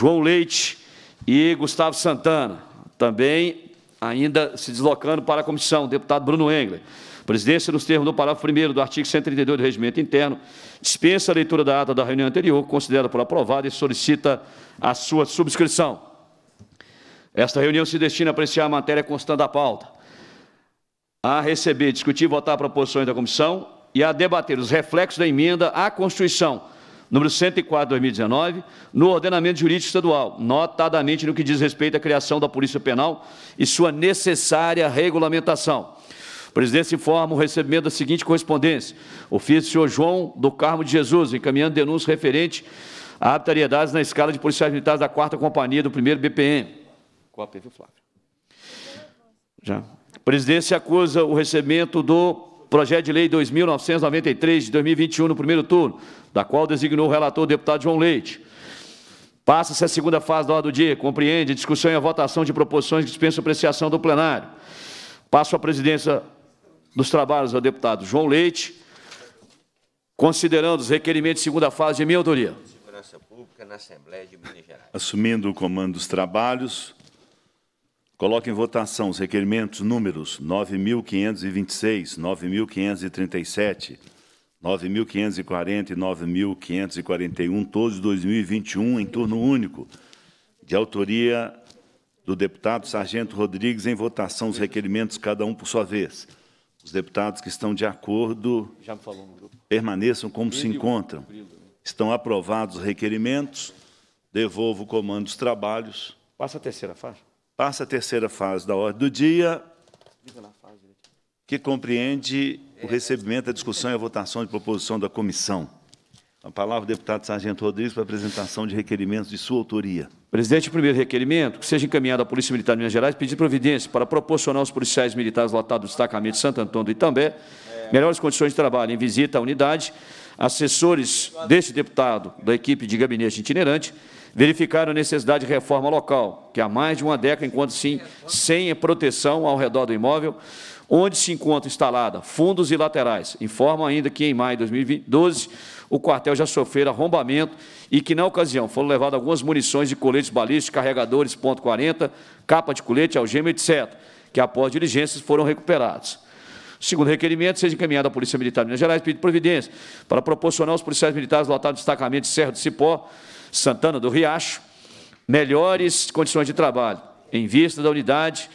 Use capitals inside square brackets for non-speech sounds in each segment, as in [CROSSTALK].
João Leite e Gustavo Santana, também ainda se deslocando para a comissão, deputado Bruno Engler. Presidência, nos termos do parágrafo 1 do artigo 132 do Regimento Interno, dispensa a leitura da ata da reunião anterior, considera por aprovada e solicita a sua subscrição. Esta reunião se destina a apreciar a matéria constante da pauta, a receber, discutir e votar proposições da comissão e a debater os reflexos da emenda à Constituição número 104, 2019, no ordenamento jurídico estadual, notadamente no que diz respeito à criação da Polícia Penal e sua necessária regulamentação. O presidente informa o recebimento da seguinte correspondência. Ofício do senhor João do Carmo de Jesus, encaminhando denúncia referente a arbitrariedades na escala de policiais militares da 4 Companhia do 1 BPM. Qual a PV, Flávio? Já. A presidência acusa o recebimento do projeto de lei 2993 de 2021 no primeiro turno, da qual designou o relator o deputado João Leite. Passa-se a segunda fase da hora do dia, compreende a discussão e a votação de proposições que dispensam apreciação do plenário. Passo a presidência dos trabalhos ao deputado João Leite, considerando os requerimentos de segunda fase de minha autoria. Segurança Pública na Assembleia de Minas Gerais. Assumindo o comando dos trabalhos, Coloco em votação os requerimentos números 9.526, 9.537, 9.540 e 9.541, todos de 2021, em turno único, de autoria do deputado Sargento Rodrigues, em votação os requerimentos, cada um por sua vez. Os deputados que estão de acordo permaneçam como se encontram. Né? Estão aprovados os requerimentos. Devolvo o comando dos trabalhos. Passa a terceira faixa. Passa a terceira fase da ordem do dia, que compreende o recebimento, a discussão e a votação de proposição da comissão. A palavra, deputado Sargento Rodrigues, para apresentação de requerimentos de sua autoria. Presidente, o primeiro requerimento, que seja encaminhado à Polícia Militar de Minas Gerais, pedir providência para proporcionar aos policiais militares lotados do destacamento de Santo Antônio do Itambé melhores condições de trabalho em visita à unidade, assessores deste deputado da equipe de gabinete itinerante, Verificaram a necessidade de reforma local, que há mais de uma década encontra-se sem proteção ao redor do imóvel, onde se encontra instalada fundos e laterais. Informam ainda que em maio de 2012 o quartel já sofreu arrombamento e que na ocasião foram levadas algumas munições de coletes balísticos, carregadores ponto .40, capa de colete, algema, etc., que após diligências foram recuperados. Segundo requerimento, seja encaminhado à Polícia Militar de Minas Gerais pedido providência para proporcionar aos policiais militares lotados no destacamento de Serra do Cipó Santana do Riacho, melhores condições de trabalho em vista da unidade,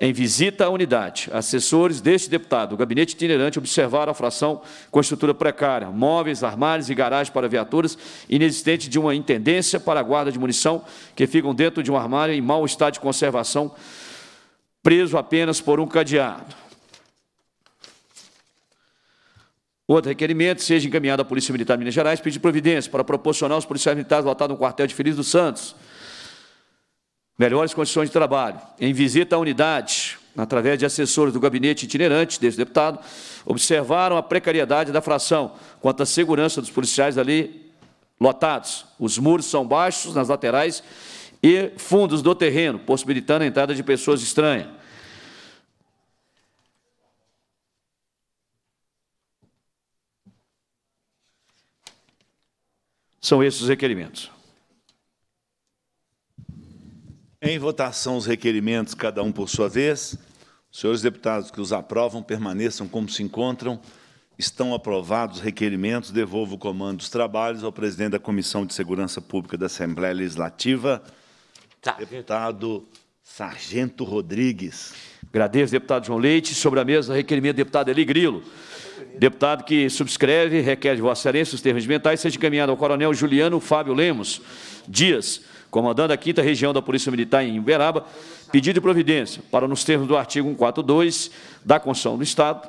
em visita à unidade. Assessores deste deputado, o gabinete itinerante, observaram a fração com estrutura precária, móveis, armários e garagem para viaturas, inexistente de uma intendência para a guarda de munição, que ficam dentro de um armário em mau estado de conservação, preso apenas por um cadeado. Outro requerimento, seja encaminhado à Polícia Militar de Minas Gerais, pedir providência para proporcionar aos policiais militares lotados no quartel de Feliz dos Santos melhores condições de trabalho. Em visita à unidade, através de assessores do gabinete itinerante desse deputado, observaram a precariedade da fração quanto à segurança dos policiais ali lotados. Os muros são baixos nas laterais e fundos do terreno, possibilitando a entrada de pessoas estranhas. São esses os requerimentos. Em votação, os requerimentos, cada um por sua vez. Os senhores deputados que os aprovam, permaneçam como se encontram. Estão aprovados os requerimentos. Devolvo o comando dos trabalhos ao presidente da Comissão de Segurança Pública da Assembleia Legislativa, tá. deputado Sargento Rodrigues. Agradeço, deputado João Leite. Sobre a mesa, requerimento do deputado Eli Grilo. Deputado que subscreve, requer de Vossa Excelência os termos mentais, seja encaminhado ao Coronel Juliano Fábio Lemos Dias, comandante da 5 Região da Polícia Militar em Uberaba, pedido de providência para, nos termos do artigo 142 da Constituição do Estado,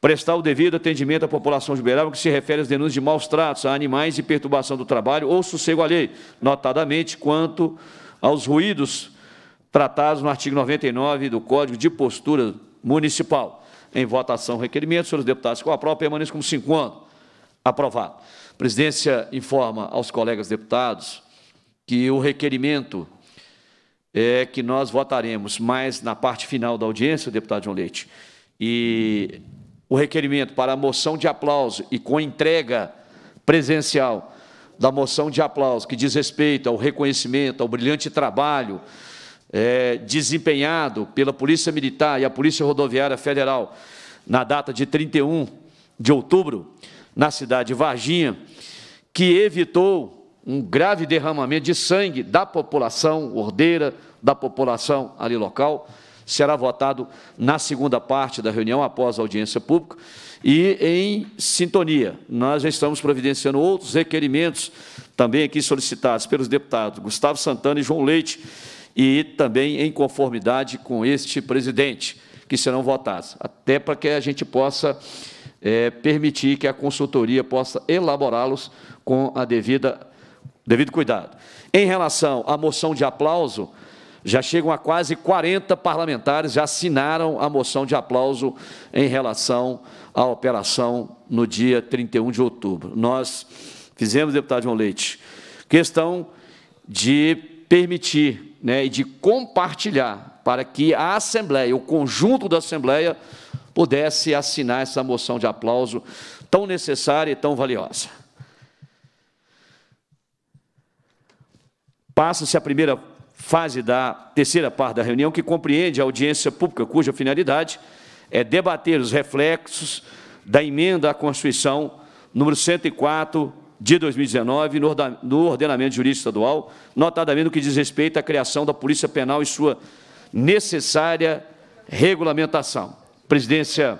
prestar o devido atendimento à população de Uberaba que se refere às denúncias de maus tratos a animais e perturbação do trabalho ou sossego alheio, notadamente quanto aos ruídos tratados no artigo 99 do Código de Postura Municipal. Em votação, requerimento. Senhores deputados, com a própria permaneça como cinco anos. Aprovado. A presidência informa aos colegas deputados que o requerimento é que nós votaremos mais na parte final da audiência, deputado João Leite, e o requerimento para a moção de aplauso e com entrega presencial da moção de aplauso que diz respeito ao reconhecimento, ao brilhante trabalho é, desempenhado pela Polícia Militar e a Polícia Rodoviária Federal na data de 31 de outubro, na cidade de Varginha, que evitou um grave derramamento de sangue da população ordeira, da população ali local, será votado na segunda parte da reunião, após a audiência pública, e em sintonia. Nós já estamos providenciando outros requerimentos, também aqui solicitados pelos deputados Gustavo Santana e João Leite, e também em conformidade com este presidente, que serão votados, até para que a gente possa é, permitir que a consultoria possa elaborá-los com a devida, devido cuidado. Em relação à moção de aplauso, já chegam a quase 40 parlamentares, já assinaram a moção de aplauso em relação à operação no dia 31 de outubro. Nós fizemos, deputado João Leite, questão de permitir né, e de compartilhar para que a Assembleia, o conjunto da Assembleia, pudesse assinar essa moção de aplauso tão necessária e tão valiosa. Passa-se a primeira fase da terceira parte da reunião, que compreende a audiência pública, cuja finalidade é debater os reflexos da emenda à Constituição número 104, de 2019 no ordenamento jurídico estadual, notadamente no que diz respeito à criação da Polícia Penal e sua necessária regulamentação. Presidência,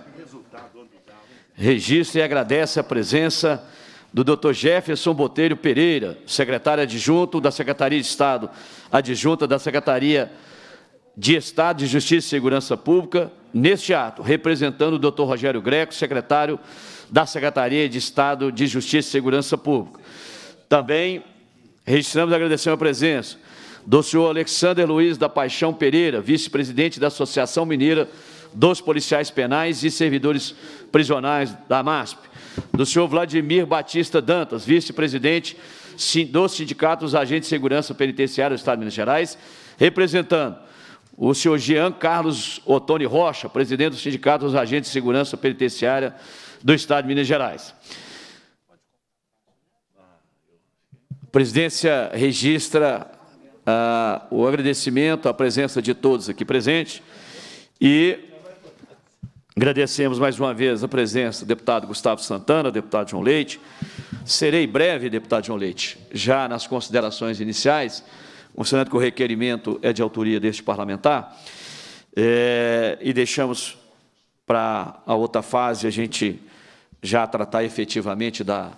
registra e agradece a presença do Dr. Jefferson Botelho Pereira, secretário adjunto da Secretaria de Estado, adjunta da Secretaria de Estado de Justiça e Segurança Pública, neste ato, representando o Dr. Rogério Greco, secretário da Secretaria de Estado de Justiça e Segurança Pública. Também registramos e agradecemos a presença do senhor Alexander Luiz da Paixão Pereira, vice-presidente da Associação Mineira dos Policiais Penais e Servidores Prisionais da MASP, do senhor Vladimir Batista Dantas, vice-presidente do Sindicato dos Agentes de Segurança Penitenciária do Estado de Minas Gerais, representando o senhor Jean Carlos Otoni Rocha, presidente do Sindicato dos Agentes de Segurança Penitenciária do Estado de Minas Gerais. A presidência registra ah, o agradecimento à presença de todos aqui presentes e agradecemos mais uma vez a presença do deputado Gustavo Santana, deputado João Leite. Serei breve, deputado João Leite, já nas considerações iniciais, considerando que o requerimento é de autoria deste parlamentar, é, e deixamos para a outra fase a gente já tratar efetivamente da,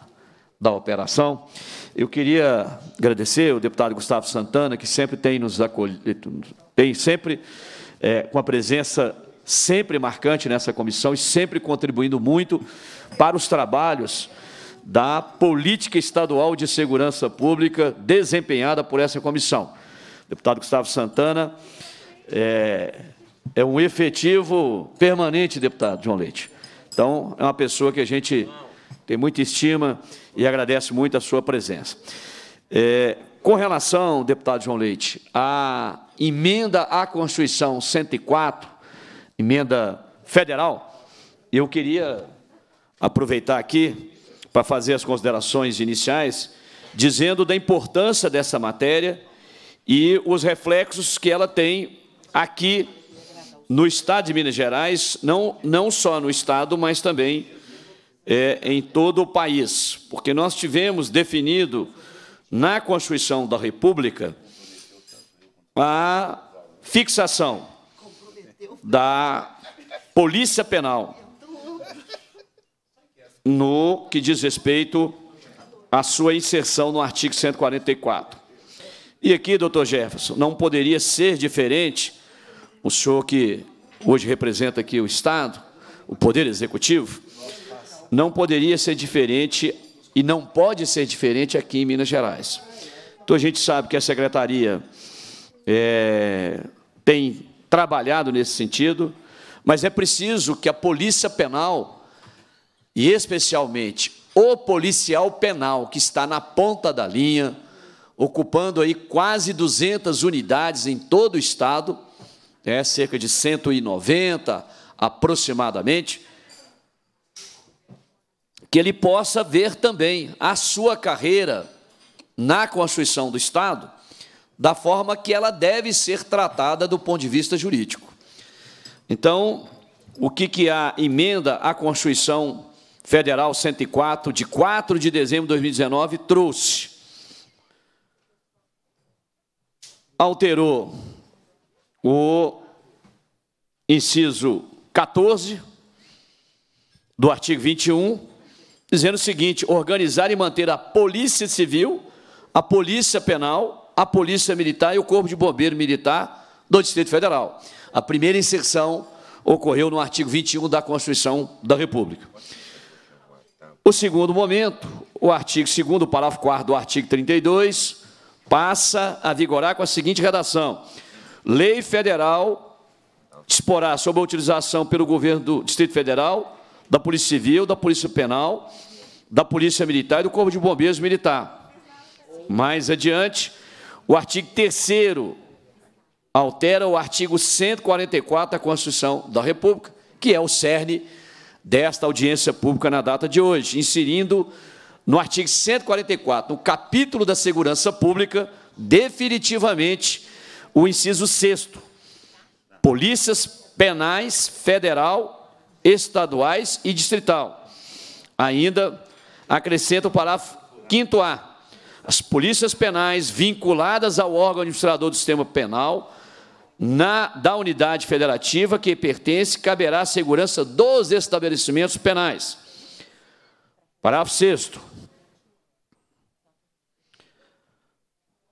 da operação. Eu queria agradecer o deputado Gustavo Santana, que sempre tem nos acolhido, tem sempre é, com a presença sempre marcante nessa comissão e sempre contribuindo muito para os trabalhos da política estadual de segurança pública desempenhada por essa comissão. O deputado Gustavo Santana é, é um efetivo permanente, deputado João Leite. Então, é uma pessoa que a gente tem muita estima e agradece muito a sua presença. É, com relação, deputado João Leite, à emenda à Constituição 104, emenda federal, eu queria aproveitar aqui para fazer as considerações iniciais, dizendo da importância dessa matéria e os reflexos que ela tem aqui no estado de Minas Gerais, não, não só no estado, mas também é, em todo o país, porque nós tivemos definido na Constituição da República a fixação da Polícia Penal no que diz respeito à sua inserção no artigo 144. E aqui, doutor Jefferson, não poderia ser diferente o senhor que hoje representa aqui o Estado, o Poder Executivo, não poderia ser diferente e não pode ser diferente aqui em Minas Gerais. Então, a gente sabe que a Secretaria é, tem trabalhado nesse sentido, mas é preciso que a Polícia Penal, e especialmente o policial penal que está na ponta da linha, ocupando aí quase 200 unidades em todo o Estado, é cerca de 190 aproximadamente, que ele possa ver também a sua carreira na Constituição do Estado da forma que ela deve ser tratada do ponto de vista jurídico. Então, o que, que a emenda à Constituição Federal 104, de 4 de dezembro de 2019, trouxe? Alterou o inciso 14 do artigo 21, dizendo o seguinte: organizar e manter a Polícia Civil, a Polícia Penal, a Polícia Militar e o Corpo de Bombeiro Militar do Distrito Federal. A primeira inserção ocorreu no artigo 21 da Constituição da República. O segundo momento, o artigo 2 parágrafo 4 do artigo 32, passa a vigorar com a seguinte redação: Lei federal disporá sobre a utilização pelo governo do Distrito Federal, da Polícia Civil, da Polícia Penal, da Polícia Militar e do Corpo de Bombeiros Militar. Mais adiante, o artigo 3 altera o artigo 144 da Constituição da República, que é o cerne desta audiência pública na data de hoje, inserindo no artigo 144, no capítulo da segurança pública, definitivamente o inciso sexto: polícias penais federal, estaduais e distrital. Ainda acrescenta o parágrafo 5 A. As polícias penais vinculadas ao órgão administrador do sistema penal na, da unidade federativa que pertence, caberá à segurança dos estabelecimentos penais. Parágrafo 6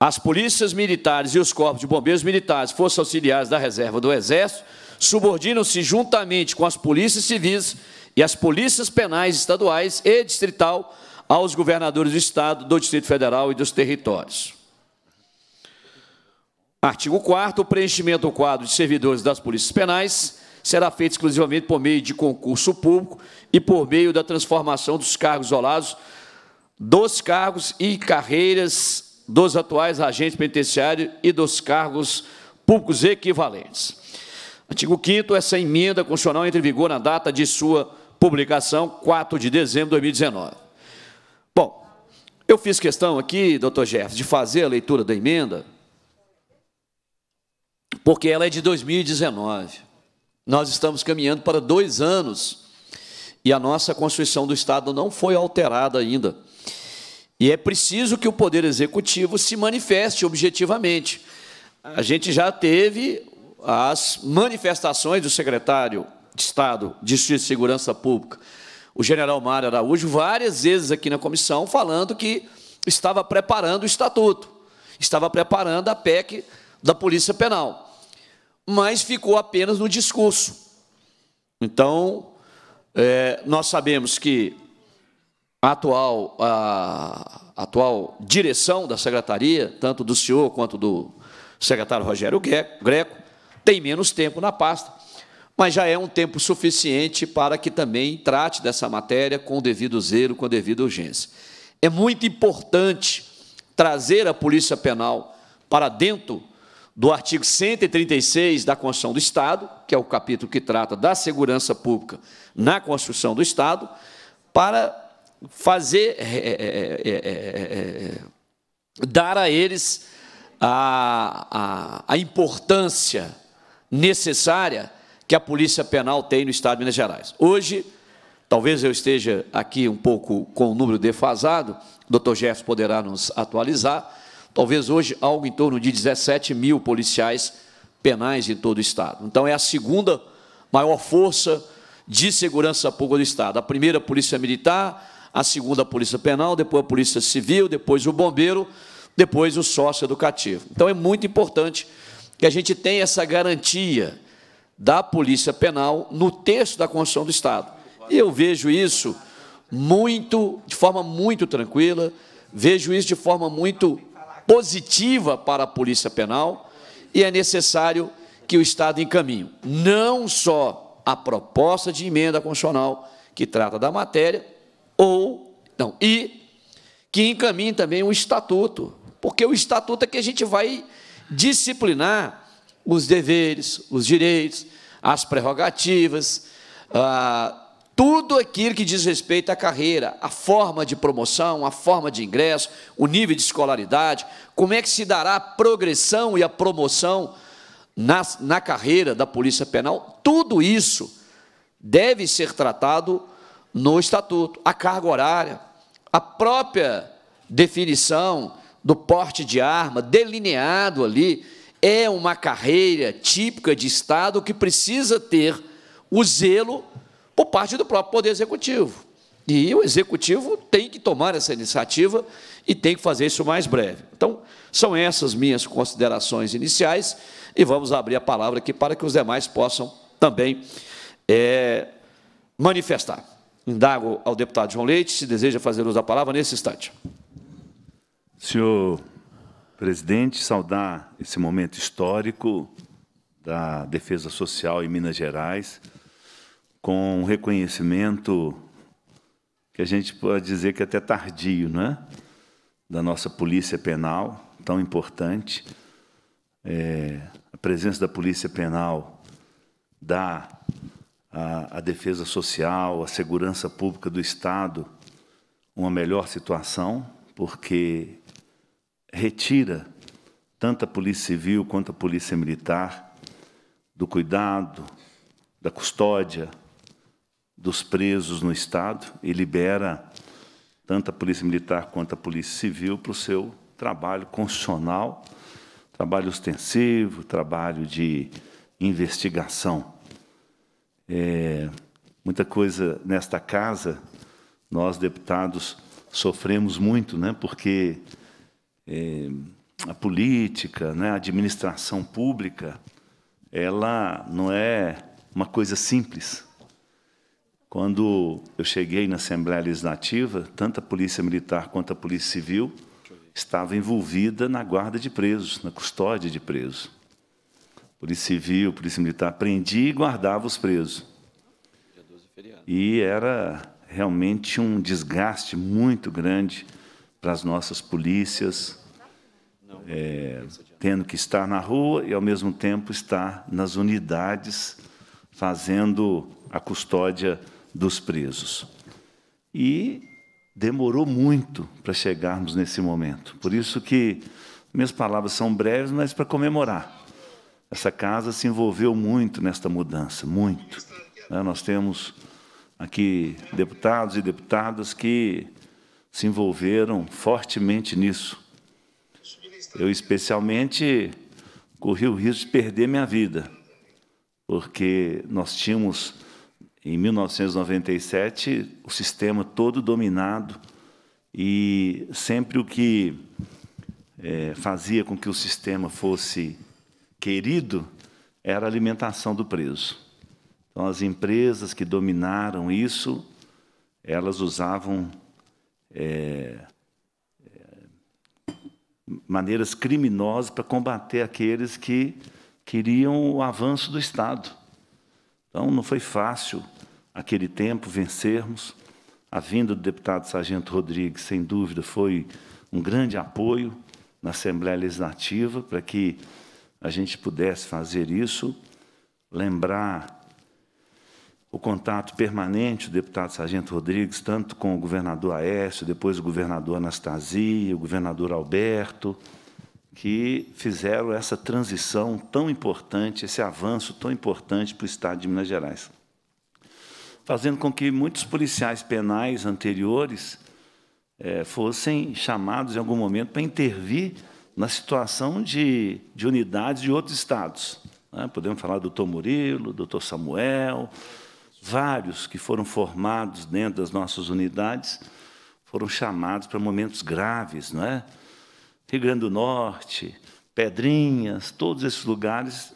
As polícias militares e os corpos de bombeiros militares, forças auxiliares da reserva do Exército, subordinam-se juntamente com as polícias civis e as polícias penais estaduais e distrital aos governadores do Estado, do Distrito Federal e dos territórios. Artigo 4 O preenchimento do quadro de servidores das polícias penais será feito exclusivamente por meio de concurso público e por meio da transformação dos cargos isolados dos cargos e carreiras dos atuais agentes penitenciários e dos cargos públicos equivalentes. Artigo 5 essa emenda constitucional entra em vigor na data de sua publicação, 4 de dezembro de 2019. Bom, eu fiz questão aqui, doutor Jefferson, de fazer a leitura da emenda, porque ela é de 2019. Nós estamos caminhando para dois anos e a nossa Constituição do Estado não foi alterada ainda. E é preciso que o poder executivo se manifeste objetivamente. A gente já teve as manifestações do secretário de Estado de Justiça e Segurança Pública, o general Mário Araújo, várias vezes aqui na comissão, falando que estava preparando o estatuto, estava preparando a PEC da Polícia Penal. Mas ficou apenas no discurso. Então, é, nós sabemos que a atual, a, a atual direção da secretaria, tanto do senhor quanto do secretário Rogério Greco, tem menos tempo na pasta, mas já é um tempo suficiente para que também trate dessa matéria com o devido zelo, com a devida urgência. É muito importante trazer a Polícia Penal para dentro do artigo 136 da Constituição do Estado, que é o capítulo que trata da segurança pública na construção do Estado, para fazer, é é, é, é, é, dar a eles a, a, a importância necessária que a Polícia Penal tem no Estado de Minas Gerais. Hoje, talvez eu esteja aqui um pouco com o número defasado, o doutor Jefferson poderá nos atualizar, talvez hoje algo em torno de 17 mil policiais penais em todo o Estado. Então, é a segunda maior força de segurança pública do Estado. A primeira, a Polícia Militar, a segunda a Polícia Penal, depois a Polícia Civil, depois o Bombeiro, depois o sócio educativo. Então é muito importante que a gente tenha essa garantia da Polícia Penal no texto da Constituição do Estado. E eu vejo isso muito, de forma muito tranquila, vejo isso de forma muito positiva para a Polícia Penal e é necessário que o Estado encaminhe não só a proposta de emenda constitucional que trata da matéria, ou não, e que encaminhe também o estatuto, porque o estatuto é que a gente vai disciplinar os deveres, os direitos, as prerrogativas, ah, tudo aquilo que diz respeito à carreira, a forma de promoção, a forma de ingresso, o nível de escolaridade, como é que se dará a progressão e a promoção na, na carreira da Polícia Penal, tudo isso deve ser tratado no estatuto, a carga horária, a própria definição do porte de arma delineado ali é uma carreira típica de Estado que precisa ter o zelo por parte do próprio Poder Executivo. E o Executivo tem que tomar essa iniciativa e tem que fazer isso mais breve. Então, são essas minhas considerações iniciais e vamos abrir a palavra aqui para que os demais possam também é, manifestar. Indago ao deputado João Leite se deseja fazer uso da palavra nesse instante. Senhor presidente, saudar esse momento histórico da Defesa Social em Minas Gerais, com um reconhecimento que a gente pode dizer que é até tardio, não é? da nossa Polícia Penal, tão importante. É, a presença da Polícia Penal dá a, a defesa social, a segurança pública do Estado uma melhor situação, porque retira tanto a Polícia Civil quanto a Polícia Militar do cuidado, da custódia dos presos no Estado e libera tanto a Polícia Militar quanto a Polícia Civil para o seu trabalho constitucional, trabalho ostensivo, trabalho de investigação. É, muita coisa nesta casa, nós deputados sofremos muito, né? Porque é, a política, né? A administração pública, ela não é uma coisa simples. Quando eu cheguei na Assembleia Legislativa, tanto a Polícia Militar quanto a Polícia Civil estava envolvida na guarda de presos, na custódia de presos. Polícia Civil, Polícia Militar, prendia e guardava os presos. E era realmente um desgaste muito grande para as nossas polícias, é, tendo que estar na rua e, ao mesmo tempo, estar nas unidades, fazendo a custódia dos presos. E demorou muito para chegarmos nesse momento. Por isso que minhas palavras são breves, mas para comemorar essa casa se envolveu muito nesta mudança, muito. Né, nós temos aqui deputados e deputadas que se envolveram fortemente nisso. Eu, especialmente, corri o risco de perder minha vida, porque nós tínhamos, em 1997, o sistema todo dominado e sempre o que é, fazia com que o sistema fosse querido era a alimentação do preso. Então, as empresas que dominaram isso, elas usavam é, é, maneiras criminosas para combater aqueles que queriam o avanço do Estado. Então, não foi fácil, aquele tempo, vencermos. A vinda do deputado Sargento Rodrigues, sem dúvida, foi um grande apoio na Assembleia Legislativa para que a gente pudesse fazer isso, lembrar o contato permanente do deputado Sargento Rodrigues, tanto com o governador Aécio, depois o governador Anastasia, o governador Alberto, que fizeram essa transição tão importante, esse avanço tão importante para o Estado de Minas Gerais. Fazendo com que muitos policiais penais anteriores eh, fossem chamados em algum momento para intervir na situação de, de unidades de outros estados. Né? Podemos falar do doutor Murilo, doutor Samuel, vários que foram formados dentro das nossas unidades foram chamados para momentos graves, não é? Rio Grande do Norte, Pedrinhas, todos esses lugares,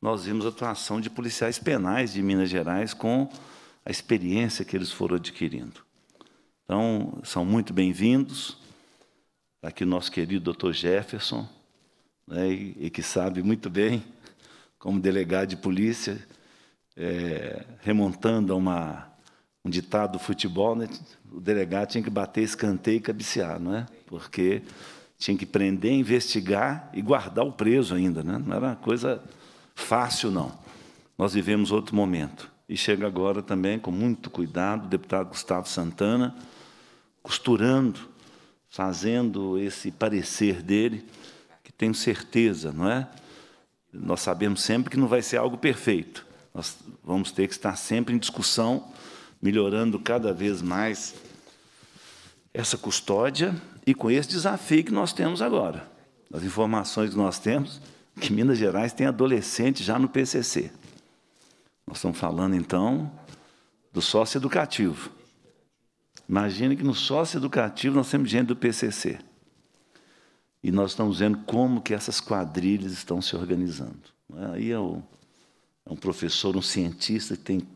nós vimos a atuação de policiais penais de Minas Gerais com a experiência que eles foram adquirindo. Então, são muito bem-vindos aqui nosso querido doutor Jefferson, né, e, e, que sabe muito bem, como delegado de polícia, é, remontando a uma, um ditado do futebol, né, o delegado tinha que bater escanteio e cabecear, não é? Porque tinha que prender, investigar e guardar o preso ainda, né? não era uma coisa fácil, não. Nós vivemos outro momento. E chega agora também, com muito cuidado, o deputado Gustavo Santana, costurando fazendo esse parecer dele, que tenho certeza, não é? Nós sabemos sempre que não vai ser algo perfeito. Nós vamos ter que estar sempre em discussão, melhorando cada vez mais essa custódia e com esse desafio que nós temos agora. As informações que nós temos, que Minas Gerais tem adolescente já no PCC. Nós estamos falando, então, do sócio educativo. Imagina que no sócio educativo nós temos gente do PCC. E nós estamos vendo como que essas quadrilhas estão se organizando. Né? Aí é, o, é um professor, um cientista que tem que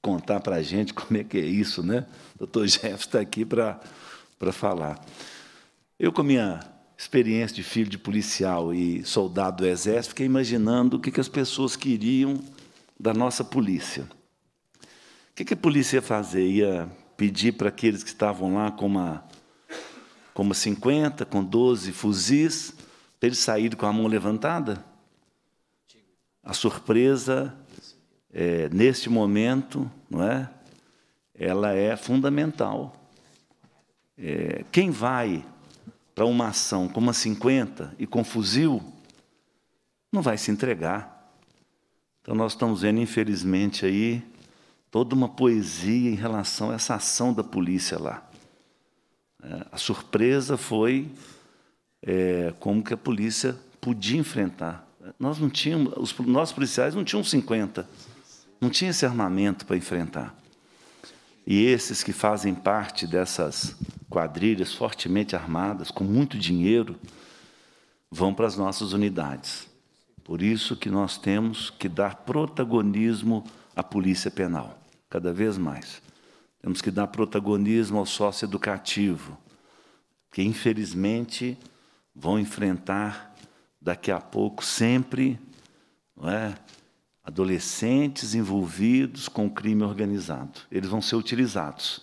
contar para a gente como é que é isso, né? O doutor Jeff está aqui para falar. Eu, com a minha experiência de filho de policial e soldado do Exército, fiquei imaginando o que, que as pessoas queriam da nossa polícia. O que, que a polícia ia fazer? Ia pedi para aqueles que estavam lá com uma uma 50, com 12 fuzis, para eles com a mão levantada? A surpresa, é, neste momento, não é? ela é fundamental. É, quem vai para uma ação com uma 50 e com fuzil, não vai se entregar. Então, nós estamos vendo, infelizmente, aí, toda uma poesia em relação a essa ação da polícia lá. É, a surpresa foi é, como que a polícia podia enfrentar. Nós não tínhamos, os nossos policiais não tinham 50, não tinha esse armamento para enfrentar. E esses que fazem parte dessas quadrilhas fortemente armadas, com muito dinheiro, vão para as nossas unidades. Por isso que nós temos que dar protagonismo à polícia penal cada vez mais. Temos que dar protagonismo ao sócio educativo, que infelizmente vão enfrentar daqui a pouco sempre é, adolescentes envolvidos com crime organizado. Eles vão ser utilizados.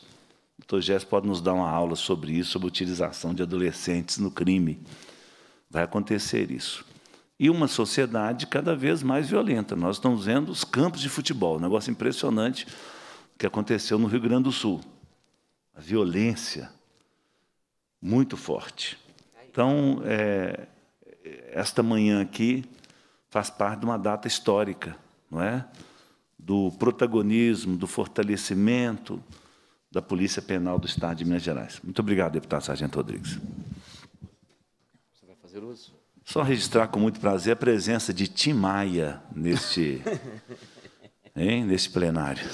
O doutor Gés pode nos dar uma aula sobre isso, sobre a utilização de adolescentes no crime. Vai acontecer isso. E uma sociedade cada vez mais violenta. Nós estamos vendo os campos de futebol, um negócio impressionante que aconteceu no Rio Grande do Sul. A violência muito forte. Então, é, esta manhã aqui faz parte de uma data histórica, não é? Do protagonismo, do fortalecimento da Polícia Penal do Estado de Minas Gerais. Muito obrigado, deputado Sargento Rodrigues. Você vai fazer uso? Só registrar com muito prazer a presença de Tim Maia neste, [LAUGHS] hein, neste plenário.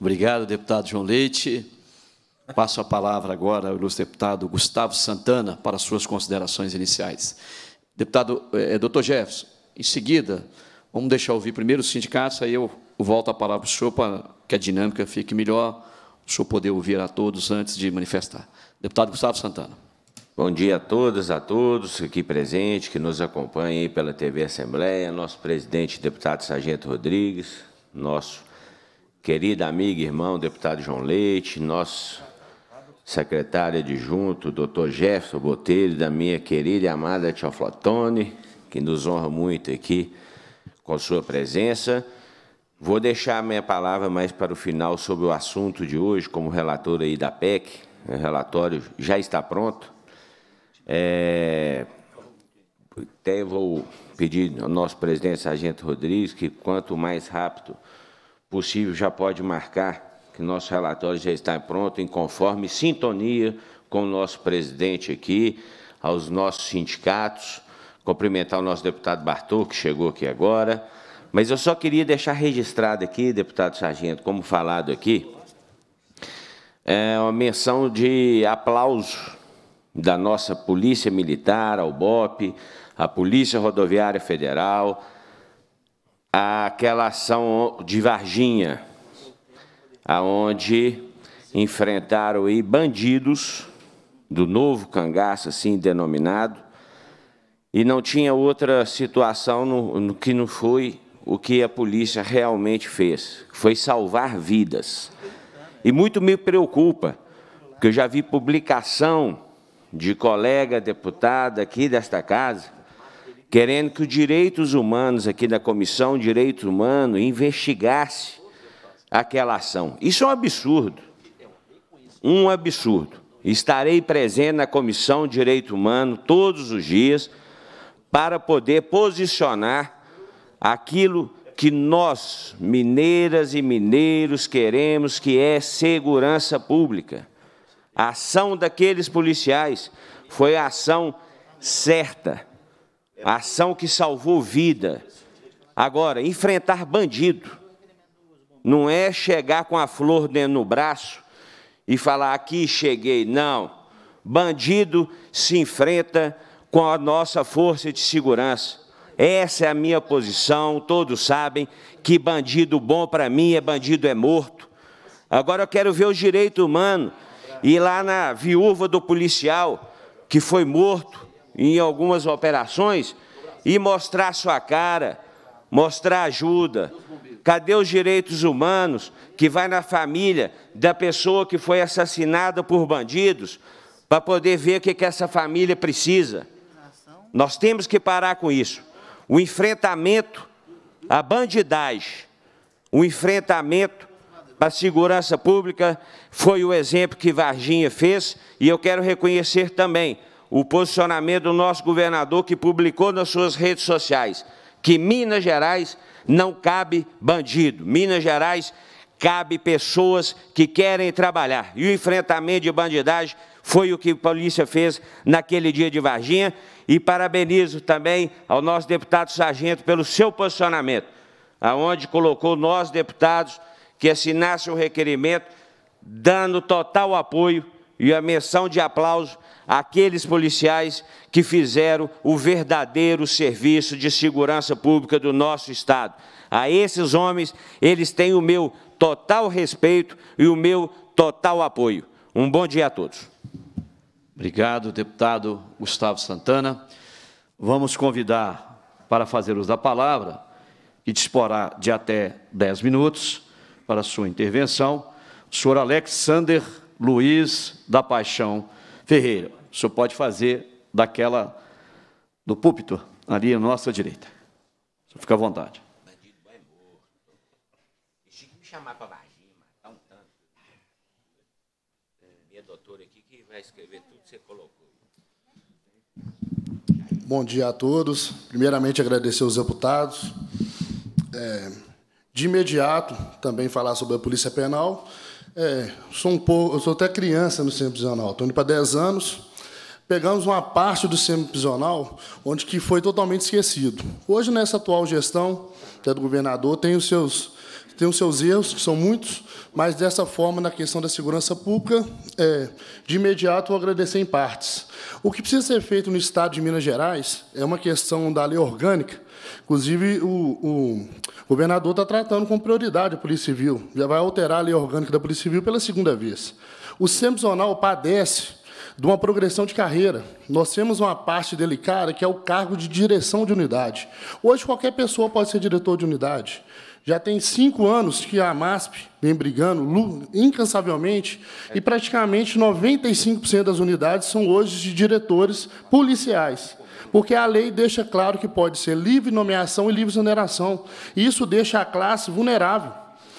Obrigado, deputado João Leite. Passo a palavra agora ao ilustre deputado Gustavo Santana para suas considerações iniciais. Deputado, é, doutor Jefferson, em seguida, vamos deixar ouvir primeiro os sindicatos, aí eu volto a palavra para o senhor para que a dinâmica fique melhor, o senhor poder ouvir a todos antes de manifestar. Deputado Gustavo Santana. Bom dia a todas, a todos aqui presentes, que nos acompanham aí pela TV Assembleia, nosso presidente, deputado Sargento Rodrigues, nosso querida amiga e irmão, deputado João Leite, nosso secretário adjunto, doutor Jefferson Botelho, da minha querida e amada Tia Flotone, que nos honra muito aqui com sua presença. Vou deixar a minha palavra mais para o final sobre o assunto de hoje, como relator aí da PEC. O relatório já está pronto. É, até vou pedir ao nosso presidente Sargento Rodrigues que, quanto mais rápido possível, já pode marcar que nosso relatório já está pronto, em conforme sintonia com o nosso presidente aqui, aos nossos sindicatos, cumprimentar o nosso deputado Bartô, que chegou aqui agora. Mas eu só queria deixar registrado aqui, deputado Sargento, como falado aqui, é uma menção de aplauso da nossa Polícia Militar, ao BOP, à Polícia Rodoviária Federal, aquela ação de Varginha, aonde enfrentaram aí bandidos do novo cangaço, assim denominado, e não tinha outra situação no, no que não foi o que a polícia realmente fez, foi salvar vidas. E muito me preocupa, porque eu já vi publicação de colega deputada aqui desta casa querendo que os direitos humanos aqui da Comissão de Direitos Humanos investigasse aquela ação. Isso é um absurdo. Um absurdo. Estarei presente na Comissão de Direito Humano todos os dias para poder posicionar aquilo que nós, mineiras e mineiros, queremos, que é segurança pública. A ação daqueles policiais foi a ação certa, a ação que salvou vida. Agora, enfrentar bandido não é chegar com a flor dentro no braço e falar aqui cheguei. Não. Bandido se enfrenta com a nossa força de segurança. Essa é a minha posição, todos sabem que bandido bom para mim é bandido é morto. Agora eu quero ver os direitos humanos. E lá na viúva do policial que foi morto, em algumas operações e mostrar sua cara, mostrar ajuda. Cadê os direitos humanos que vai na família da pessoa que foi assassinada por bandidos para poder ver o que, que essa família precisa? Nós temos que parar com isso. O enfrentamento à bandidagem, o enfrentamento à segurança pública foi o exemplo que Varginha fez e eu quero reconhecer também o posicionamento do nosso governador que publicou nas suas redes sociais que Minas Gerais não cabe bandido, Minas Gerais cabe pessoas que querem trabalhar. E o enfrentamento de bandidagem foi o que a polícia fez naquele dia de Varginha. E parabenizo também ao nosso deputado Sargento pelo seu posicionamento, aonde colocou nós, deputados, que assinassem o requerimento, dando total apoio e a menção de aplauso aqueles policiais que fizeram o verdadeiro serviço de segurança pública do nosso Estado. A esses homens, eles têm o meu total respeito e o meu total apoio. Um bom dia a todos. Obrigado, deputado Gustavo Santana. Vamos convidar para fazer uso da palavra, que disporá de até 10 minutos para sua intervenção, o senhor Alexander Luiz da Paixão Ferreira o senhor pode fazer daquela, do púlpito, ali à nossa direita. O senhor fica à vontade. Bandido bom é morto. Deixa me chamar para Varginha, matar um tanto. É, minha doutora aqui que vai escrever tudo que você colocou. Bom dia a todos. Primeiramente, agradecer aos deputados. É, de imediato, também falar sobre a Polícia Penal. É, sou um pouco, eu sou até criança no Centro Prisional, estou indo para 10 anos pegamos uma parte do sistema prisional onde que foi totalmente esquecido. Hoje, nessa atual gestão, é do governador, tem os seus tem os seus erros, que são muitos, mas dessa forma, na questão da segurança pública, é, de imediato vou agradecer em partes. O que precisa ser feito no Estado de Minas Gerais é uma questão da lei orgânica, Inclusive, o, o governador está tratando com prioridade a Polícia Civil, já vai alterar a lei orgânica da Polícia Civil pela segunda vez. O SEMPSONAL padece de uma progressão de carreira. Nós temos uma parte delicada que é o cargo de direção de unidade. Hoje, qualquer pessoa pode ser diretor de unidade. Já tem cinco anos que a MASP vem brigando incansavelmente e praticamente 95% das unidades são hoje de diretores policiais. Porque a lei deixa claro que pode ser livre nomeação e livre exoneração. E isso deixa a classe vulnerável.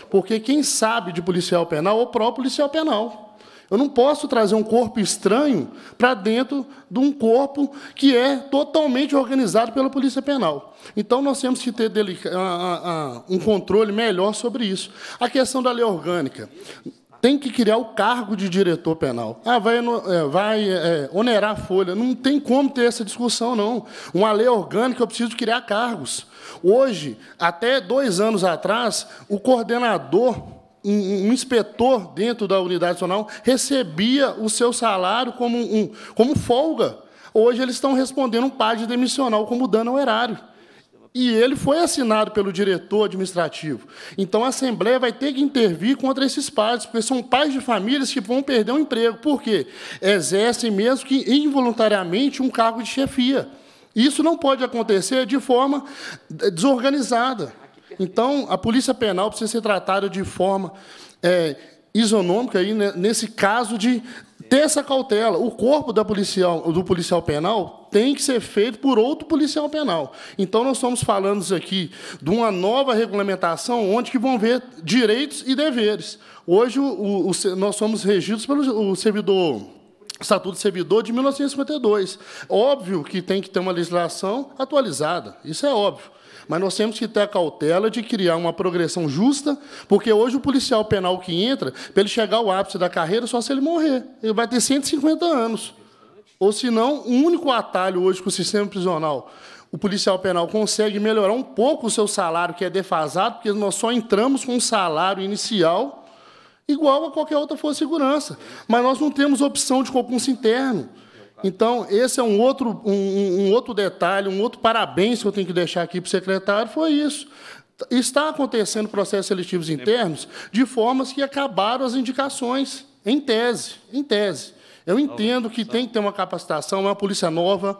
Porque quem sabe de policial penal é o próprio policial penal. Eu não posso trazer um corpo estranho para dentro de um corpo que é totalmente organizado pela Polícia Penal. Então, nós temos que ter um controle melhor sobre isso. A questão da lei orgânica. Tem que criar o cargo de diretor penal. Ah, vai, é, vai é, é, onerar a folha. Não tem como ter essa discussão, não. Uma lei orgânica, eu preciso criar cargos. Hoje, até dois anos atrás, o coordenador um, um, inspetor dentro da unidade nacional recebia o seu salário como, um, como folga. Hoje eles estão respondendo um PAD demissional como dano ao erário. E ele foi assinado pelo diretor administrativo. Então a Assembleia vai ter que intervir contra esses pais, porque são pais de famílias que vão perder o um emprego. Por quê? Exercem mesmo que involuntariamente um cargo de chefia. Isso não pode acontecer de forma desorganizada. Então, a polícia penal precisa ser tratada de forma é, isonômica, aí, né, nesse caso de ter essa cautela. O corpo da policial, do policial penal tem que ser feito por outro policial penal. Então, nós estamos falando aqui de uma nova regulamentação onde que vão ver direitos e deveres. Hoje, o, o, nós somos regidos pelo servidor... Estatuto de Servidor de 1952. Óbvio que tem que ter uma legislação atualizada, isso é óbvio. Mas nós temos que ter a cautela de criar uma progressão justa, porque hoje o policial penal que entra, para ele chegar ao ápice da carreira, só se ele morrer. Ele vai ter 150 anos. Ou senão, o um único atalho hoje com o sistema prisional o policial penal consegue melhorar um pouco o seu salário, que é defasado, porque nós só entramos com um salário inicial igual a qualquer outra força de segurança. Mas nós não temos opção de concurso interno. Então, esse é um outro, um, um outro detalhe, um outro parabéns que eu tenho que deixar aqui para o secretário, foi isso está acontecendo processos seletivos internos de formas que acabaram as indicações, em tese, em tese. Eu entendo que tem que ter uma capacitação, é uma polícia nova,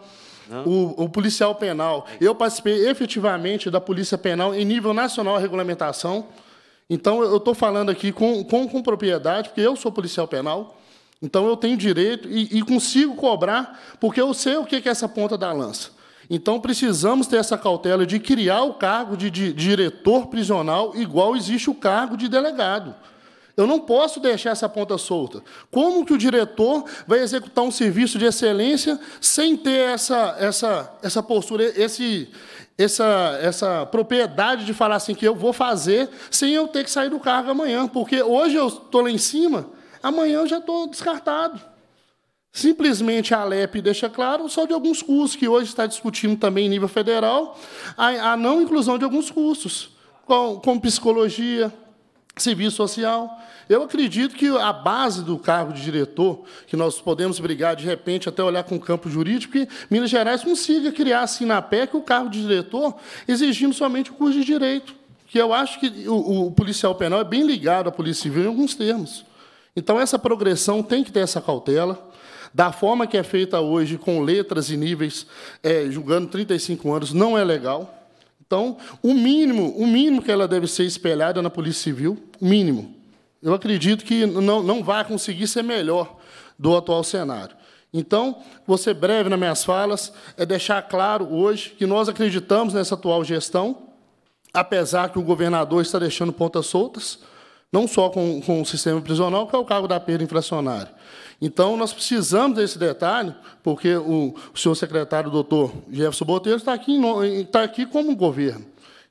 o, o, policial penal. Eu participei efetivamente da polícia penal em nível nacional a regulamentação. Então, eu estou falando aqui com, com, com propriedade, porque eu sou policial penal. Então eu tenho direito e, e consigo cobrar, porque eu sei o que é essa ponta da lança. Então, precisamos ter essa cautela de criar o cargo de, de, diretor prisional igual existe o cargo de delegado. Eu não posso deixar essa ponta solta. Como que o diretor vai executar um serviço de excelência sem ter essa, essa, essa postura, esse, essa, essa propriedade de falar assim que eu vou fazer sem eu ter que sair do cargo amanhã? Porque hoje eu estou lá em cima, amanhã eu já estou descartado. Simplesmente a Alep deixa claro só de alguns cursos, que hoje está discutindo também em nível federal, a, a não inclusão de alguns cursos, como com psicologia, serviço social. Eu acredito que a base do cargo de diretor, que nós podemos brigar de repente até olhar com o campo jurídico, que Minas Gerais consiga criar assim na PEC o cargo de diretor, exigindo somente o curso de direito. Que eu acho que o, o policial penal é bem ligado à polícia civil em alguns termos. Então, essa progressão tem que ter essa cautela. Da forma que é feita hoje, com letras e níveis, é, julgando 35 anos, não é legal. Então, o mínimo, o mínimo que ela deve ser espelhada na Polícia Civil, o mínimo. Eu acredito que não, não vai conseguir ser melhor do atual cenário. Então, vou ser breve nas minhas falas, é deixar claro hoje que nós acreditamos nessa atual gestão, apesar que o governador está deixando pontas soltas, não só com, com o sistema prisional, que é o cargo da perda inflacionária. Então, nós precisamos desse detalhe, porque o, o senhor secretário, doutor Jefferson Botelho, está aqui, aqui como governo.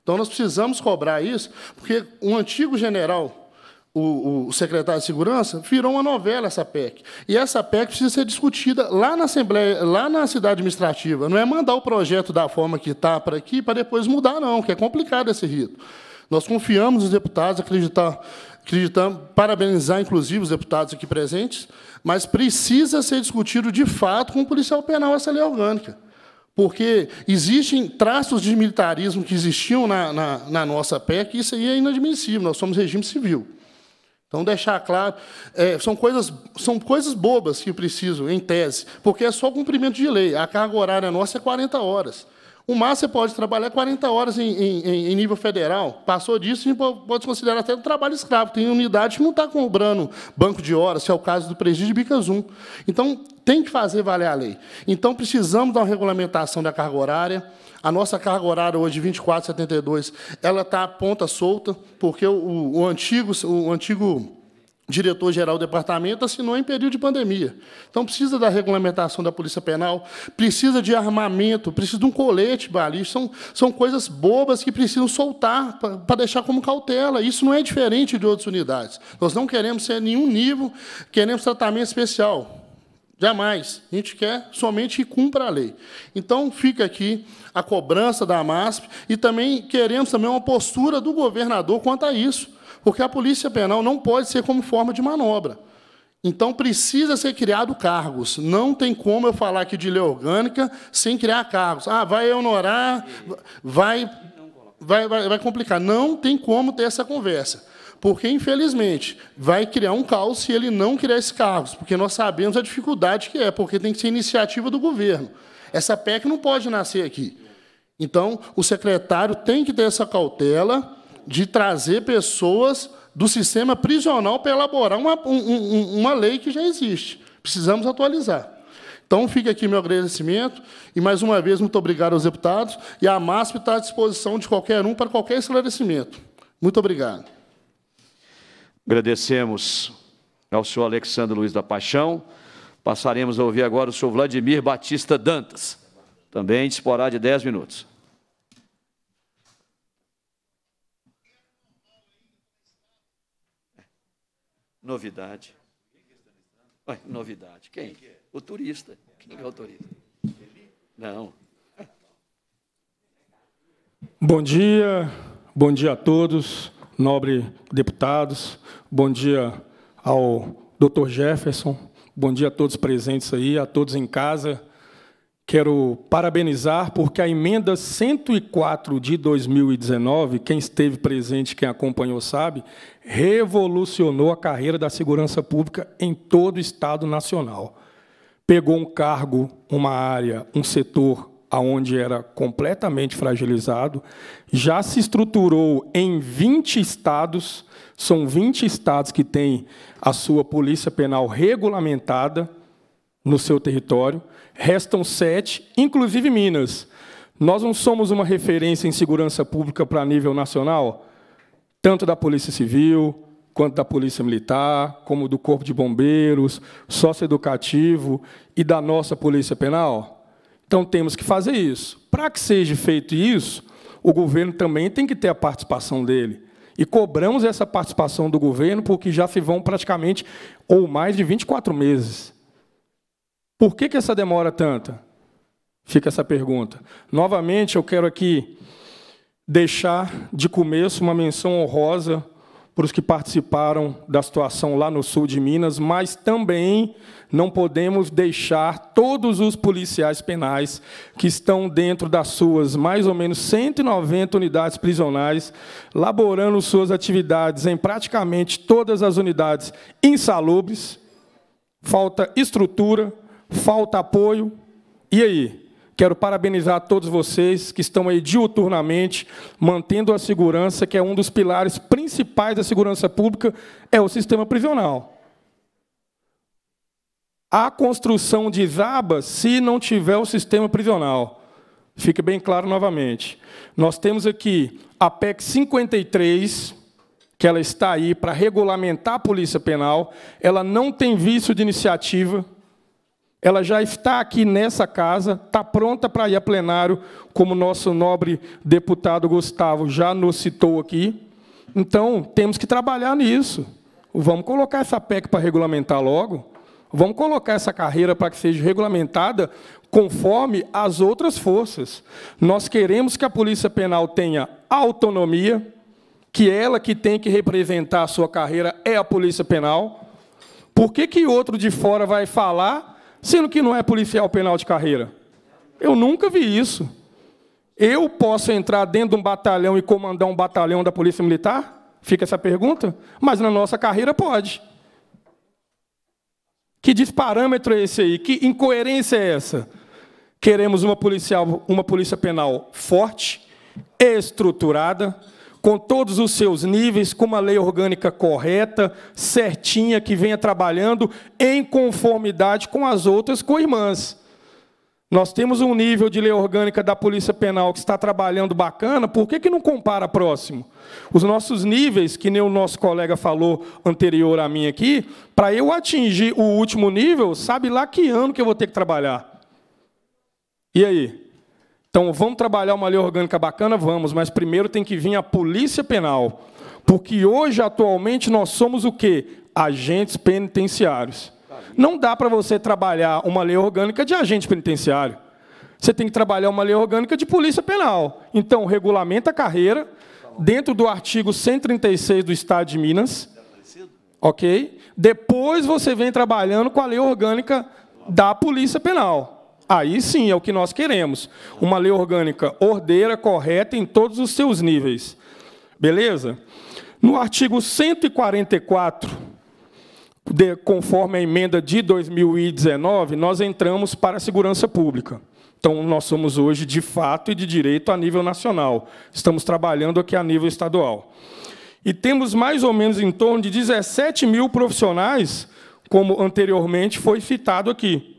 Então, nós precisamos cobrar isso, porque um antigo general, o, o, secretário de Segurança, virou uma novela essa PEC. E essa PEC precisa ser discutida lá na Assembleia, lá na cidade administrativa. Não é mandar o projeto da forma que está para aqui para depois mudar, não, que é complicado esse rito. Nós confiamos nos deputados, acreditar, Acreditamos, parabenizar, inclusive, os deputados aqui presentes, mas precisa ser discutido, de fato, com o policial penal essa lei orgânica. Porque existem traços de militarismo que existiam na, na, na nossa PEC, e isso aí é inadmissível, nós somos regime civil. Então, deixar claro, é, são, coisas, são coisas bobas que precisam, em tese, porque é só cumprimento de lei. A carga horária nossa é 40 horas. O máximo você pode trabalhar 40 horas em, em, em nível federal. Passou disso, pode considerar até um trabalho escravo. Tem unidade que não está cobrando banco de horas, se é o caso do presídio de Bicazum. Então, tem que fazer valer a lei. Então, precisamos uma regulamentação da carga horária. A nossa carga horária hoje, 24,72, ela está a ponta solta, porque o, o antigo... O antigo diretor-geral do departamento assinou em período de pandemia. Então, precisa da regulamentação da Polícia Penal, precisa de armamento, precisa de um colete balístico. São, são coisas bobas que precisam soltar para deixar como cautela. Isso não é diferente de outras unidades. Nós não queremos ser nenhum nível, queremos tratamento especial. Jamais. A gente quer somente que cumpra a lei. Então, fica aqui a cobrança da MASP e também queremos também uma postura do governador quanto a isso porque a polícia penal não pode ser como forma de manobra. Então precisa ser criado cargos. Não tem como eu falar aqui de lei orgânica sem criar cargos. Ah, vai honorar, vai, vai, vai, vai complicar. Não tem como ter essa conversa. Porque, infelizmente, vai criar um caos se ele não criar esses cargos, porque nós sabemos a dificuldade que é, porque tem que ser iniciativa do governo. Essa PEC não pode nascer aqui. Então, o secretário tem que ter essa cautela, de trazer pessoas do sistema prisional para elaborar uma, um, uma lei que já existe. Precisamos atualizar. Então, fica aqui meu agradecimento. E, mais uma vez, muito obrigado aos deputados. E a MASP está à disposição de qualquer um para qualquer esclarecimento. Muito obrigado. Agradecemos ao senhor Alexandre Luiz da Paixão. Passaremos a ouvir agora o senhor Vladimir Batista Dantas. Também disporá de 10 minutos. Novidade. Ué, novidade. Quem? O turista. Quem é o turista? Não. Bom dia, bom dia a todos, nobres deputados, bom dia ao doutor Jefferson, bom dia a todos presentes aí, a todos em casa. Quero parabenizar porque a emenda 104 de 2019, quem esteve presente, quem acompanhou sabe, revolucionou a carreira da segurança pública em todo o estado nacional. Pegou um cargo, uma área, um setor aonde era completamente fragilizado, já se estruturou em 20 estados, são 20 estados que têm a sua polícia penal regulamentada no seu território restam sete, inclusive Minas. Nós não somos uma referência em segurança pública para nível nacional, tanto da Polícia Civil, quanto da Polícia Militar, como do Corpo de Bombeiros, socioeducativo e da nossa Polícia Penal? Então, temos que fazer isso. Para que seja feito isso, o governo também tem que ter a participação dele. E cobramos essa participação do governo porque já se vão praticamente ou mais de 24 meses. Por que, que essa demora tanta? Fica essa pergunta. Novamente, eu quero aqui deixar de começo uma menção honrosa para os que participaram da situação lá no sul de Minas, mas também não podemos deixar todos os policiais penais que estão dentro das suas mais ou menos 190 unidades prisionais, laborando suas atividades em praticamente todas as unidades insalubres, falta estrutura, falta apoio. E aí? Quero parabenizar todos vocês que estão aí diuturnamente mantendo a segurança, que é um dos pilares principais da segurança pública, é o sistema prisional. A construção de Zaba se não tiver o sistema prisional. Fica bem claro novamente. Nós temos aqui a PEC 53, que ela está aí para regulamentar a Polícia Penal, ela não tem vício de iniciativa, ela já está aqui nessa casa, está pronta para ir a plenário, como nosso nobre deputado Gustavo já nos citou aqui. Então, temos que trabalhar nisso. Vamos colocar essa PEC para regulamentar logo. Vamos colocar essa carreira para que seja regulamentada conforme as outras forças. Nós queremos que a Polícia Penal tenha autonomia, que ela que tem que representar a sua carreira é a Polícia Penal. Por que, que outro de fora vai falar sendo que não é policial penal de carreira? Eu nunca vi isso. Eu posso entrar dentro de um batalhão e comandar um batalhão da Polícia Militar? Fica essa pergunta? Mas na nossa carreira pode. Que disparâmetro é esse aí? Que incoerência é essa? Queremos uma policial, uma polícia penal forte, estruturada, com todos os seus níveis, com uma lei orgânica correta, certinha, que venha trabalhando em conformidade com as outras co-irmãs. Nós temos um nível de lei orgânica da Polícia Penal que está trabalhando bacana, por que, que não compara próximo? Os nossos níveis, que nem o nosso colega falou anterior a mim aqui, para eu atingir o último nível, sabe lá que ano que eu vou ter que trabalhar. E aí? Então, vamos trabalhar uma lei orgânica bacana? Vamos, mas primeiro tem que vir a polícia penal. Porque hoje, atualmente, nós somos o quê? Agentes penitenciários. Não dá para você trabalhar uma lei orgânica de agente penitenciário. Você tem que trabalhar uma lei orgânica de polícia penal. Então, regulamenta a carreira dentro do artigo 136 do Estado de Minas. Ok? Depois você vem trabalhando com a lei orgânica da Polícia Penal. Aí sim é o que nós queremos. Uma lei orgânica ordeira, correta em todos os seus níveis. Beleza? No artigo 144, de, conforme a emenda de 2019, nós entramos para a segurança pública. Então, nós somos hoje, de fato e de direito, a nível nacional. Estamos trabalhando aqui a nível estadual. E temos mais ou menos em torno de 17 mil profissionais, como anteriormente foi citado aqui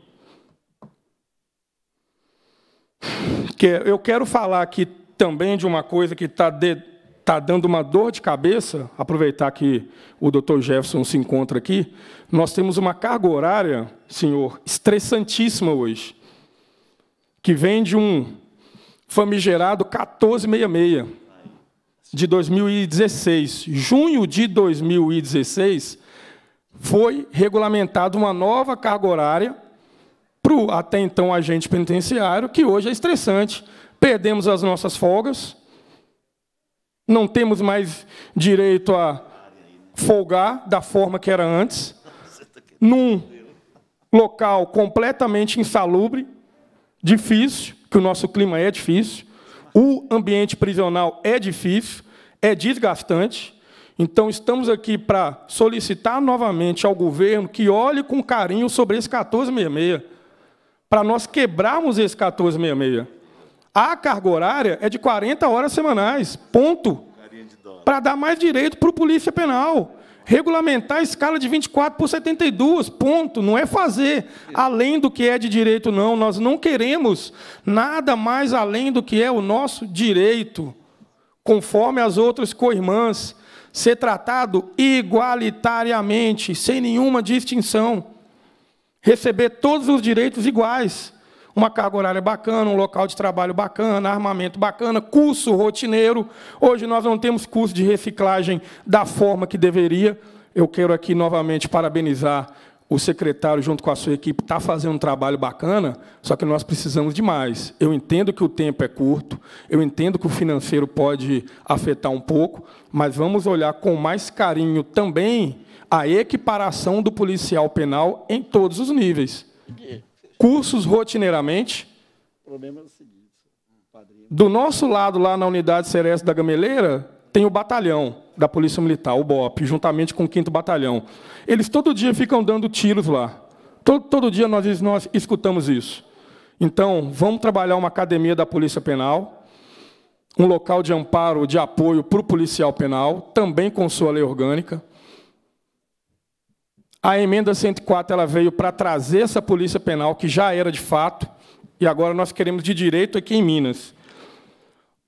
que eu quero falar aqui também de uma coisa que está tá dando uma dor de cabeça, aproveitar que o Dr. Jefferson se encontra aqui. Nós temos uma carga horária, senhor, estressantíssima hoje, que vem de um famigerado 1466 de 2016. Junho de 2016 foi regulamentada uma nova carga horária para o até então agente penitenciário, que hoje é estressante. Perdemos as nossas folgas, não temos mais direito a folgar da forma que era antes, num local completamente insalubre, difícil, que o nosso clima é difícil, o ambiente prisional é difícil, é desgastante. Então, estamos aqui para solicitar novamente ao governo que olhe com carinho sobre esse 1466 para nós quebrarmos esse 1466. A carga horária é de 40 horas semanais, ponto. Para dar mais direito para o Polícia Penal. Regulamentar a escala de 24 por 72, ponto. Não é fazer além do que é de direito, não. Nós não queremos nada mais além do que é o nosso direito, conforme as outras co-irmãs, ser tratado igualitariamente, sem nenhuma distinção receber todos os direitos iguais. Uma carga horária bacana, um local de trabalho bacana, armamento bacana, curso rotineiro. Hoje nós não temos curso de reciclagem da forma que deveria. Eu quero aqui novamente parabenizar o secretário, junto com a sua equipe, está fazendo um trabalho bacana, só que nós precisamos de mais. Eu entendo que o tempo é curto, eu entendo que o financeiro pode afetar um pouco, mas vamos olhar com mais carinho também a equiparação do policial penal em todos os níveis. Cursos rotineiramente. O problema é o seguinte, padrinho. Do nosso lado, lá na unidade Celeste da Gameleira, tem o batalhão da Polícia Militar, o BOP, juntamente com o 5 Batalhão. Eles todo dia ficam dando tiros lá. Todo, todo dia nós, nós escutamos isso. Então, vamos trabalhar uma academia da Polícia Penal, um local de amparo, de apoio para o policial penal, também com sua lei orgânica. A emenda 104 ela veio para trazer essa polícia penal, que já era de fato, e agora nós queremos de direito aqui em Minas.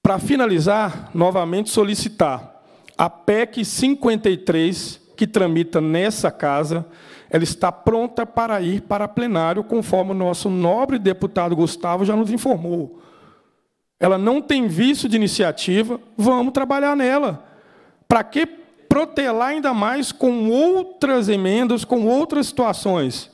Para finalizar, novamente solicitar a PEC 53, que tramita nessa casa, ela está pronta para ir para plenário, conforme o nosso nobre deputado Gustavo já nos informou. Ela não tem vício de iniciativa, vamos trabalhar nela. Para que protelar ainda mais com outras emendas, com outras situações.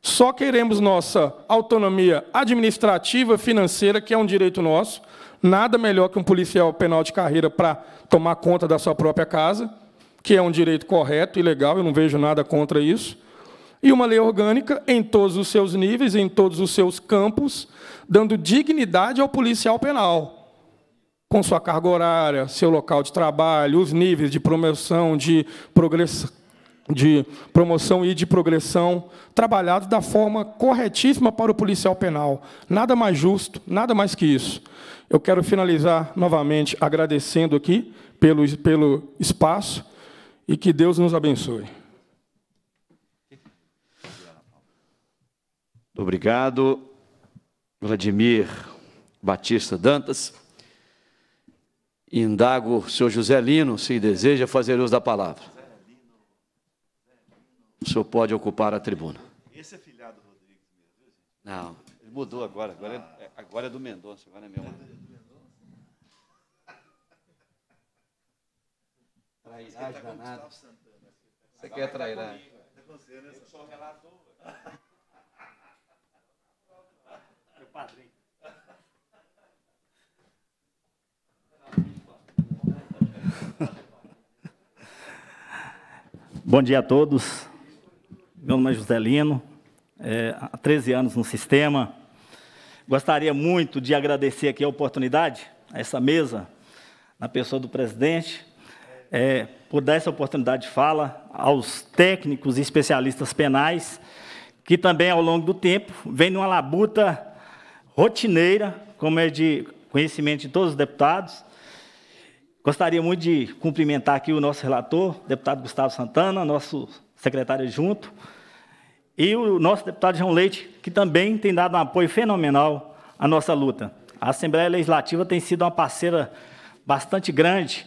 Só queremos nossa autonomia administrativa, financeira, que é um direito nosso. Nada melhor que um policial penal de carreira para tomar conta da sua própria casa, que é um direito correto e legal, eu não vejo nada contra isso. E uma lei orgânica em todos os seus níveis, em todos os seus campos, dando dignidade ao policial penal com sua carga horária, seu local de trabalho, os níveis de promoção, de progressão de promoção e de progressão, trabalhados da forma corretíssima para o policial penal. Nada mais justo, nada mais que isso. Eu quero finalizar novamente agradecendo aqui pelo, pelo espaço e que Deus nos abençoe. obrigado, Vladimir Batista Dantas. Indago o senhor José Lino se deseja fazer uso da palavra. O senhor pode ocupar a tribuna. Esse é filhado do Rodrigues mesmo, Não, ele mudou agora. Agora, é, é, agora é do Mendonça, agora é meu. Trairagem tá danada. Você quer trairagem? Eu sou relator. Meu padrinho. Bom dia a todos. Meu nome é José Lino, é, há 13 anos no sistema. Gostaria muito de agradecer aqui a oportunidade, a essa mesa, na pessoa do presidente, é, por dar essa oportunidade de fala aos técnicos e especialistas penais, que também, ao longo do tempo, vem numa labuta rotineira, como é de conhecimento de todos os deputados, Gostaria muito de cumprimentar aqui o nosso relator, deputado Gustavo Santana, nosso secretário junto, e o nosso deputado João Leite, que também tem dado um apoio fenomenal à nossa luta. A Assembleia Legislativa tem sido uma parceira bastante grande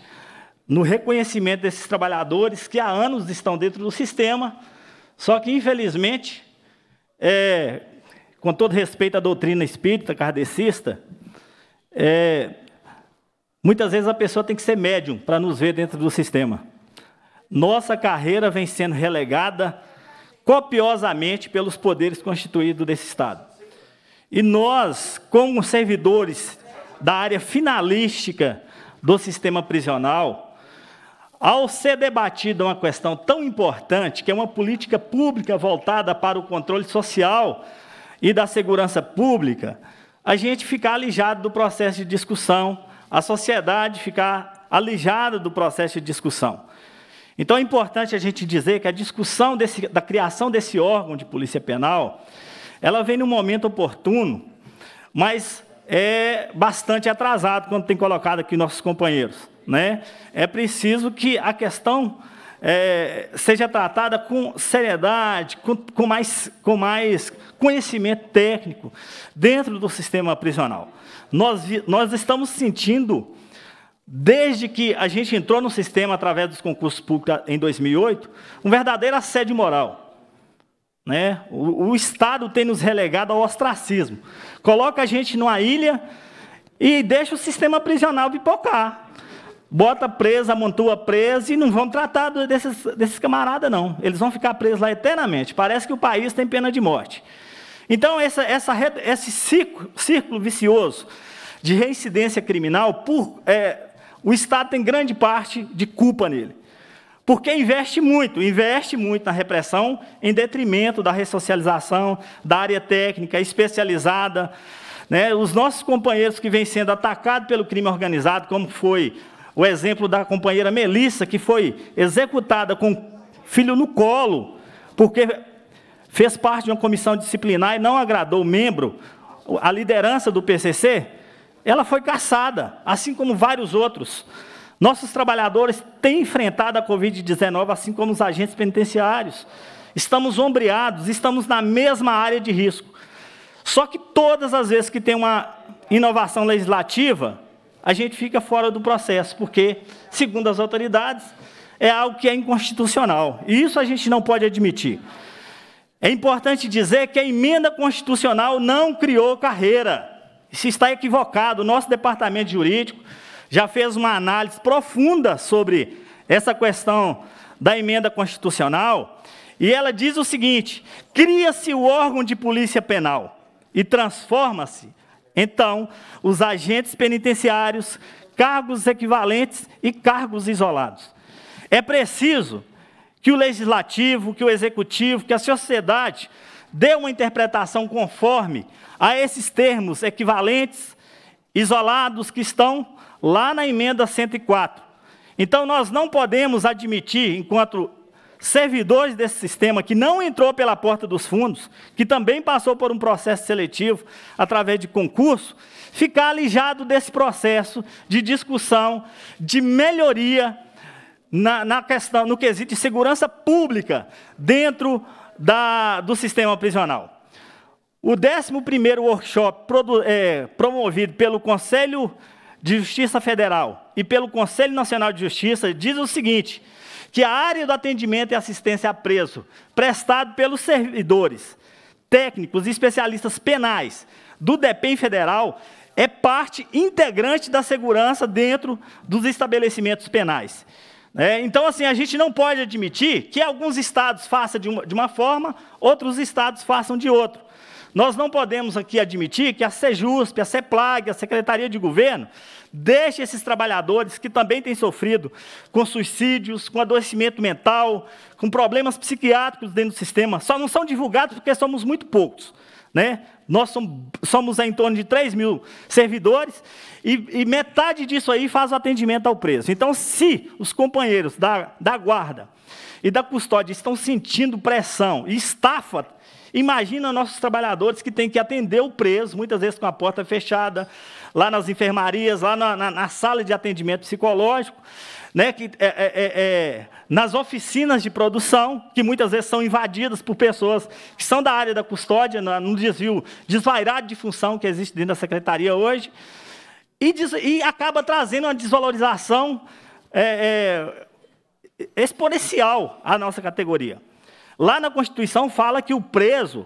no reconhecimento desses trabalhadores que há anos estão dentro do sistema, só que, infelizmente, é, com todo respeito à doutrina espírita kardecista, é, Muitas vezes a pessoa tem que ser médium para nos ver dentro do sistema. Nossa carreira vem sendo relegada copiosamente pelos poderes constituídos desse Estado. E nós, como servidores da área finalística do sistema prisional, ao ser debatida uma questão tão importante, que é uma política pública voltada para o controle social e da segurança pública, a gente fica alijado do processo de discussão, a sociedade ficar alijada do processo de discussão. Então é importante a gente dizer que a discussão desse, da criação desse órgão de polícia penal, ela vem num momento oportuno, mas é bastante atrasado, quando tem colocado aqui nossos companheiros. Né? É preciso que a questão é, seja tratada com seriedade, com, com, mais, com mais conhecimento técnico dentro do sistema prisional nós, nós estamos sentindo, desde que a gente entrou no sistema através dos concursos públicos em 2008, um verdadeiro assédio moral. Né? O, o, Estado tem nos relegado ao ostracismo. Coloca a gente numa ilha e deixa o sistema prisional pipocar. Bota presa, amontoa presa e não vão tratar desses, desses camaradas, não. Eles vão ficar presos lá eternamente. Parece que o país tem pena de morte. Então, essa, essa, esse ciclo, círculo vicioso de reincidência criminal, por, é, o Estado tem grande parte de culpa nele. Porque investe muito, investe muito na repressão, em detrimento da ressocialização, da área técnica especializada. Né? Os nossos companheiros que vêm sendo atacados pelo crime organizado, como foi o exemplo da companheira Melissa, que foi executada com filho no colo, porque fez parte de uma comissão disciplinar e não agradou o membro, a liderança do PCC, ela foi caçada, assim como vários outros. Nossos trabalhadores têm enfrentado a Covid-19, assim como os agentes penitenciários. Estamos ombreados, estamos na mesma área de risco. Só que todas as vezes que tem uma inovação legislativa, a gente fica fora do processo, porque, segundo as autoridades, é algo que é inconstitucional. E isso a gente não pode admitir. É importante dizer que a emenda constitucional não criou carreira. Isso está equivocado. O nosso departamento jurídico já fez uma análise profunda sobre essa questão da emenda constitucional e ela diz o seguinte: cria-se o órgão de polícia penal e transforma-se, então, os agentes penitenciários, cargos equivalentes e cargos isolados. É preciso que o legislativo, que o executivo, que a sociedade dê uma interpretação conforme a esses termos equivalentes, isolados, que estão lá na emenda 104. Então, nós não podemos admitir, enquanto servidores desse sistema que não entrou pela porta dos fundos, que também passou por um processo seletivo através de concurso, ficar alijado desse processo de discussão, de melhoria na, na questão, no quesito de segurança pública dentro da, do sistema prisional. O 11º workshop produ, é, promovido pelo Conselho de Justiça Federal e pelo Conselho Nacional de Justiça diz o seguinte, que a área do atendimento e assistência a preso, prestado pelos servidores, técnicos e especialistas penais do DEPEN Federal, é parte integrante da segurança dentro dos estabelecimentos penais. É, então, assim, a gente não pode admitir que alguns estados façam de uma, de uma forma, outros estados façam de outro. Nós não podemos aqui admitir que a SEJUSP, a CEPLAG, a Secretaria de Governo, deixe esses trabalhadores que também têm sofrido com suicídios, com adoecimento mental, com problemas psiquiátricos dentro do sistema, só não são divulgados porque somos muito poucos. Né? Nós somos em torno de 3 mil servidores e, e, metade disso aí faz o atendimento ao preso. Então, se os companheiros da, da guarda e da custódia estão sentindo pressão e estafa, imagina nossos trabalhadores que têm que atender o preso, muitas vezes com a porta fechada, lá nas enfermarias, lá na, na, na sala de atendimento psicológico né, que, é, é, é, é, nas oficinas de produção, que muitas vezes são invadidas por pessoas que são da área da custódia, num desvio desvairado de função que existe dentro da secretaria hoje, e, diz, e acaba trazendo uma desvalorização é, é, exponencial à nossa categoria. Lá na Constituição fala que o preso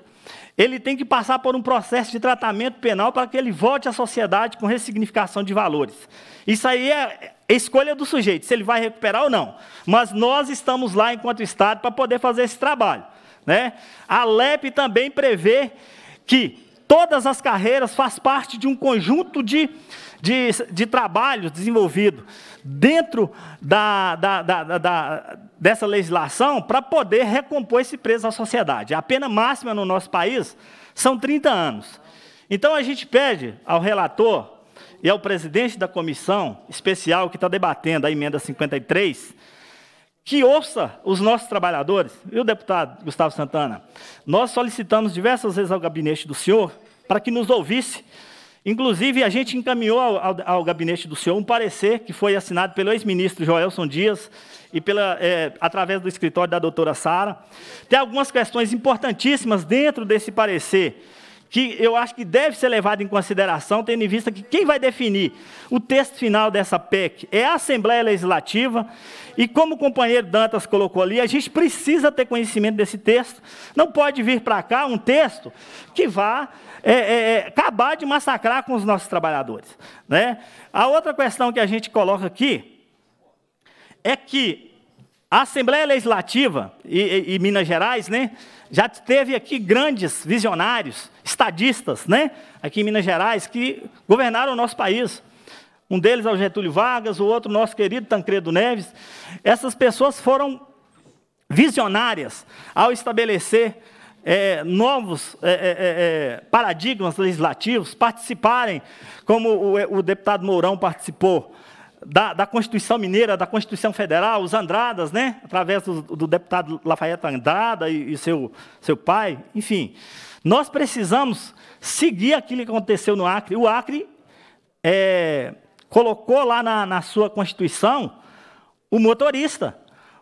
ele tem que passar por um processo de tratamento penal para que ele volte à sociedade com ressignificação de valores. Isso aí é, escolha do sujeito, se ele vai recuperar ou não. Mas nós estamos lá enquanto Estado para poder fazer esse trabalho. Né? A LEP também prevê que todas as carreiras faz parte de um conjunto de, de, de trabalho desenvolvido dentro da, da, da, da dessa legislação para poder recompor esse preso à sociedade. A pena máxima no nosso país são 30 anos. Então a gente pede ao relator e ao é presidente da comissão especial que está debatendo a emenda 53, que ouça os nossos trabalhadores, viu, deputado Gustavo Santana? Nós solicitamos diversas vezes ao gabinete do senhor para que nos ouvisse. Inclusive, a gente encaminhou ao, ao, ao gabinete do senhor um parecer que foi assinado pelo ex-ministro Joelson Dias e pela, é, através do escritório da doutora Sara. Tem algumas questões importantíssimas dentro desse parecer que eu acho que deve ser levado em consideração, tendo em vista que quem vai definir o texto final dessa PEC é a Assembleia Legislativa, e como o companheiro Dantas colocou ali, a gente precisa ter conhecimento desse texto, não pode vir para cá um texto que vá é, é, é, acabar de massacrar com os nossos trabalhadores. Né? A outra questão que a gente coloca aqui é que a Assembleia Legislativa e, e, e, Minas Gerais né, já teve aqui grandes visionários estadistas, né? Aqui em Minas Gerais, que governaram o nosso país. Um deles é o Getúlio Vargas, o outro nosso querido Tancredo Neves. Essas pessoas foram visionárias ao estabelecer é, novos é, é, é, é paradigmas legislativos, participarem, como o, é, o deputado Mourão participou, da, da, Constituição Mineira, da Constituição Federal, os Andradas, né? através do, do deputado Lafayette Andrada e, e seu, seu pai, enfim. Nós precisamos seguir aquilo que aconteceu no Acre. O Acre é, colocou lá na, na sua Constituição o motorista.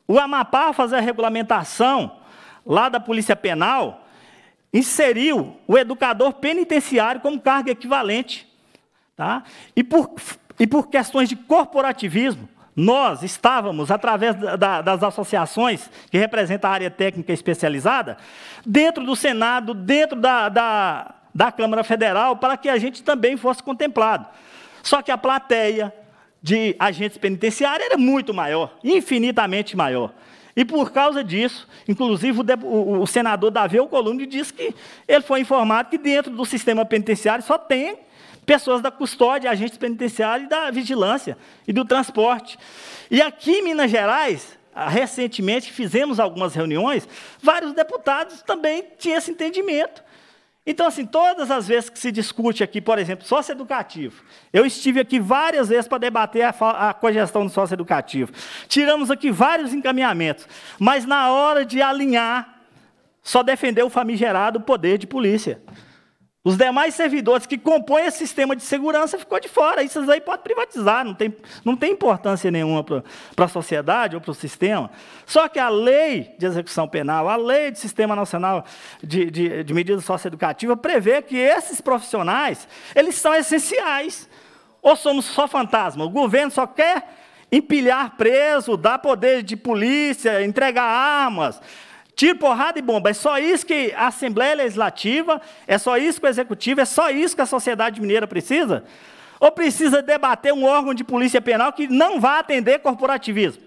O Amapá fazer a regulamentação lá da Polícia Penal inseriu o educador penitenciário como cargo equivalente. Tá? E, por, e por questões de corporativismo, nós estávamos, através da, das associações que representam a área técnica especializada, dentro do Senado, dentro da, da, da Câmara Federal, para que a gente também fosse contemplado. Só que a plateia de agentes penitenciários era muito maior, infinitamente maior. E por causa disso, inclusive o, o, o senador Davi Alcolumbre disse que ele foi informado que dentro do sistema penitenciário só tem pessoas da custódia, agentes penitenciários e da vigilância e do transporte. E aqui em Minas Gerais, ah, recentemente fizemos algumas reuniões, vários deputados também tinham esse entendimento. Então, assim, todas as vezes que se discute aqui, por exemplo, sócio educativo, eu estive aqui várias vezes para debater a, a cogestão do sócio educativo. Tiramos aqui vários encaminhamentos, mas na hora de alinhar, só defendeu o famigerado poder de polícia. Os demais servidores que compõem esse sistema de segurança ficou de fora. Isso aí pode privatizar, não tem, não tem importância nenhuma para a sociedade ou para o sistema. Só que a lei de execução penal, a lei do Sistema Nacional de, de, de Medidas Socioeducativas, prevê que esses profissionais, eles são essenciais. Ou somos só fantasma? O governo só quer empilhar preso, dar poder de polícia, entregar armas, Tiro, porrada e bomba. É só isso que a Assembleia Legislativa, é só isso que o Executivo, é só isso que a sociedade mineira precisa? Ou precisa debater um órgão de polícia penal que não vai atender corporativismo?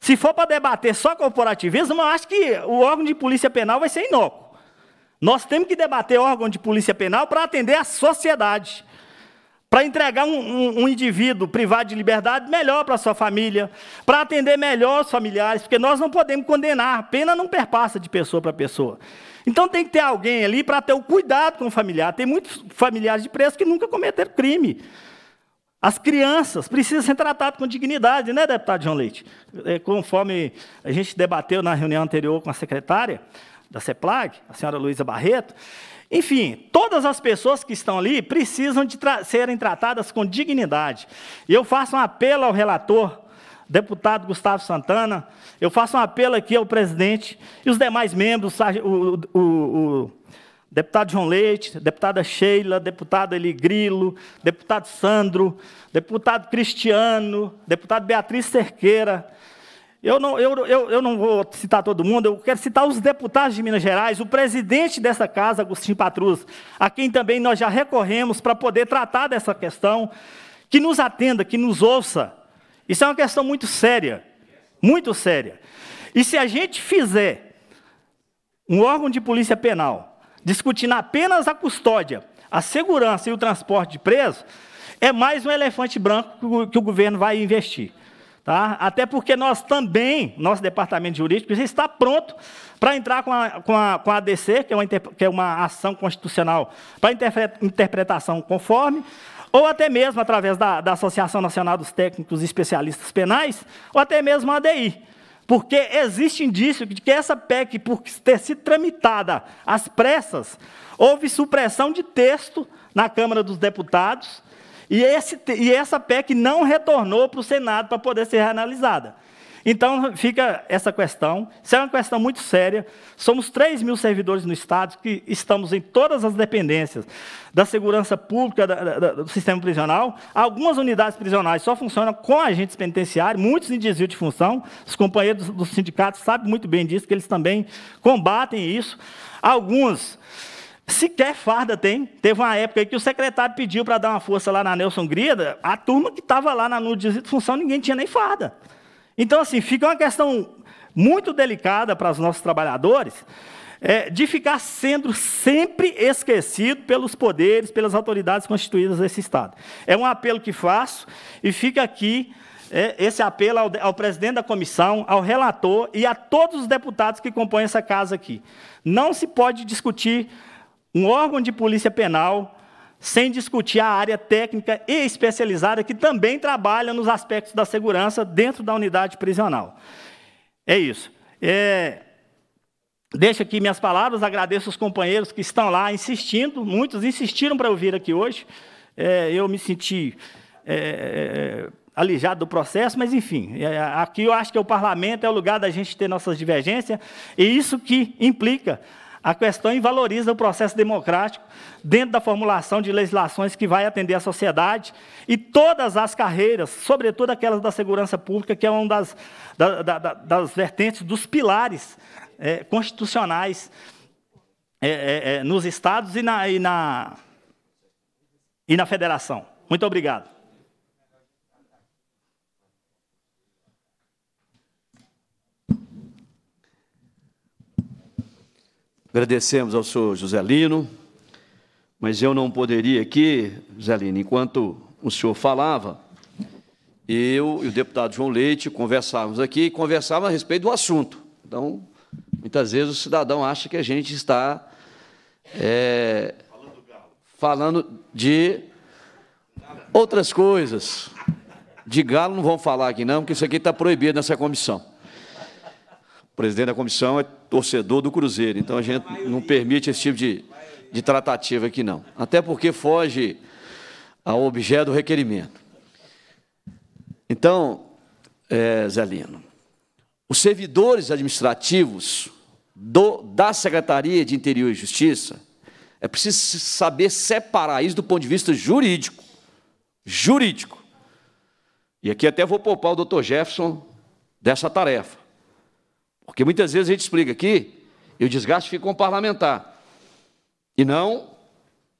Se for para debater só corporativismo, eu acho que o órgão de polícia penal vai ser inócuo. Nós temos que debater órgão de polícia penal para atender a sociedade para entregar um, um, um, indivíduo privado de liberdade melhor para sua família, para atender melhor os familiares, porque nós não podemos condenar, a pena não perpassa de pessoa para pessoa. Então tem que ter alguém ali para ter o cuidado com o familiar. Tem muitos familiares de preso que nunca cometeram crime. As crianças precisam ser tratadas com dignidade, né, deputado João Leite? É, conforme a gente debateu na reunião anterior com a secretária da CEPLAG, a senhora Luísa Barreto, enfim, todas as pessoas que estão ali precisam de tra serem tratadas com dignidade. E eu faço um apelo ao relator, deputado Gustavo Santana, eu faço um apelo aqui ao presidente e os demais membros, o, o, o deputado João Leite, deputada Sheila, deputado Eli Grilo, deputado Sandro, deputado Cristiano, deputado Beatriz Cerqueira, eu não, eu, eu, eu não vou citar todo mundo, eu quero citar os deputados de Minas Gerais, o presidente dessa casa, Agostinho Patrus, a quem também nós já recorremos para poder tratar dessa questão, que nos atenda, que nos ouça. Isso é uma questão muito séria, muito séria. E se a gente fizer um órgão de polícia penal discutindo apenas a custódia, a segurança e o transporte de presos, é mais um elefante branco que o governo vai investir. Tá? Até porque nós também, nosso departamento jurídico, já está pronto para entrar com a, com, a, com a ADC, que é uma, que é uma ação constitucional para interpretação conforme, ou até mesmo através da, da Associação Nacional dos Técnicos e Especialistas Penais, ou até mesmo a ADI. Porque existe indício de que essa PEC, por ter sido tramitada às pressas, houve supressão de texto na Câmara dos Deputados, e, esse, e essa PEC não retornou para o Senado para poder ser analisada. Então, fica essa questão. Isso é uma questão muito séria. Somos 3 mil servidores no Estado que estamos em todas as dependências da segurança pública, da, da, do sistema prisional. Algumas unidades prisionais só funcionam com agentes penitenciários, muitos em desvio de função. Os companheiros dos sindicatos sabem muito bem disso, que eles também combatem isso. Alguns Sequer farda tem. Teve uma época aí que o secretário pediu para dar uma força lá na Nelson Grida, a turma que estava lá na, no de função, ninguém tinha nem farda. Então, assim, fica uma questão muito delicada para os nossos trabalhadores, é, de ficar sendo sempre esquecido pelos poderes, pelas autoridades constituídas desse Estado. É um apelo que faço e fica aqui é, esse apelo ao, ao presidente da comissão, ao relator e a todos os deputados que compõem essa casa aqui. Não se pode discutir um órgão de polícia penal, sem discutir a área técnica e especializada que também trabalha nos aspectos da segurança dentro da unidade prisional. É isso. É... Deixo aqui minhas palavras, agradeço os companheiros que estão lá insistindo, muitos insistiram para eu vir aqui hoje. É, eu me senti é, é alijado do processo, mas enfim, é, aqui eu acho que o parlamento é o lugar da gente ter nossas divergências, e isso que implica a questão valoriza o processo democrático dentro da formulação de legislações que vai atender a sociedade e todas as carreiras, sobretudo aquelas da segurança pública, que é uma das, da, da, das vertentes dos pilares é, constitucionais é, é, é, nos estados e na, e, na, e na federação. Muito obrigado. Agradecemos ao senhor José Lino, mas eu não poderia aqui, José Lino, enquanto o senhor falava, eu e o deputado João Leite conversávamos aqui e conversávamos a respeito do assunto. Então, muitas vezes o cidadão acha que a gente está é, falando de outras coisas. De galo não vão falar aqui não, porque isso aqui está proibido nessa comissão. O presidente da comissão é torcedor do Cruzeiro. Então a gente não permite esse tipo de, de tratativa aqui, não. Até porque foge ao objeto do requerimento. Então, é, Zé Lino, os servidores administrativos do, da Secretaria de Interior e Justiça, é preciso saber separar isso do ponto de vista jurídico. Jurídico. E aqui até vou poupar o doutor Jefferson dessa tarefa. Porque muitas vezes a gente explica aqui e o desgaste fica com o parlamentar e não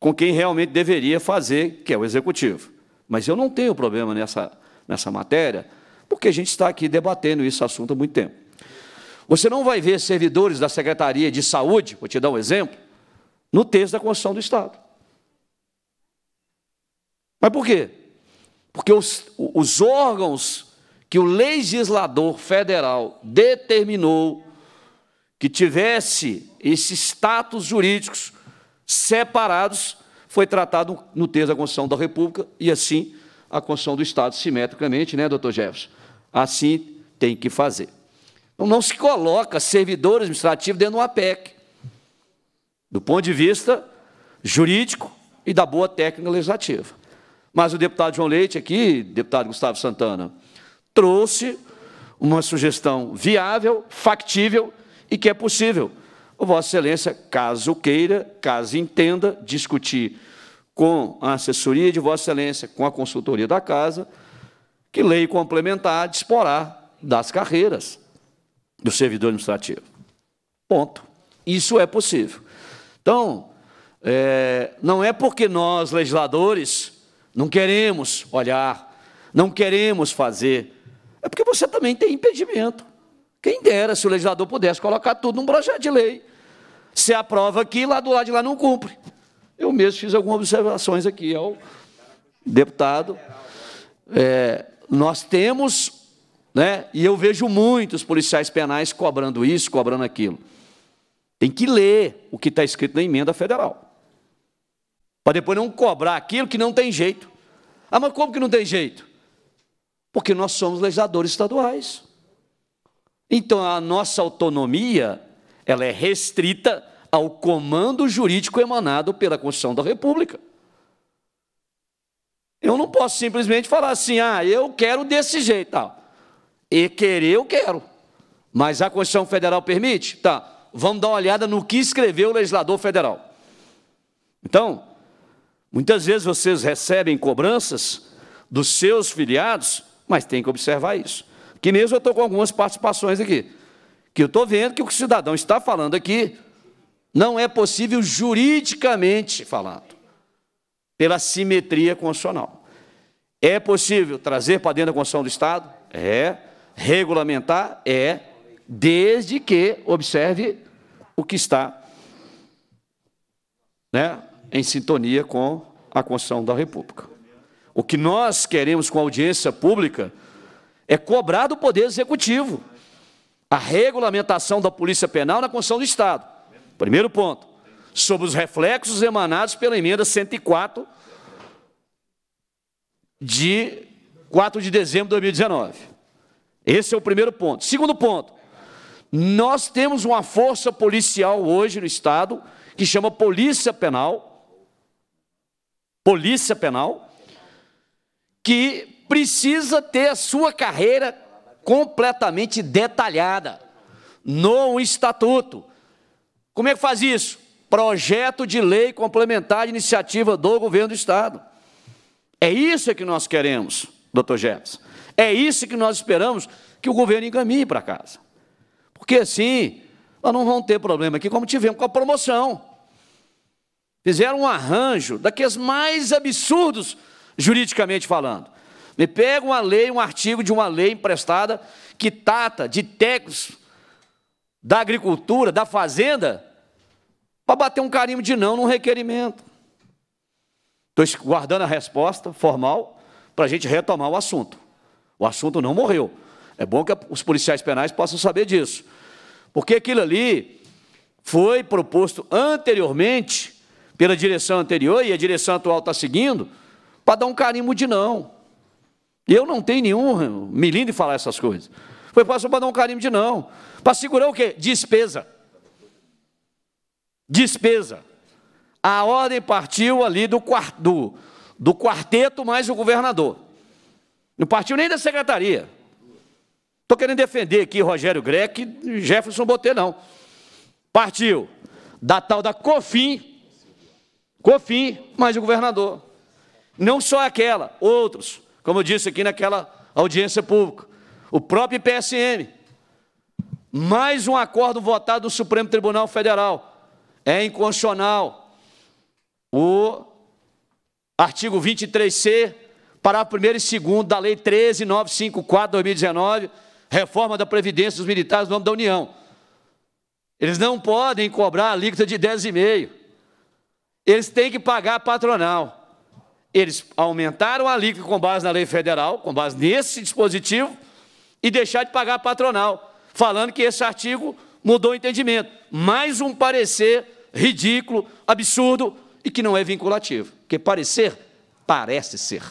com quem realmente deveria fazer, que é o executivo. Mas eu não tenho problema nessa, nessa matéria, porque a gente está aqui debatendo esse assunto há muito tempo. Você não vai ver servidores da Secretaria de Saúde, vou te dar um exemplo, no texto da Constituição do Estado. Mas por quê? Porque os, os órgãos que o legislador federal determinou que tivesse esses status jurídicos separados, foi tratado no texto da Constituição da República e assim a Constituição do Estado simetricamente, né, doutor Jefferson? Assim tem que fazer. Então, não se coloca servidor administrativo dentro de uma PEC, do ponto de vista jurídico e da boa técnica legislativa. Mas o deputado João Leite aqui, deputado Gustavo Santana, trouxe uma sugestão viável, factível e que é possível. Vossa Excelência, caso queira, caso entenda, discutir com a assessoria de Vossa Excelência, com a consultoria da Casa, que lei complementar disporá das carreiras do servidor administrativo. Ponto. Isso é possível. Então, é, não é porque nós, legisladores, não queremos olhar, não queremos fazer, é porque você também tem impedimento. Quem dera se o legislador pudesse colocar tudo num projeto de lei. Se aprova aqui, lá do lado de lá não cumpre. Eu mesmo fiz algumas observações aqui ao deputado. É, nós temos, né, e eu vejo muitos policiais penais cobrando isso, cobrando aquilo. Tem que ler o que está escrito na emenda federal. Para depois não cobrar aquilo que não tem jeito. Ah, mas como que não tem jeito? Porque nós somos legisladores estaduais. Então a nossa autonomia, ela é restrita ao comando jurídico emanado pela Constituição da República. Eu não posso simplesmente falar assim: "Ah, eu quero desse jeito", tal. E querer eu quero. Mas a Constituição Federal permite? Tá. Vamos dar uma olhada no que escreveu o legislador federal. Então, muitas vezes vocês recebem cobranças dos seus filiados mas tem que observar isso. Que mesmo eu estou com algumas participações aqui, que eu estou vendo que o que o cidadão está falando aqui não é possível juridicamente falando, pela simetria constitucional. É possível trazer para dentro da Constituição do Estado? É. Regulamentar? É. Desde que observe o que está né, em sintonia com a Constituição da República. O que nós queremos com a audiência pública é cobrar do Poder Executivo a regulamentação da Polícia Penal na Constituição do Estado. Primeiro ponto. Sobre os reflexos emanados pela emenda 104 de 4 de dezembro de 2019. Esse é o primeiro ponto. Segundo ponto. Nós temos uma força policial hoje no Estado que chama Polícia Penal. Polícia Penal que precisa ter a sua carreira completamente detalhada no estatuto. Como é que faz isso? Projeto de lei complementar de iniciativa do governo do Estado. É isso que nós queremos, doutor Jefferson. É isso que nós esperamos que o governo encaminhe para casa. Porque assim, nós não vamos ter problema aqui, como tivemos com a promoção. Fizeram um arranjo daqueles mais absurdos juridicamente falando. Me pega uma lei, um artigo de uma lei emprestada que trata de técnicos da agricultura, da fazenda, para bater um carimbo de não num requerimento. Estou guardando a resposta formal para a gente retomar o assunto. O assunto não morreu. É bom que os policiais penais possam saber disso. Porque aquilo ali foi proposto anteriormente pela direção anterior e a direção atual está seguindo para dar um carimbo de não. Eu não tenho nenhum milímetro de falar essas coisas. Foi só para dar um carimbo de não. Para segurar o quê? Despesa. Despesa. A ordem partiu ali do, do, do quarteto mais o governador. Não partiu nem da secretaria. Estou querendo defender aqui Rogério Greco e Jefferson Botelho, não. Partiu da tal da COFIM, COFIM mais o governador. Não só aquela, outros, como eu disse aqui naquela audiência pública. O próprio PSM. Mais um acordo votado do Supremo Tribunal Federal. É inconstitucional. O artigo 23C, parágrafo 1 e 2 da Lei 13.954-2019, reforma da Previdência dos Militares no nome da União. Eles não podem cobrar a alíquota de 10,5. Eles têm que pagar a patronal. Eles aumentaram a alíquota com base na lei federal, com base nesse dispositivo, e deixar de pagar a patronal, falando que esse artigo mudou o entendimento. Mais um parecer ridículo, absurdo e que não é vinculativo. Porque parecer parece ser.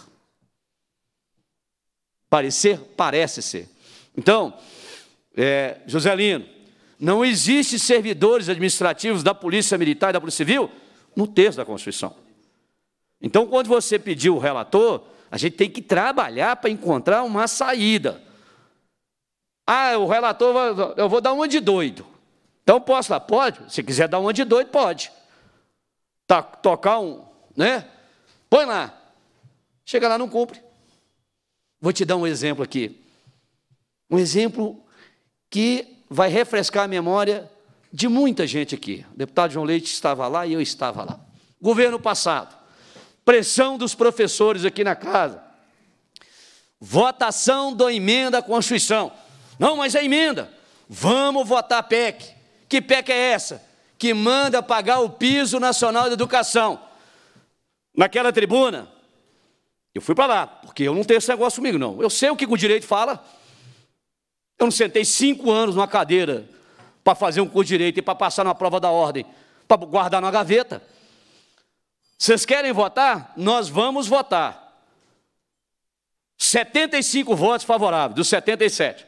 Parecer parece ser. Então, é, Lino, não existe servidores administrativos da Polícia Militar e da Polícia Civil no texto da Constituição. Então, quando você pediu o relator, a gente tem que trabalhar para encontrar uma saída. Ah, o relator, vai, eu vou dar uma de doido. Então, posso lá? Pode. Se quiser dar uma de doido, pode. Tá, tocar um, né? Põe lá. Chega lá, não cumpre. Vou te dar um exemplo aqui. Um exemplo que vai refrescar a memória de muita gente aqui. O deputado João Leite estava lá e eu estava lá. Governo passado pressão dos professores aqui na casa, votação da emenda à Constituição. Não, mas é emenda. Vamos votar a PEC. Que PEC é essa? Que manda pagar o piso nacional de educação. Naquela tribuna, eu fui para lá, porque eu não tenho esse negócio comigo, não. Eu sei o que o direito fala. Eu não sentei cinco anos numa cadeira para fazer um curso de direito e para passar numa prova da ordem, para guardar na gaveta. Vocês querem votar? Nós vamos votar. 75 votos favoráveis, dos 77.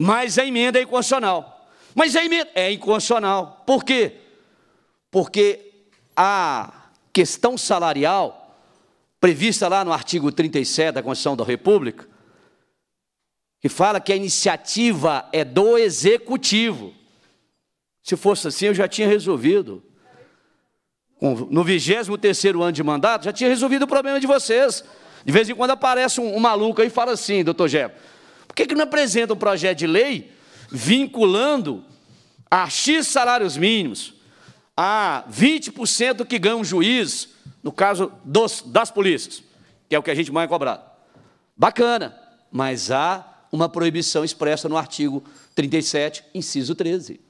Mas a emenda é inconstitucional. Mas a emenda é inconstitucional. Por quê? Porque a questão salarial, prevista lá no artigo 37 da Constituição da República, que fala que a iniciativa é do executivo. Se fosse assim, eu já tinha resolvido no 23 ano de mandato, já tinha resolvido o problema de vocês. De vez em quando aparece um, um maluco aí e fala assim, doutor Jeb, por que, que não apresenta um projeto de lei vinculando a X salários mínimos, a 20% que ganha um juiz, no caso dos, das polícias, que é o que a gente mais é cobrado? Bacana, mas há uma proibição expressa no artigo 37, inciso 13.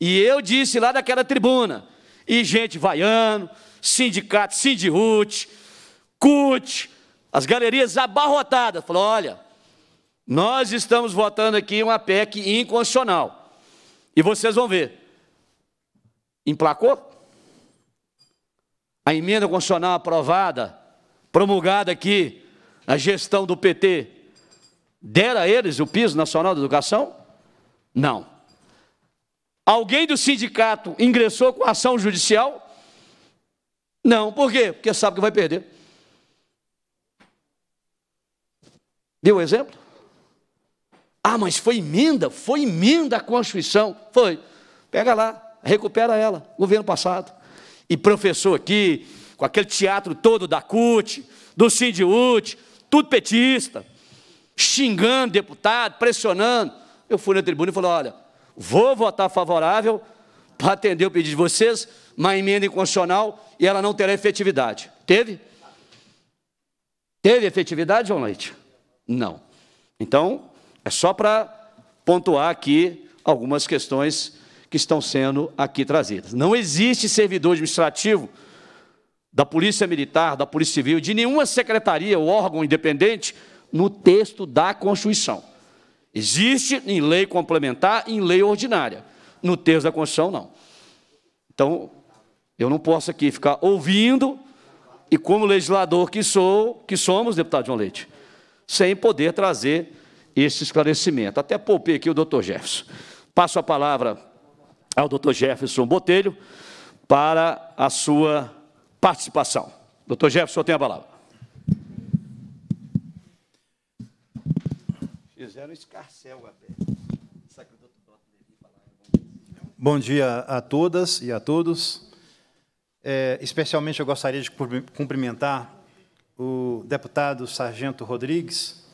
E eu disse lá daquela tribuna, e gente vaiando, sindicato, Sindirut, CUT, as galerias abarrotadas. Falou: olha, nós estamos votando aqui uma PEC inconstitucional. E vocês vão ver. Emplacou? A emenda constitucional aprovada, promulgada aqui, na gestão do PT, dera a eles o piso nacional da educação? Não. Alguém do sindicato ingressou com ação judicial? Não, por quê? Porque sabe que vai perder. Deu exemplo? Ah, mas foi emenda, foi emenda à Constituição. Foi. Pega lá, recupera ela, governo passado. E professor aqui, com aquele teatro todo da CUT, do Sindiut, tudo petista, xingando deputado, pressionando. Eu fui na tribuna e falei: olha, Vou votar favorável para atender o pedido de vocês, uma emenda inconstitucional e ela não terá efetividade. Teve? Teve efetividade, João Leite? Não. Então, é só para pontuar aqui algumas questões que estão sendo aqui trazidas. Não existe servidor administrativo da Polícia Militar, da Polícia Civil, de nenhuma secretaria ou órgão independente no texto da Constituição. Existe em lei complementar e em lei ordinária. No texto da Constituição, não. Então, eu não posso aqui ficar ouvindo, e como legislador que sou, que somos, deputado João Leite, sem poder trazer esse esclarecimento. Até poupei aqui o doutor Jefferson. Passo a palavra ao doutor Jefferson Botelho para a sua participação. Doutor Jefferson, tem a palavra. Fizeram escarcel Bom dia a todas e a todos. É, especialmente eu gostaria de cumprimentar o deputado Sargento Rodrigues,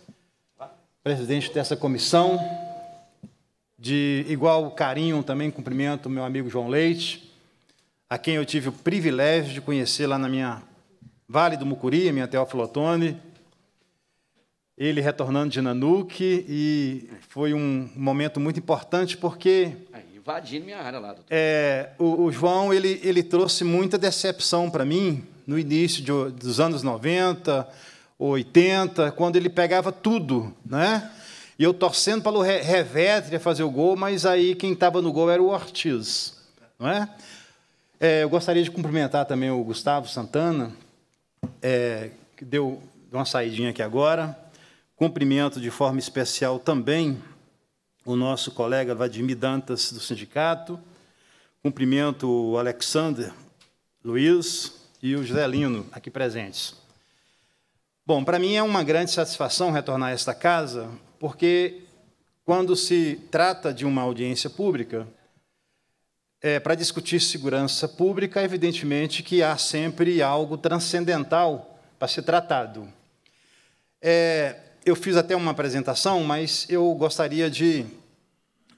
tá. presidente dessa comissão. De igual carinho também cumprimento o meu amigo João Leite, a quem eu tive o privilégio de conhecer lá na minha Vale do Mucuri, minha Teófilo Otone, ele retornando de Nanuque e foi um momento muito importante porque Aí, invadindo minha área lá. Doutor. É, o, o, João ele, ele trouxe muita decepção para mim no início de, dos anos 90, 80, quando ele pegava tudo, né? E eu torcendo para o Re Revetria fazer o gol, mas aí quem estava no gol era o Ortiz, não é? é? eu gostaria de cumprimentar também o Gustavo Santana, é, que deu uma saidinha aqui agora. Cumprimento de forma especial também o nosso colega Vladimir Dantas, do sindicato. Cumprimento o Alexander, Luiz e o José Lino, aqui presentes. Bom, para mim é uma grande satisfação retornar a esta casa, porque quando se trata de uma audiência pública, é, para discutir segurança pública, evidentemente que há sempre algo transcendental para ser tratado. É, eu fiz até uma apresentação, mas eu gostaria de,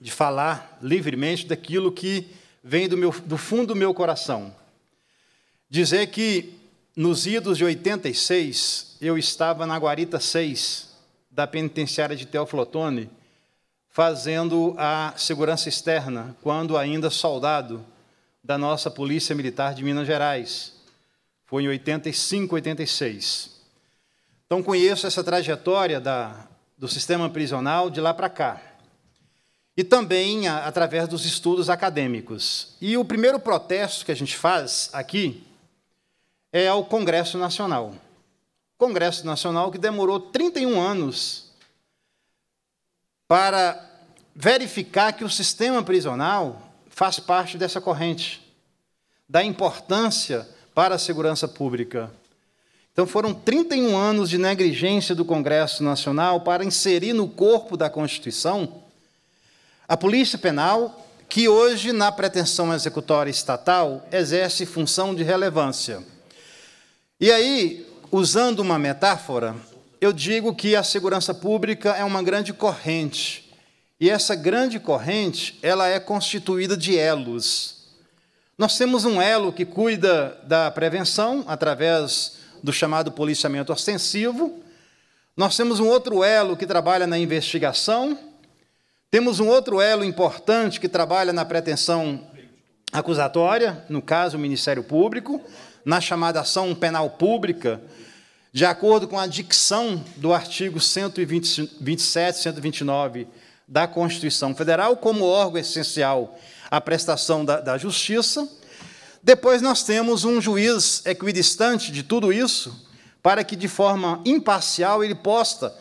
de falar livremente daquilo que vem do, meu, do fundo do meu coração. Dizer que nos idos de 86, eu estava na guarita 6 da penitenciária de Teoflotone, fazendo a segurança externa, quando ainda soldado da nossa Polícia Militar de Minas Gerais. Foi em 85, 86. Então conheço essa trajetória da, do sistema prisional de lá para cá. E também a, através dos estudos acadêmicos. E o primeiro protesto que a gente faz aqui é ao Congresso Nacional. Congresso Nacional que demorou 31 anos para verificar que o sistema prisional faz parte dessa corrente, da importância para a segurança pública. Então foram 31 anos de negligência do Congresso Nacional para inserir no corpo da Constituição a Polícia Penal, que hoje, na pretensão executória estatal, exerce função de relevância. E aí, usando uma metáfora, eu digo que a segurança pública é uma grande corrente. E essa grande corrente, ela é constituída de elos. Nós temos um elo que cuida da prevenção através do chamado policiamento ostensivo. Nós temos um outro elo que trabalha na investigação. Temos um outro elo importante que trabalha na pretensão acusatória, no caso, o Ministério Público, na chamada ação penal pública, de acordo com a dicção do artigo 127, 129 da Constituição Federal, como órgão essencial à prestação da, da justiça. Depois nós temos um juiz equidistante de tudo isso, para que de forma imparcial ele possa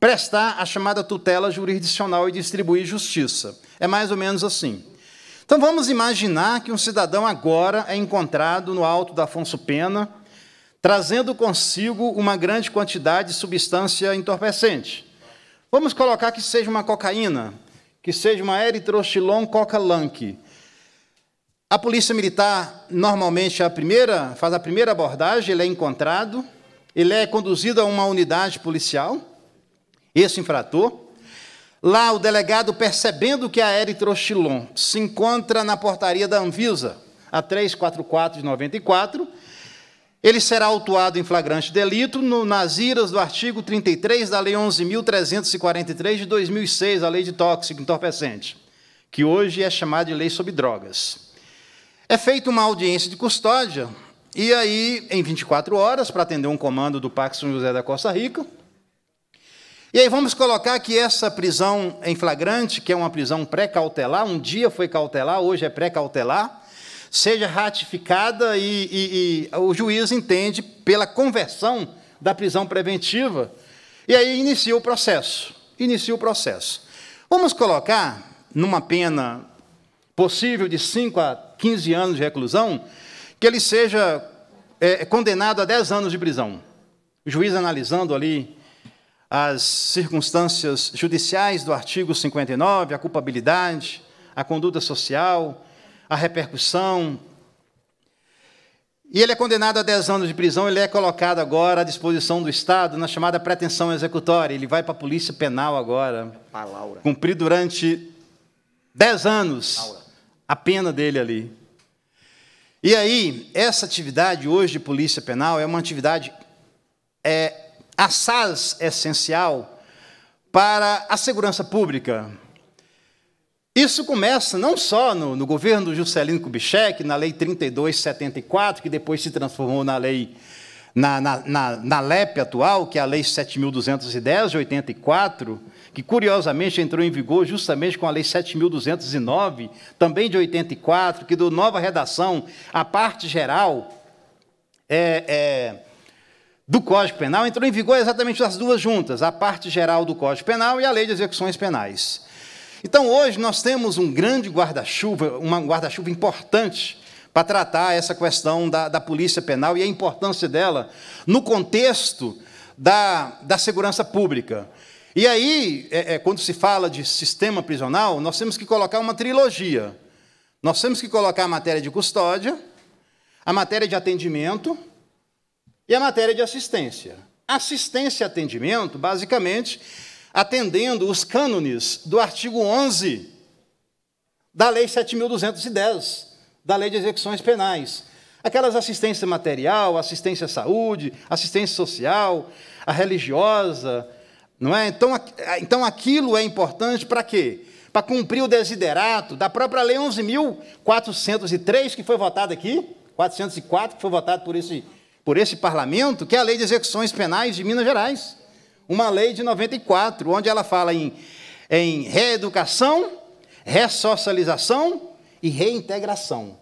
prestar a chamada tutela jurisdicional e distribuir justiça. É mais ou menos assim. Então vamos imaginar que um cidadão agora é encontrado no alto da Afonso Pena, trazendo consigo uma grande quantidade de substância entorpecente. Vamos colocar que seja uma cocaína, que seja uma eritrostilon coca lanque a polícia militar normalmente é a primeira, faz a primeira abordagem, ele é encontrado, ele é conduzido a uma unidade policial, esse infrator. Lá o delegado, percebendo que a eritrostilon se encontra na portaria da Anvisa, a 344 de 94, ele será autuado em flagrante delito no, nas iras do artigo 33 da Lei 11.343 de 2006, a Lei de Tóxico Entorpecente, que hoje é chamada de Lei sobre Drogas. É feita uma audiência de custódia, e aí, em 24 horas, para atender um comando do Parque São José da Costa Rica. E aí vamos colocar que essa prisão em flagrante, que é uma prisão pré-cautelar, um dia foi cautelar, hoje é pré-cautelar, seja ratificada e, e, e o juiz entende pela conversão da prisão preventiva. E aí inicia o processo. Inicia o processo. Vamos colocar numa pena possível de 5 a 15 anos de reclusão, que ele seja é, condenado a 10 anos de prisão. O juiz analisando ali as circunstâncias judiciais do artigo 59, a culpabilidade, a conduta social, a repercussão. E ele é condenado a 10 anos de prisão, ele é colocado agora à disposição do Estado na chamada pretensão executória. Ele vai para a Polícia Penal agora. Palaura. Cumprir durante 10 anos a pena dele ali. E aí, essa atividade hoje de polícia penal é uma atividade é, assaz é essencial para a segurança pública. Isso começa não só no, no governo do Juscelino Kubitschek, na Lei 3274, que depois se transformou na lei na, na, na, na LEP atual, que é a Lei 7.210, de 84, que curiosamente entrou em vigor justamente com a Lei 7.209, também de 84, que do nova redação, a parte geral é, é, do Código Penal entrou em vigor exatamente as duas juntas, a parte geral do Código Penal e a Lei de Execuções Penais. Então, hoje, nós temos um grande guarda-chuva, uma guarda-chuva importante para tratar essa questão da, da polícia penal e a importância dela no contexto da, da segurança pública. E aí, é, é, quando se fala de sistema prisional, nós temos que colocar uma trilogia. Nós temos que colocar a matéria de custódia, a matéria de atendimento e a matéria de assistência. Assistência e atendimento, basicamente, atendendo os cânones do artigo 11 da Lei 7.210, da Lei de Execuções Penais. Aquelas assistência material, assistência à saúde, assistência social, a religiosa, não é? Então, é, então aquilo é importante para quê? Para cumprir o desiderato da própria Lei 11.403, que foi votada aqui, 404, que foi votada por esse, por esse parlamento, que é a Lei de Execuções Penais de Minas Gerais. Uma lei de 94, onde ela fala em, em reeducação, ressocialização e reintegração.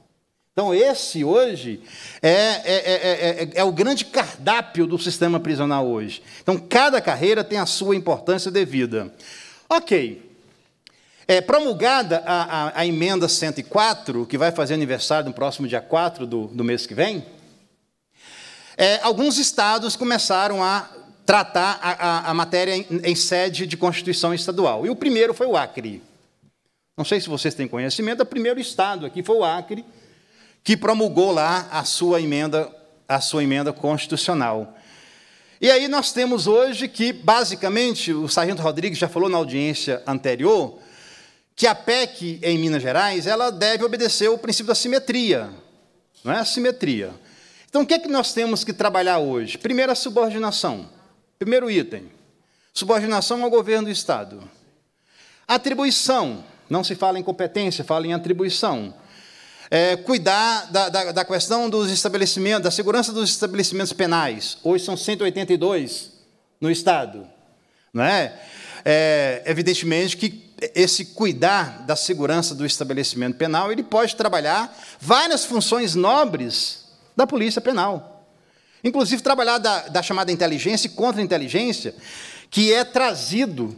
Então, esse hoje é, é, é, é, o grande cardápio do sistema prisional hoje. Então, cada carreira tem a sua importância devida. Ok. É promulgada a, a, a emenda 104, que vai fazer aniversário no próximo dia 4 do, do mês que vem, alguns estados começaram a tratar a, a matéria em, em sede de Constituição Estadual. E o primeiro foi o Acre. Não sei se vocês têm conhecimento, o primeiro estado aqui foi o Acre que promulgou lá a sua emenda, a sua emenda constitucional. E aí nós temos hoje que, basicamente, o Sargento Rodrigues já falou na audiência anterior, que a PEC em Minas Gerais ela deve obedecer o princípio da simetria, não é? A simetria. Então, o que é que nós temos que trabalhar hoje? Primeiro, a subordinação. Primeiro item: subordinação ao governo do Estado. Atribuição. Não se fala em competência, fala em atribuição é, cuidar da, da, da, questão dos estabelecimentos, da segurança dos estabelecimentos penais. Hoje são 182 no Estado. Não é? é evidentemente que esse cuidar da segurança do estabelecimento penal, ele pode trabalhar várias funções nobres da polícia penal. Inclusive, trabalhar da, da chamada inteligência e contra-inteligência, que é trazido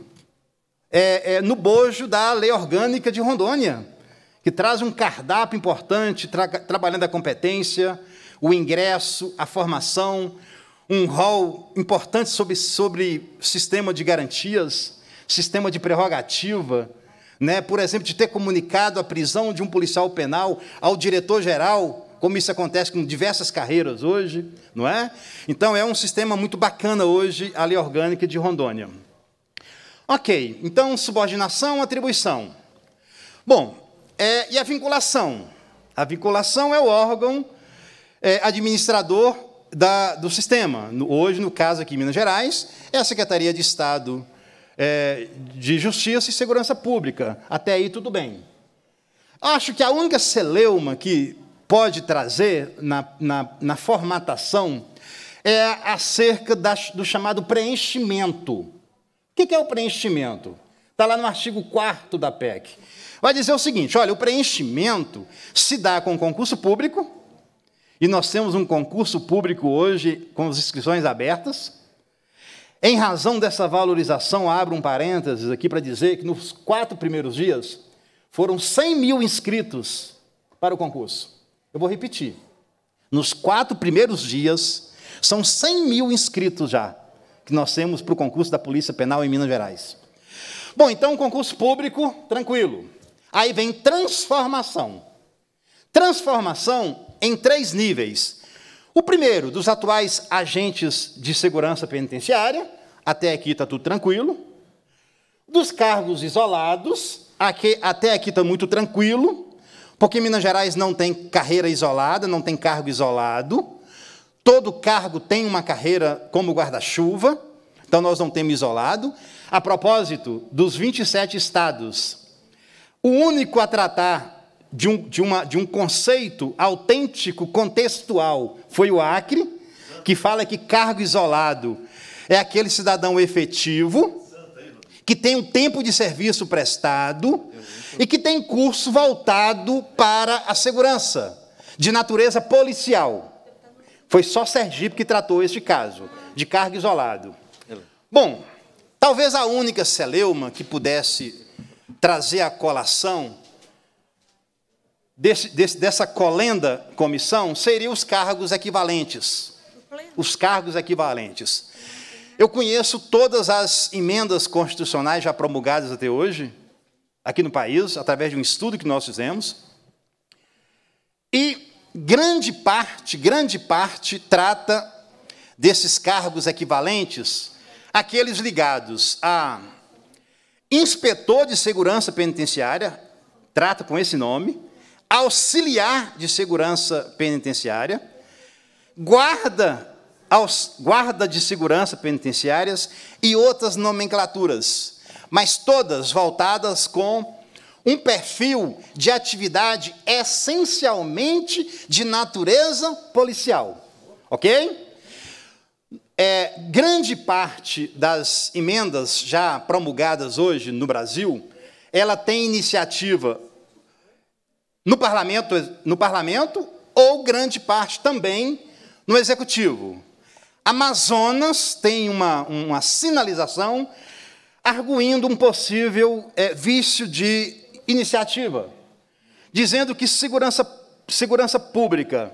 é, é, no bojo da lei orgânica de Rondônia que traz um cardápio importante, tra trabalhando a competência, o ingresso, a formação, um rol importante sobre, sobre sistema de garantias, sistema de prerrogativa, né? por exemplo, de ter comunicado a prisão de um policial penal ao diretor-geral, como isso acontece com diversas carreiras hoje, não é? Então, é um sistema muito bacana hoje, a lei orgânica de Rondônia. Ok, então, subordinação, atribuição. Bom, é, e a vinculação? A vinculação é o órgão é, administrador da, do sistema. No, hoje, no caso aqui em Minas Gerais, é a Secretaria de Estado é, de Justiça e Segurança Pública. Até aí, tudo bem. Acho que a única celeuma que pode trazer na, na, na formatação é acerca da, do chamado preenchimento. O que é o preenchimento? Está lá no artigo 4 da PEC vai dizer o seguinte: olha, o preenchimento se dá com concurso público, e nós temos um concurso público hoje com as inscrições abertas. Em razão dessa valorização, abro um parênteses aqui para dizer que nos quatro primeiros dias foram 100 mil inscritos para o concurso. Eu vou repetir. Nos quatro primeiros dias, são 100 mil inscritos já que nós temos para o concurso da Polícia Penal em Minas Gerais. Bom, então, concurso público, tranquilo. Aí vem transformação. Transformação em três níveis. O primeiro, dos atuais agentes de segurança penitenciária, até aqui está tudo tranquilo. Dos cargos isolados, aqui, até aqui está muito tranquilo, porque Minas Gerais não tem carreira isolada, não tem cargo isolado. Todo cargo tem uma carreira como guarda-chuva, então nós não temos isolado. A propósito, dos 27 estados o único a tratar de um, de uma, de um conceito autêntico, contextual, foi o Acre, que fala que cargo isolado é aquele cidadão efetivo que tem um tempo de serviço prestado e que tem curso voltado para a segurança, de natureza policial. Foi só Sergipe que tratou este caso, de cargo isolado. Bom, talvez a única celeuma que pudesse trazer a colação desse, desse, dessa colenda comissão seriam os cargos equivalentes. Os cargos equivalentes. Eu conheço todas as emendas constitucionais já promulgadas até hoje, aqui no país, através de um estudo que nós fizemos. E grande parte, grande parte trata desses cargos equivalentes, aqueles ligados a inspetor de segurança penitenciária, trata com esse nome, auxiliar de segurança penitenciária, guarda, guarda de segurança penitenciárias e outras nomenclaturas, mas todas voltadas com um perfil de atividade essencialmente de natureza policial. Ok? É, grande parte das emendas já promulgadas hoje no Brasil, ela tem iniciativa no parlamento, no parlamento ou grande parte também no executivo. Amazonas tem uma, uma sinalização arguindo um possível é, vício de iniciativa, dizendo que segurança, segurança pública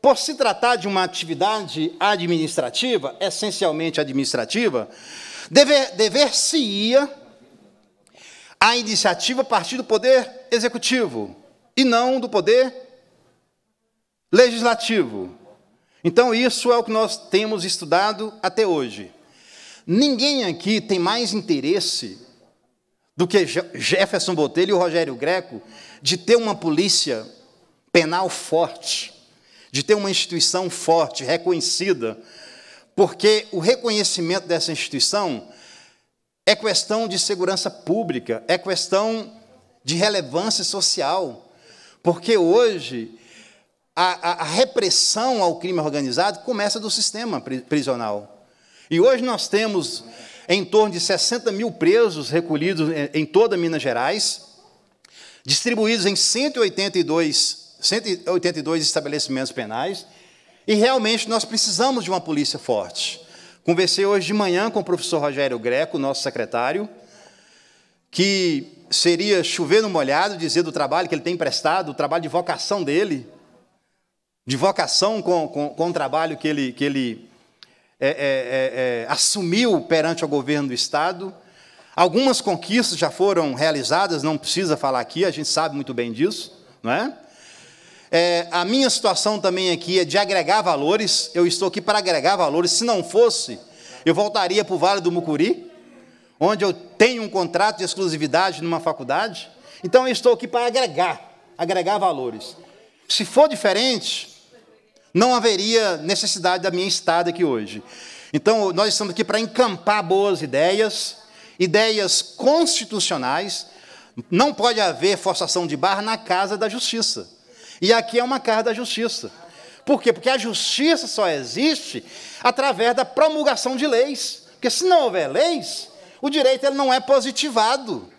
por se tratar de uma atividade administrativa, essencialmente administrativa, dever-se-ia dever se ia a iniciativa partir do poder executivo e não do poder legislativo. Então, isso é o que nós temos estudado até hoje. Ninguém aqui tem mais interesse do que Jefferson Botelho e o Rogério Greco de ter uma polícia penal forte, de ter uma instituição forte, reconhecida, porque o reconhecimento dessa instituição é questão de segurança pública, é questão de relevância social, porque hoje a, a, a repressão ao crime organizado começa do sistema prisional. E hoje nós temos em torno de 60 mil presos recolhidos em toda Minas Gerais, distribuídos em 182 182 estabelecimentos penais, e realmente nós precisamos de uma polícia forte. Conversei hoje de manhã com o professor Rogério Greco, nosso secretário, que seria chover no molhado, dizer do trabalho que ele tem prestado, o trabalho de vocação dele, de vocação com, com, com o trabalho que ele, que ele é, é, é, é assumiu perante o governo do Estado. Algumas conquistas já foram realizadas, não precisa falar aqui, a gente sabe muito bem disso, não é? É, a minha situação também aqui é de agregar valores, eu estou aqui para agregar valores. Se não fosse, eu voltaria para o Vale do Mucuri, onde eu tenho um contrato de exclusividade numa faculdade. Então eu estou aqui para agregar, agregar valores. Se for diferente, não haveria necessidade da minha estada aqui hoje. Então nós estamos aqui para encampar boas ideias, ideias constitucionais. Não pode haver forçação de barra na casa da justiça. E aqui é uma carta da justiça. Por quê? Porque a justiça só existe através da promulgação de leis. Porque se não houver leis, o direito ele não é positivado.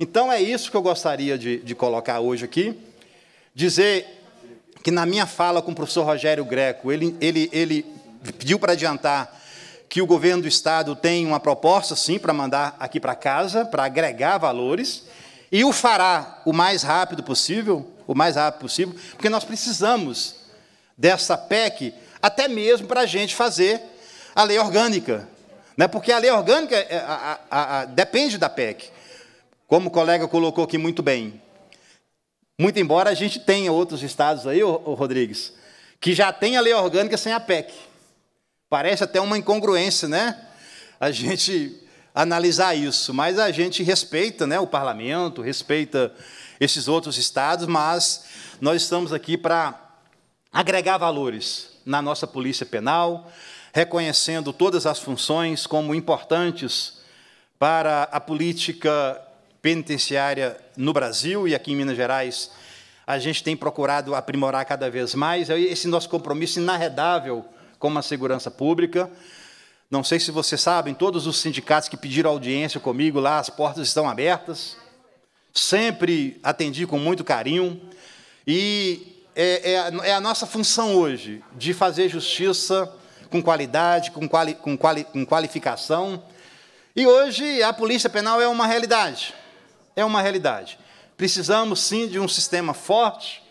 Então é isso que eu gostaria de, de colocar hoje aqui. Dizer que na minha fala com o professor Rogério Greco, ele, ele, ele pediu para adiantar que o governo do Estado tem uma proposta, sim, para mandar aqui para casa, para agregar valores, e o fará o mais rápido possível, o mais rápido possível, porque nós precisamos dessa PEC até mesmo para a gente fazer a lei orgânica. Né? Porque a lei orgânica é, a, a, a, depende da PEC, como o colega colocou aqui muito bem. Muito embora a gente tenha outros estados aí, ô, ô Rodrigues, que já tem a lei orgânica sem a PEC. Parece até uma incongruência, né? A gente analisar isso, mas a gente respeita né, o parlamento, respeita esses outros estados, mas nós estamos aqui para agregar valores na nossa Polícia Penal, reconhecendo todas as funções como importantes para a política penitenciária no Brasil e aqui em Minas Gerais. A gente tem procurado aprimorar cada vez mais esse nosso compromisso inarredável com a segurança pública. Não sei se vocês sabem, todos os sindicatos que pediram audiência comigo lá, as portas estão abertas sempre atendi com muito carinho. E é, é, a, é a nossa função hoje de fazer justiça com qualidade, com, quali, com, quali, com qualificação. E hoje a Polícia Penal é uma realidade. É uma realidade. Precisamos sim de um sistema forte,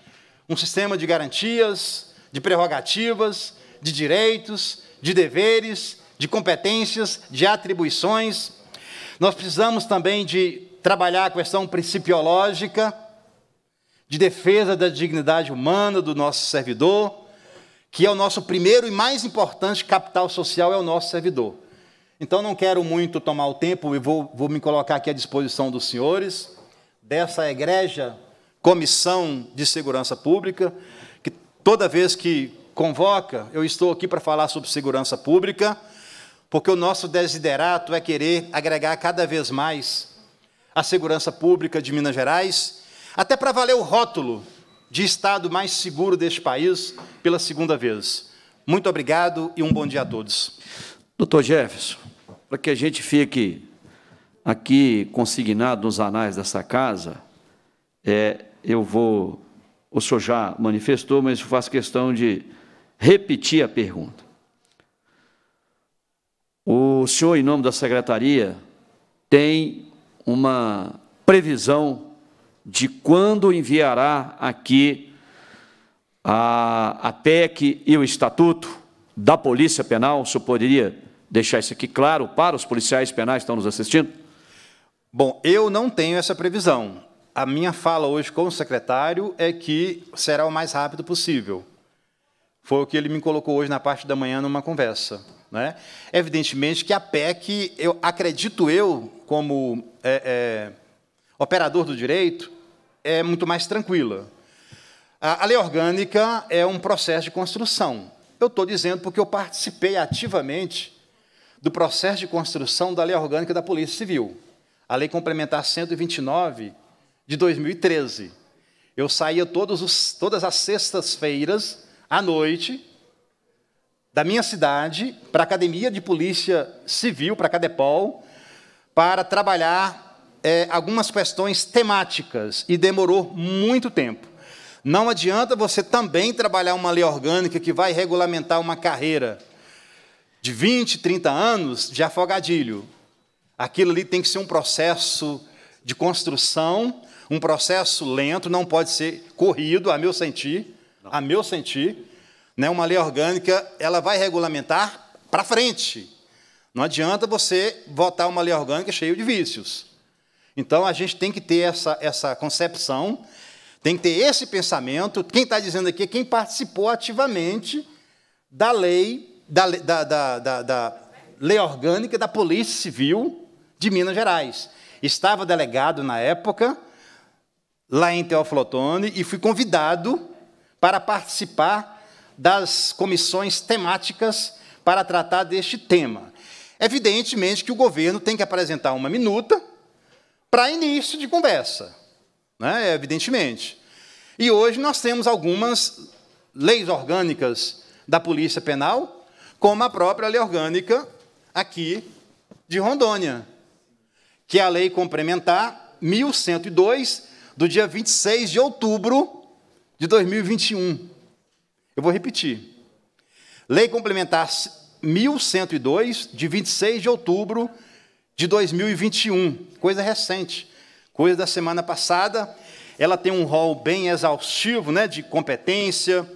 um sistema de garantias, de prerrogativas, de direitos, de deveres, de competências, de atribuições. Nós precisamos também de trabalhar a questão principiológica de defesa da dignidade humana do nosso servidor, que é o nosso primeiro e mais importante capital social, é o nosso servidor. Então, não quero muito tomar o tempo e vou, vou me colocar aqui à disposição dos senhores, dessa egrégia Comissão de Segurança Pública, que toda vez que convoca, eu estou aqui para falar sobre segurança pública, porque o nosso desiderato é querer agregar cada vez mais a segurança pública de Minas Gerais, até para valer o rótulo de Estado mais seguro deste país pela segunda vez. Muito obrigado e um bom dia a todos. Doutor Jefferson, para que a gente fique aqui consignado nos anais dessa casa, é, eu vou. O senhor já manifestou, mas eu faço questão de repetir a pergunta. O senhor, em nome da secretaria, tem uma previsão de quando enviará aqui a, a PEC e o Estatuto da Polícia Penal. O senhor poderia deixar isso aqui claro para os policiais penais que estão nos assistindo? Bom, eu não tenho essa previsão. A minha fala hoje com o secretário é que será o mais rápido possível. Foi o que ele me colocou hoje na parte da manhã numa conversa. Né? Evidentemente que a PEC, eu acredito eu, como é, é, operador do direito, é muito mais tranquila. A, a lei orgânica é um processo de construção. Eu estou dizendo porque eu participei ativamente do processo de construção da lei orgânica da Polícia Civil, a lei complementar 129 de 2013. Eu saía os, todas as sextas-feiras à noite da minha cidade para a Academia de Polícia Civil, para a Cadepol, para trabalhar é, algumas questões temáticas e demorou muito tempo. Não adianta você também trabalhar uma lei orgânica que vai regulamentar uma carreira de 20, 30 anos de afogadilho. Aquilo ali tem que ser um processo de construção, um processo lento, não pode ser corrido, a meu sentir, a meu sentir. Né? Uma lei orgânica, ela vai regulamentar para frente. Não adianta você votar uma lei orgânica cheia de vícios. Então, a gente tem que ter essa, essa concepção, tem que ter esse pensamento. Quem está dizendo aqui é quem participou ativamente da lei, da, da, da, da lei orgânica da Polícia Civil de Minas Gerais. Estava delegado na época, lá em Teoflotone, e fui convidado para participar das comissões temáticas para tratar deste tema. Evidentemente que o governo tem que apresentar uma minuta para início de conversa, né? evidentemente. E hoje nós temos algumas leis orgânicas da Polícia Penal, como a própria lei orgânica aqui de Rondônia, que é a lei complementar 1102, do dia 26 de outubro de 2021. Eu vou repetir. Lei complementar 1102, de 26 de outubro de 2021, coisa recente, coisa da semana passada. Ela tem um rol bem exaustivo né, de competência,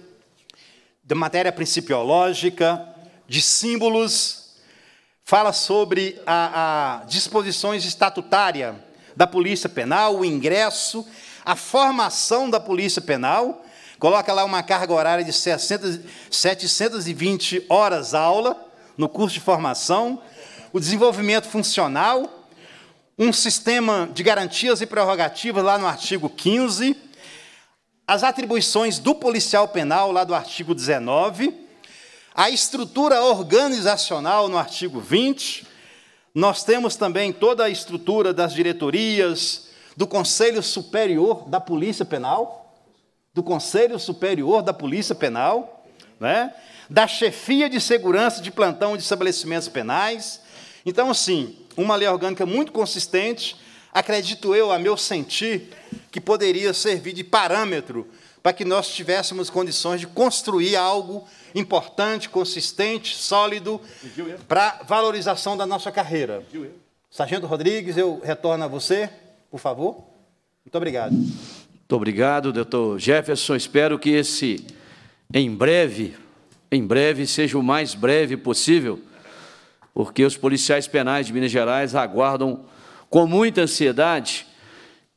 de matéria principiológica, de símbolos, fala sobre as a disposições estatutária da Polícia Penal, o ingresso, a formação da Polícia Penal Coloca lá uma carga horária de 720 horas aula no curso de formação, o desenvolvimento funcional, um sistema de garantias e prerrogativas lá no artigo 15, as atribuições do policial penal lá do artigo 19, a estrutura organizacional no artigo 20. Nós temos também toda a estrutura das diretorias, do Conselho Superior da Polícia Penal, do Conselho Superior da Polícia Penal, né? da chefia de segurança de plantão de estabelecimentos penais. Então, assim, uma lei orgânica muito consistente, acredito eu, a meu sentir, que poderia servir de parâmetro para que nós tivéssemos condições de construir algo importante, consistente, sólido, para valorização da nossa carreira. Sargento Rodrigues, eu retorno a você, por favor. Muito obrigado. Muito obrigado, doutor Jefferson. Espero que esse, em breve, em breve, seja o mais breve possível, porque os policiais penais de Minas Gerais aguardam com muita ansiedade,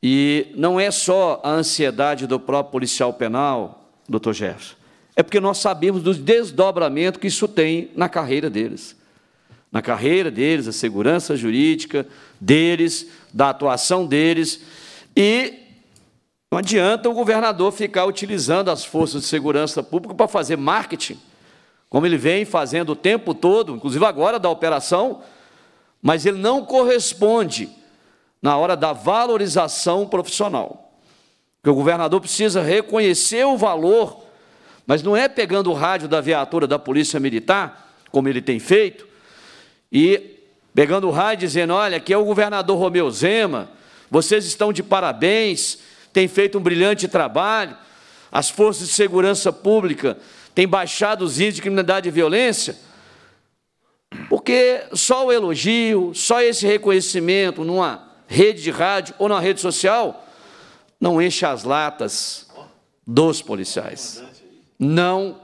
e não é só a ansiedade do próprio policial penal, doutor Jefferson, é porque nós sabemos do desdobramento que isso tem na carreira deles. Na carreira deles, a segurança jurídica deles, da atuação deles, e não adianta o governador ficar utilizando as forças de segurança pública para fazer marketing, como ele vem fazendo o tempo todo, inclusive agora da operação, mas ele não corresponde na hora da valorização profissional. Porque o governador precisa reconhecer o valor, mas não é pegando o rádio da viatura da Polícia Militar, como ele tem feito, e pegando o rádio dizendo: olha, aqui é o governador Romeu Zema, vocês estão de parabéns tem feito um brilhante trabalho, as forças de segurança pública têm baixado os índices de criminalidade e violência, porque só o elogio, só esse reconhecimento numa rede de rádio ou numa rede social não enche as latas dos policiais. Não,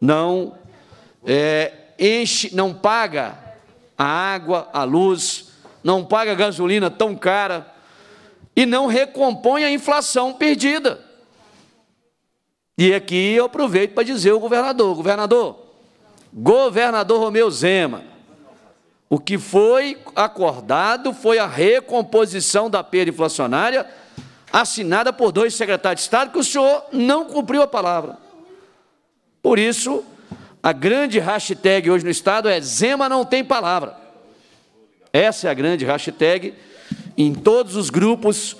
não é, enche, não paga a água, a luz, não paga a gasolina tão cara e não recompõe a inflação perdida. E aqui eu aproveito para dizer ao governador: governador, governador Romeu Zema, o que foi acordado foi a recomposição da perda inflacionária assinada por dois secretários de Estado, que o senhor não cumpriu a palavra. Por isso, a grande hashtag hoje no Estado é Zema não tem palavra. Essa é a grande hashtag em todos os grupos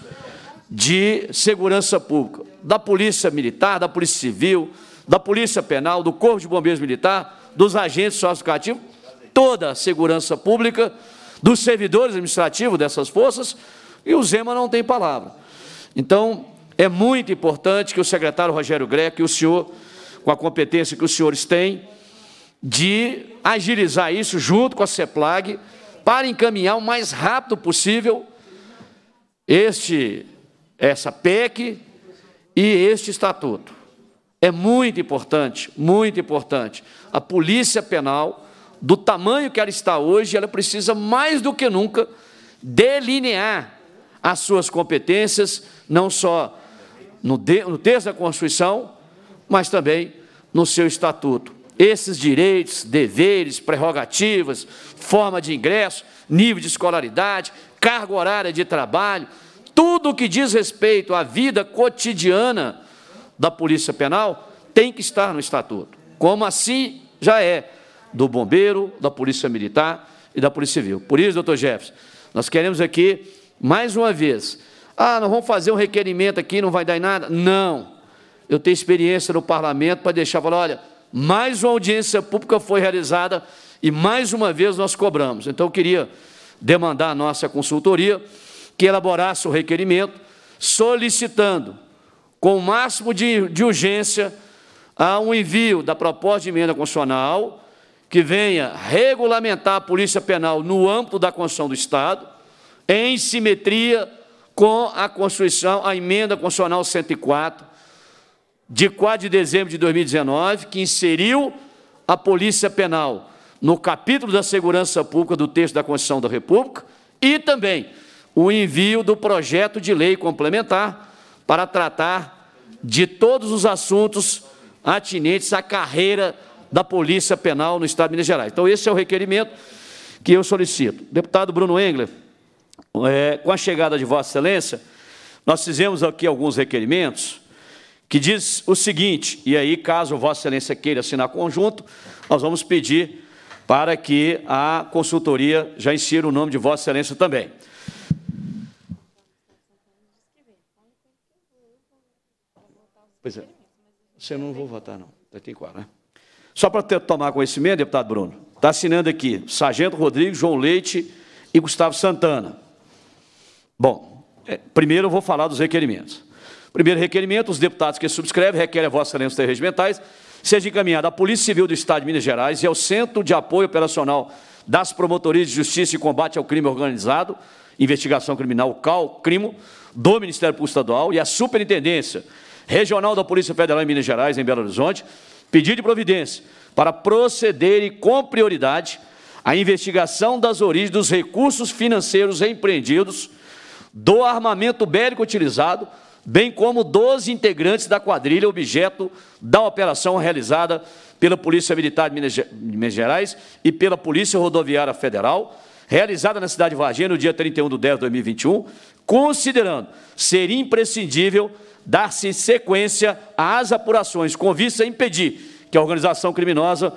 de segurança pública, da Polícia Militar, da Polícia Civil, da Polícia Penal, do Corpo de Bombeiros Militar, dos agentes socioeducativos, toda a segurança pública, dos servidores administrativos dessas forças, e o Zema não tem palavra. Então, é muito importante que o secretário Rogério Greco e o senhor, com a competência que os senhores têm, de agilizar isso junto com a CEPLAG, para encaminhar o mais rápido possível este, essa PEC e este estatuto. É muito importante, muito importante. A Polícia Penal, do tamanho que ela está hoje, ela precisa mais do que nunca delinear as suas competências, não só no, de, no texto da Constituição, mas também no seu estatuto. Esses direitos, deveres, prerrogativas, forma de ingresso, nível de escolaridade, carga horária de trabalho, tudo o que diz respeito à vida cotidiana da Polícia Penal tem que estar no Estatuto, como assim já é do Bombeiro, da Polícia Militar e da Polícia Civil. Por isso, doutor Jefferson, nós queremos aqui, mais uma vez, ah, nós vamos fazer um requerimento aqui, não vai dar em nada? Não. Eu tenho experiência no parlamento para deixar falar, olha, mais uma audiência pública foi realizada e mais uma vez nós cobramos. Então, eu queria demandar a nossa consultoria que elaborasse o requerimento, solicitando, com o máximo de, de urgência, a um envio da proposta de emenda constitucional que venha regulamentar a Polícia Penal no âmbito da Constituição do Estado, em simetria com a Constituição, a emenda constitucional 104, de 4 de dezembro de 2019, que inseriu a Polícia Penal no capítulo da segurança pública do texto da Constituição da República, e também o envio do projeto de lei complementar para tratar de todos os assuntos atinentes à carreira da Polícia Penal no Estado de Minas Gerais. Então, esse é o requerimento que eu solicito. Deputado Bruno Engler, é, com a chegada de Vossa Excelência, nós fizemos aqui alguns requerimentos que diz o seguinte, e aí, caso Vossa Excelência queira assinar conjunto, nós vamos pedir para que a consultoria já insira o nome de Vossa Excelência também. Pois é, você não vou votar, não. Tem quatro, né? Só para ter, tomar conhecimento, deputado Bruno, está assinando aqui Sargento Rodrigues, João Leite e Gustavo Santana. Bom, é, primeiro eu vou falar dos requerimentos. Primeiro requerimento, os deputados que subscrevem requerem a vossa excelência regimentais seja encaminhada à Polícia Civil do Estado de Minas Gerais e ao Centro de Apoio Operacional das Promotorias de Justiça e Combate ao Crime Organizado, Investigação Criminal, CAL, CRIMO, do Ministério Público Estadual e à Superintendência Regional da Polícia Federal em Minas Gerais, em Belo Horizonte, pedir de providência para procederem com prioridade à investigação das origens dos recursos financeiros empreendidos, do armamento bélico utilizado bem como 12 integrantes da quadrilha objeto da operação realizada pela Polícia Militar de Minas, Gerais e pela Polícia Rodoviária Federal, realizada na cidade de Varginha no dia 31 de 10 de 2021, considerando ser imprescindível dar-se sequência às apurações com vista a impedir que a organização criminosa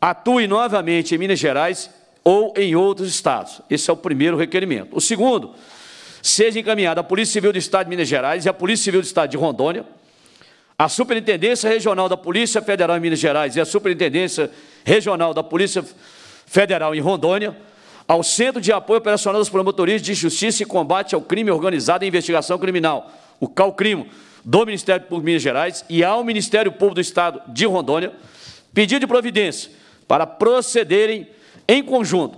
atue novamente em Minas Gerais ou em outros estados. Esse é o primeiro requerimento. O segundo, seja encaminhada à Polícia Civil do Estado de Minas Gerais e à Polícia Civil do Estado de Rondônia, à Superintendência Regional da Polícia Federal em Minas Gerais e à Superintendência Regional da Polícia Federal em Rondônia, ao Centro de Apoio Operacional dos Promotores de Justiça e Combate ao Crime Organizado e Investigação Criminal, o CalCrimo, do Ministério Público de Minas Gerais e ao Ministério Público do Estado de Rondônia, pedido de providência para procederem em conjunto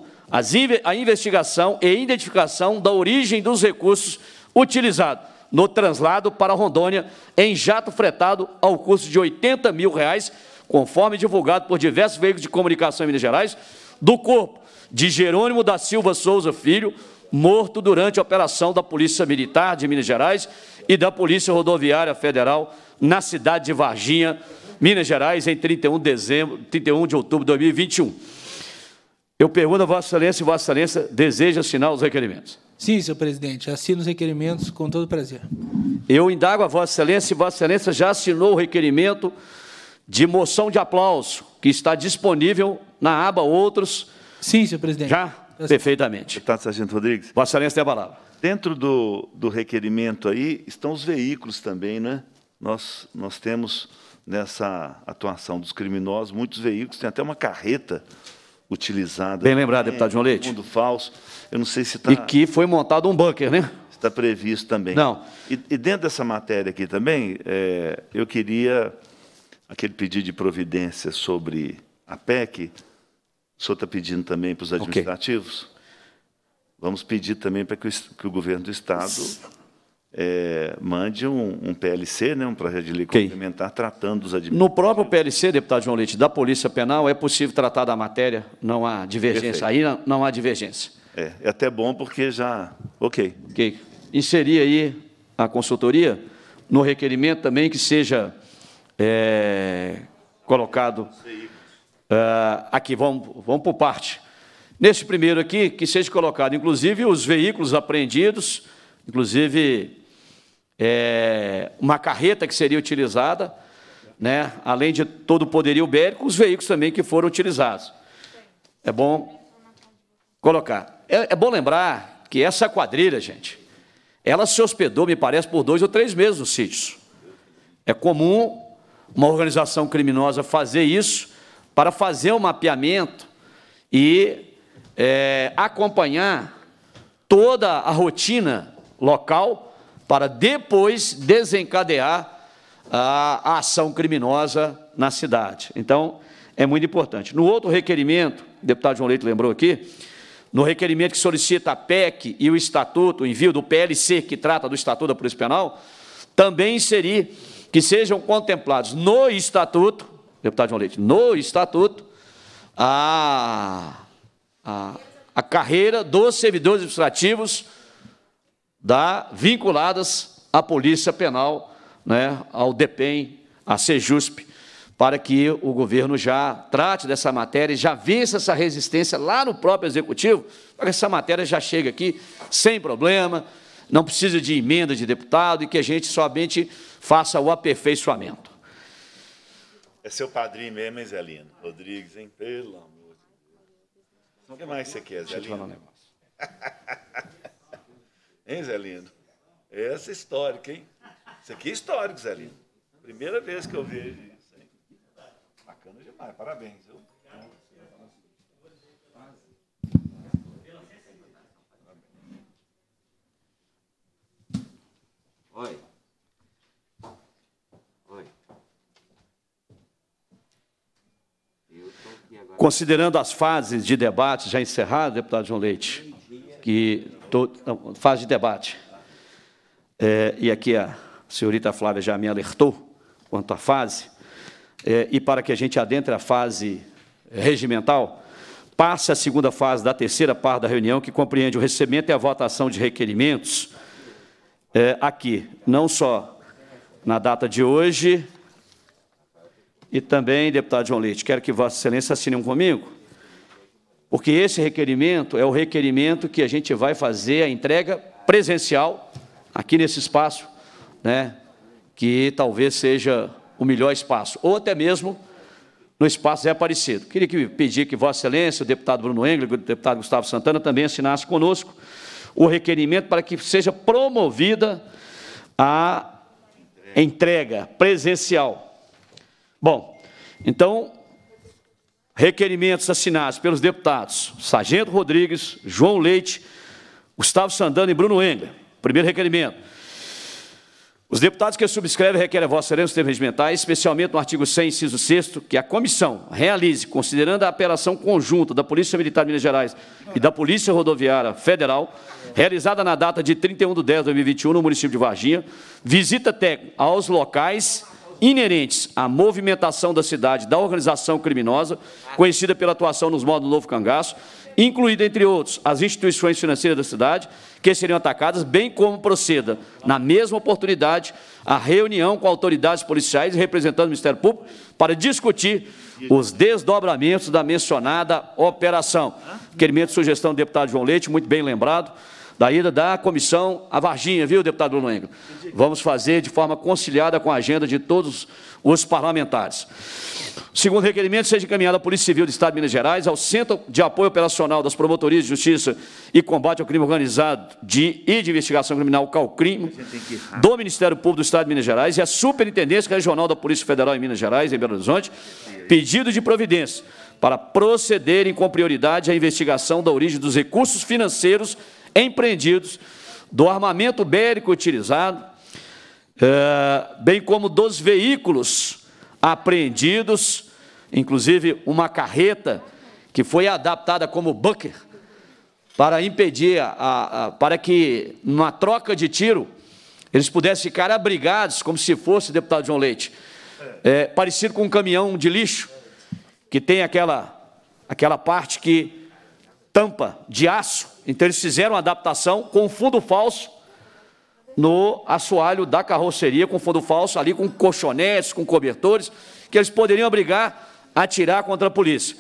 a investigação e identificação da origem dos recursos utilizados no translado para Rondônia em jato fretado ao custo de 80 mil reais, conforme divulgado por diversos veículos de comunicação em Minas Gerais, do corpo de Jerônimo da Silva Souza Filho, morto durante a operação da Polícia Militar de Minas Gerais e da Polícia Rodoviária Federal na cidade de Varginha, Minas Gerais, em 31 de, dezembro, 31 de outubro de 2021. Eu pergunto a Vossa Excelência, Vossa Excelência deseja assinar os requerimentos. Sim, senhor presidente, assino os requerimentos com todo prazer. Eu indago a Vossa Excelência, Vossa Excelência já assinou o requerimento de moção de aplauso, que está disponível na aba Outros. Sim, senhor presidente. Já? Perfeitamente. Deputado Sargento Rodrigues. Vossa Excelência tem a palavra. Dentro do, do requerimento aí estão os veículos também, né? Nós, nós temos nessa atuação dos criminosos muitos veículos, tem até uma carreta utilizada. Bem lembrado, deputado João Leite. Mundo falso. Eu não sei se está. E que foi montado um bunker, né? Está previsto também. Não. E, e dentro dessa matéria aqui também, é, eu queria aquele pedido de providência sobre a PEC. O senhor está pedindo também para os administrativos? Okay. Vamos pedir também para que o, que o governo do Estado [LAUGHS] é, mande um, um, PLC, né, um projeto de lei okay. complementar, tratando os administrativos. No próprio PLC, deputado João Leite, da Polícia Penal, é possível tratar da matéria, não há divergência. Perfeito. Aí não, não, há divergência. É, é até bom porque já. Ok. Ok. Inserir aí a consultoria no requerimento também que seja é, colocado. Uh, aqui, vamos, vamos por parte. Neste primeiro aqui, que seja colocado, inclusive, os veículos apreendidos, inclusive é, uma carreta que seria utilizada, né? além de todo o poderio bélico, os veículos também que foram utilizados. É bom colocar. É, é bom lembrar que essa quadrilha, gente, ela se hospedou, me parece, por dois ou três meses nos sítios. É comum uma organização criminosa fazer isso para fazer um mapeamento e é, acompanhar toda a rotina local para depois desencadear a, ação criminosa na cidade. Então, é muito importante. No outro requerimento, o deputado João Leite lembrou aqui, no requerimento que solicita a PEC e o Estatuto, o envio do PLC, que trata do Estatuto da Polícia Penal, também inserir que sejam contemplados no Estatuto, deputado João Leite, no Estatuto, a, a, a carreira dos servidores administrativos da, vinculadas à Polícia Penal, né, ao DEPEN, à Sejusp, para que o governo já trate dessa matéria, já vença essa resistência lá no próprio Executivo, para que essa matéria já chegue aqui sem problema, não precisa de emenda de deputado e que a gente somente faça o aperfeiçoamento. É seu padrinho mesmo, hein, Zé Lino? Rodrigues, hein? Pelo amor de Deus. O que mais você quer, Zé Lino? Deixa eu te falar um negócio. [LAUGHS] Hein, Zé Lindo? Essa é histórica, hein? Isso aqui é histórico, Zé Lindo. Primeira vez que eu vejo isso. Hein? Bacana demais, parabéns. Eu... Oi. Oi. Considerando as fases de debate já encerradas, deputado João Leite, que Tô, fase de debate. É, e aqui a senhorita Flávia já me alertou quanto à fase. É, e para que a gente adentre a fase regimental, passe a segunda fase da terceira parte da reunião, que compreende o recebimento e a votação de requerimentos, é, aqui, não só na data de hoje, e também, deputado João Leite, quero que Vossa Excelência assine um comigo porque esse requerimento é o requerimento que a gente vai fazer a entrega presencial aqui nesse espaço, né? Que talvez seja o melhor espaço, ou até mesmo no espaço Zé Aparecido. Queria que pedir que Vossa Excelência, o deputado Bruno Engler, o deputado Gustavo Santana também assinasse conosco o requerimento para que seja promovida a entrega presencial. Bom, então requerimentos assinados pelos deputados Sargento Rodrigues, João Leite, Gustavo Sandano e Bruno Engler. Primeiro requerimento. Os deputados que subscrevem requerem a vossa excelência termos regimentais, especialmente no artigo 100, inciso 6 que a comissão realize, considerando a apelação conjunta da Polícia Militar de Minas Gerais e da Polícia Rodoviária Federal, realizada na data de 31 de 10 de 2021 no município de Varginha, visita técnica aos locais inerentes à movimentação da cidade da organização criminosa, conhecida pela atuação nos modos Novo Cangaço, incluído, entre outros, as instituições financeiras da cidade, que seriam atacadas, bem como proceda, na mesma oportunidade, a reunião com autoridades policiais e representantes do Ministério Público para discutir os desdobramentos da mencionada operação. Requerimento sugestão do deputado João Leite, muito bem lembrado da ida da comissão à Varginha, viu, deputado Bruno Engel? Vamos fazer de forma conciliada com a agenda de todos os parlamentares. Segundo requerimento, seja encaminhada à Polícia Civil do Estado de Minas Gerais, ao Centro de Apoio Operacional das Promotorias de Justiça e Combate ao Crime Organizado de, e de Investigação Criminal, CalCrime, é do Ministério Público do Estado de Minas Gerais e à Superintendência Regional da Polícia Federal em Minas Gerais, em Belo Horizonte, pedido de providência para procederem com prioridade à investigação da origem dos recursos financeiros empreendidos, do armamento bélico utilizado, eh, bem como dos veículos apreendidos, inclusive uma carreta que foi adaptada como bunker para impedir, a, a, para que, numa troca de tiro, eles pudessem ficar abrigados, como se fosse, deputado João Leite, é, parecido com um caminhão de lixo, que tem aquela, aquela parte que tampa de aço. Então eles fizeram uma adaptação com fundo falso no assoalho da carroceria, com fundo falso ali, com colchonetes, com cobertores, que eles poderiam obrigar a atirar contra a polícia.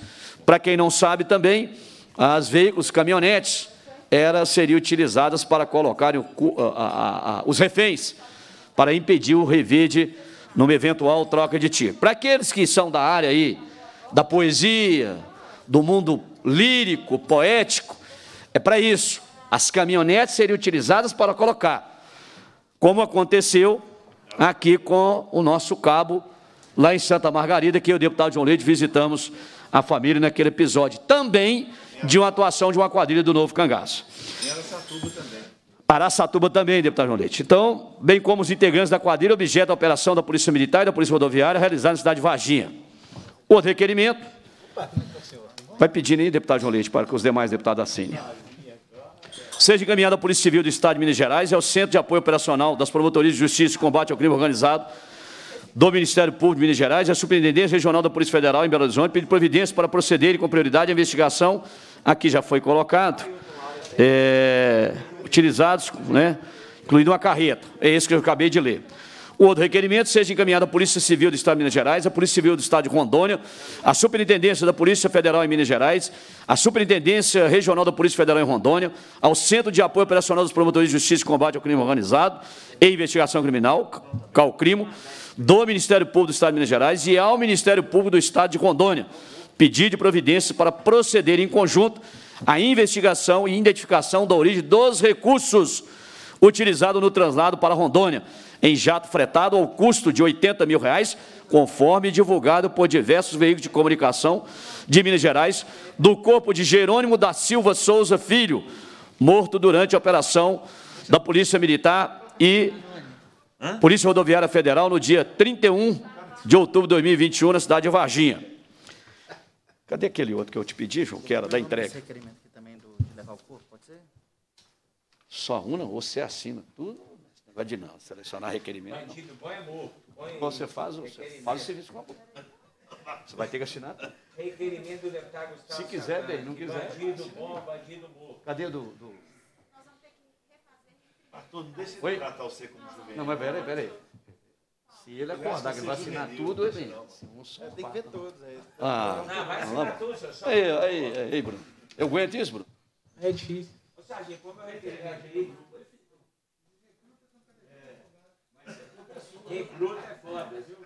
Para quem não sabe também, as veículos, caminhonetes, era, seriam utilizadas para colocarem o, a, a, a, os reféns, para impedir o revide numa eventual troca de tiro. Para aqueles que são da área aí, da poesia, do mundo lírico, poético. É para isso. As caminhonetes seriam utilizadas para colocar, como aconteceu aqui com o nosso cabo lá em Santa Margarida, que eu e o deputado João Leite visitamos a família naquele episódio. Também de uma atuação de uma quadrilha do Novo Cangaço. Araçatuba também. também, deputado João Leite. Então, bem como os integrantes da quadrilha, objeto da operação da Polícia Militar e da Polícia Rodoviária realizada na cidade de Varginha. Outro requerimento. Vai pedindo aí, deputado João Leite, para que os demais deputados assinem. Seja encaminhada à Polícia Civil do Estado de Minas Gerais e é ao Centro de Apoio Operacional das Promotorias de Justiça e Combate ao Crime Organizado do Ministério Público de Minas Gerais e é à Superintendência Regional da Polícia Federal em Belo Horizonte pedir providência para proceder com prioridade à investigação, aqui já foi colocado, é, utilizados, né, incluindo uma carreta. É esse que eu acabei de ler. O outro requerimento seja encaminhado à Polícia Civil do Estado de Minas Gerais, à Polícia Civil do Estado de Rondônia, à Superintendência da Polícia Federal em Minas Gerais, à Superintendência Regional da Polícia Federal em Rondônia, ao Centro de Apoio Operacional dos Promotores de Justiça e Combate ao Crime Organizado e Investigação Criminal, CalCrimo, do Ministério Público do Estado de Minas Gerais e ao Ministério Público do Estado de Rondônia, pedir de providência para proceder em conjunto à investigação e identificação da origem dos recursos utilizados no translado para Rondônia, em jato fretado ao custo de 80 mil reais, conforme divulgado por diversos veículos de comunicação de Minas Gerais, do corpo de Jerônimo da Silva Souza Filho, morto durante a operação da Polícia Militar e Polícia Rodoviária Federal no dia 31 de outubro de 2021 na cidade de Varginha. Cadê aquele outro que eu te pedi, João, que era da entrega? pode ser? Só uma ou você assina tudo? Pode não, selecionar requerimento. Bandido, põe amor. Você faz o, faz o serviço com amor. Você vai ter que assinar. Requerimento do deputado Gustavo Se quiser, bem, não quiser. Bandido bom, bandido morto. Cadê do... do... Arthur, não deixa ele tratar você como juvenil. Não, mas peraí, peraí. Se ele acordar que ele vai é assinar tudo, é bem. Um tem que ver todos. Aí. É ah, não, vai assinar todos, só. Aí, aí, aí, Bruno. Eu aguento isso, Bruno? É difícil. Ô, Sargento, como eu requerimento aí... Quem fruta é foda, viu?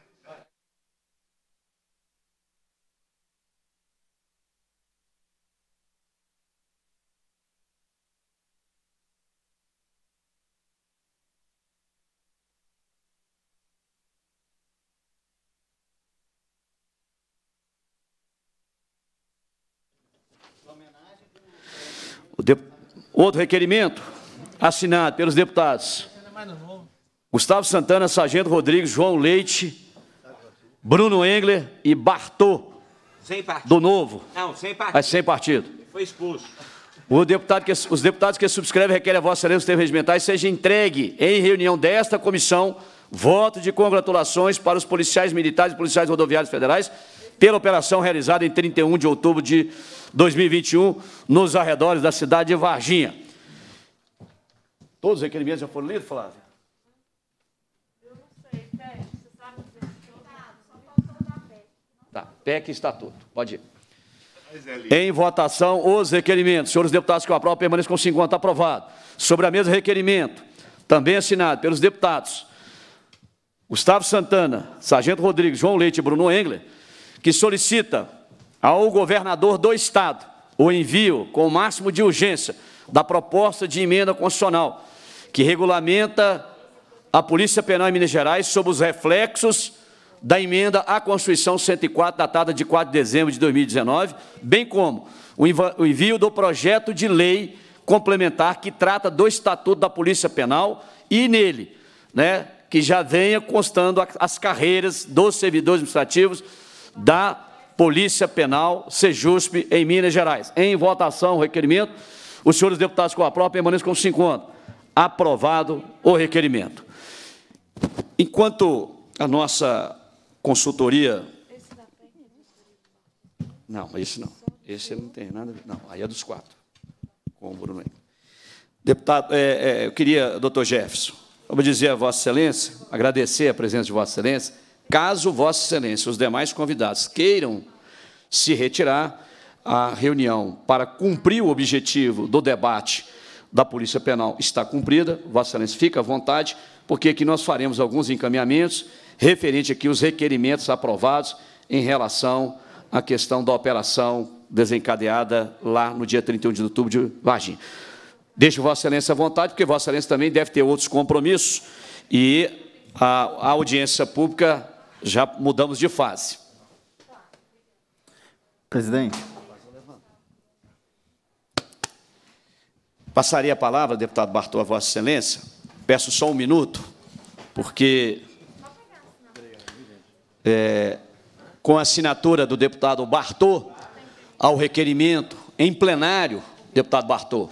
Outro requerimento assinado pelos deputados Gustavo Santana, Sargento Rodrigues, João Leite, Bruno Engler e Bartô. Sem partido. Do Novo. Não, sem partido. Mas sem partido. Ele foi expulso. Deputado que, os deputados que subscrevem requerem a vossa excelência dos termos regimentais seja entregue em reunião desta comissão voto de congratulações para os policiais militares e policiais rodoviários federais pela operação realizada em 31 de outubro de 2021 nos arredores da cidade de Varginha. Todos os requerimentos já foram lidos, Flávio? PEC e Estatuto. Pode ir. É em votação, os requerimentos. Senhores deputados que eu aprovo, permaneçam com 50. Aprovado. Sobre a mesa, requerimento. Também assinado pelos deputados Gustavo Santana, Sargento Rodrigues, João Leite e Bruno Engler, que solicita ao governador do Estado o envio, com o máximo de urgência, da proposta de emenda constitucional que regulamenta a Polícia Penal em Minas Gerais sobre os reflexos da emenda à Constituição 104, datada de 4 de dezembro de 2019, bem como o envio do projeto de lei complementar que trata do Estatuto da Polícia Penal e nele, né, que já venha constando as carreiras dos servidores administrativos da Polícia Penal, Sejusp, em Minas Gerais. Em votação, o requerimento. Os senhores deputados com a própria permanência com 50. Aprovado o requerimento. Enquanto a nossa consultoria. Não, esse não. Esse não tem nada a ver. Não, aí é dos quatro, com o Bruno Deputado, é, é, eu queria, doutor Jefferson, como dizer a Vossa Excelência, agradecer a presença de Vossa Excelência, caso Vossa Excelência e os demais convidados queiram se retirar, a reunião para cumprir o objetivo do debate da Polícia Penal está cumprida, Vossa Excelência fica à vontade, porque aqui nós faremos alguns encaminhamentos referente aqui os requerimentos aprovados em relação à questão da operação desencadeada lá no dia 31 de outubro de Varginha. Deixo Vossa Excelência à vontade, porque Vossa Excelência também deve ter outros compromissos e a, a audiência pública já mudamos de fase. Presidente. Passaria a palavra, deputado Bartô, a Vossa Excelência. Peço só um minuto, porque é, com a assinatura do deputado Bartô, ao requerimento em plenário, deputado Bartô,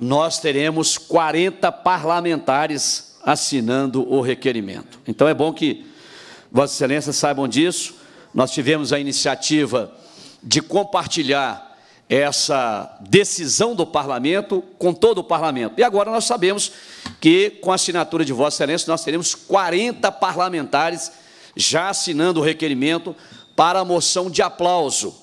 nós teremos 40 parlamentares assinando o requerimento. Então é bom que Vossa Excelência saibam disso. Nós tivemos a iniciativa de compartilhar essa decisão do parlamento com todo o parlamento. E agora nós sabemos que, com a assinatura de Vossa Excelência, nós teremos 40 parlamentares assinando já assinando o requerimento para a moção de aplauso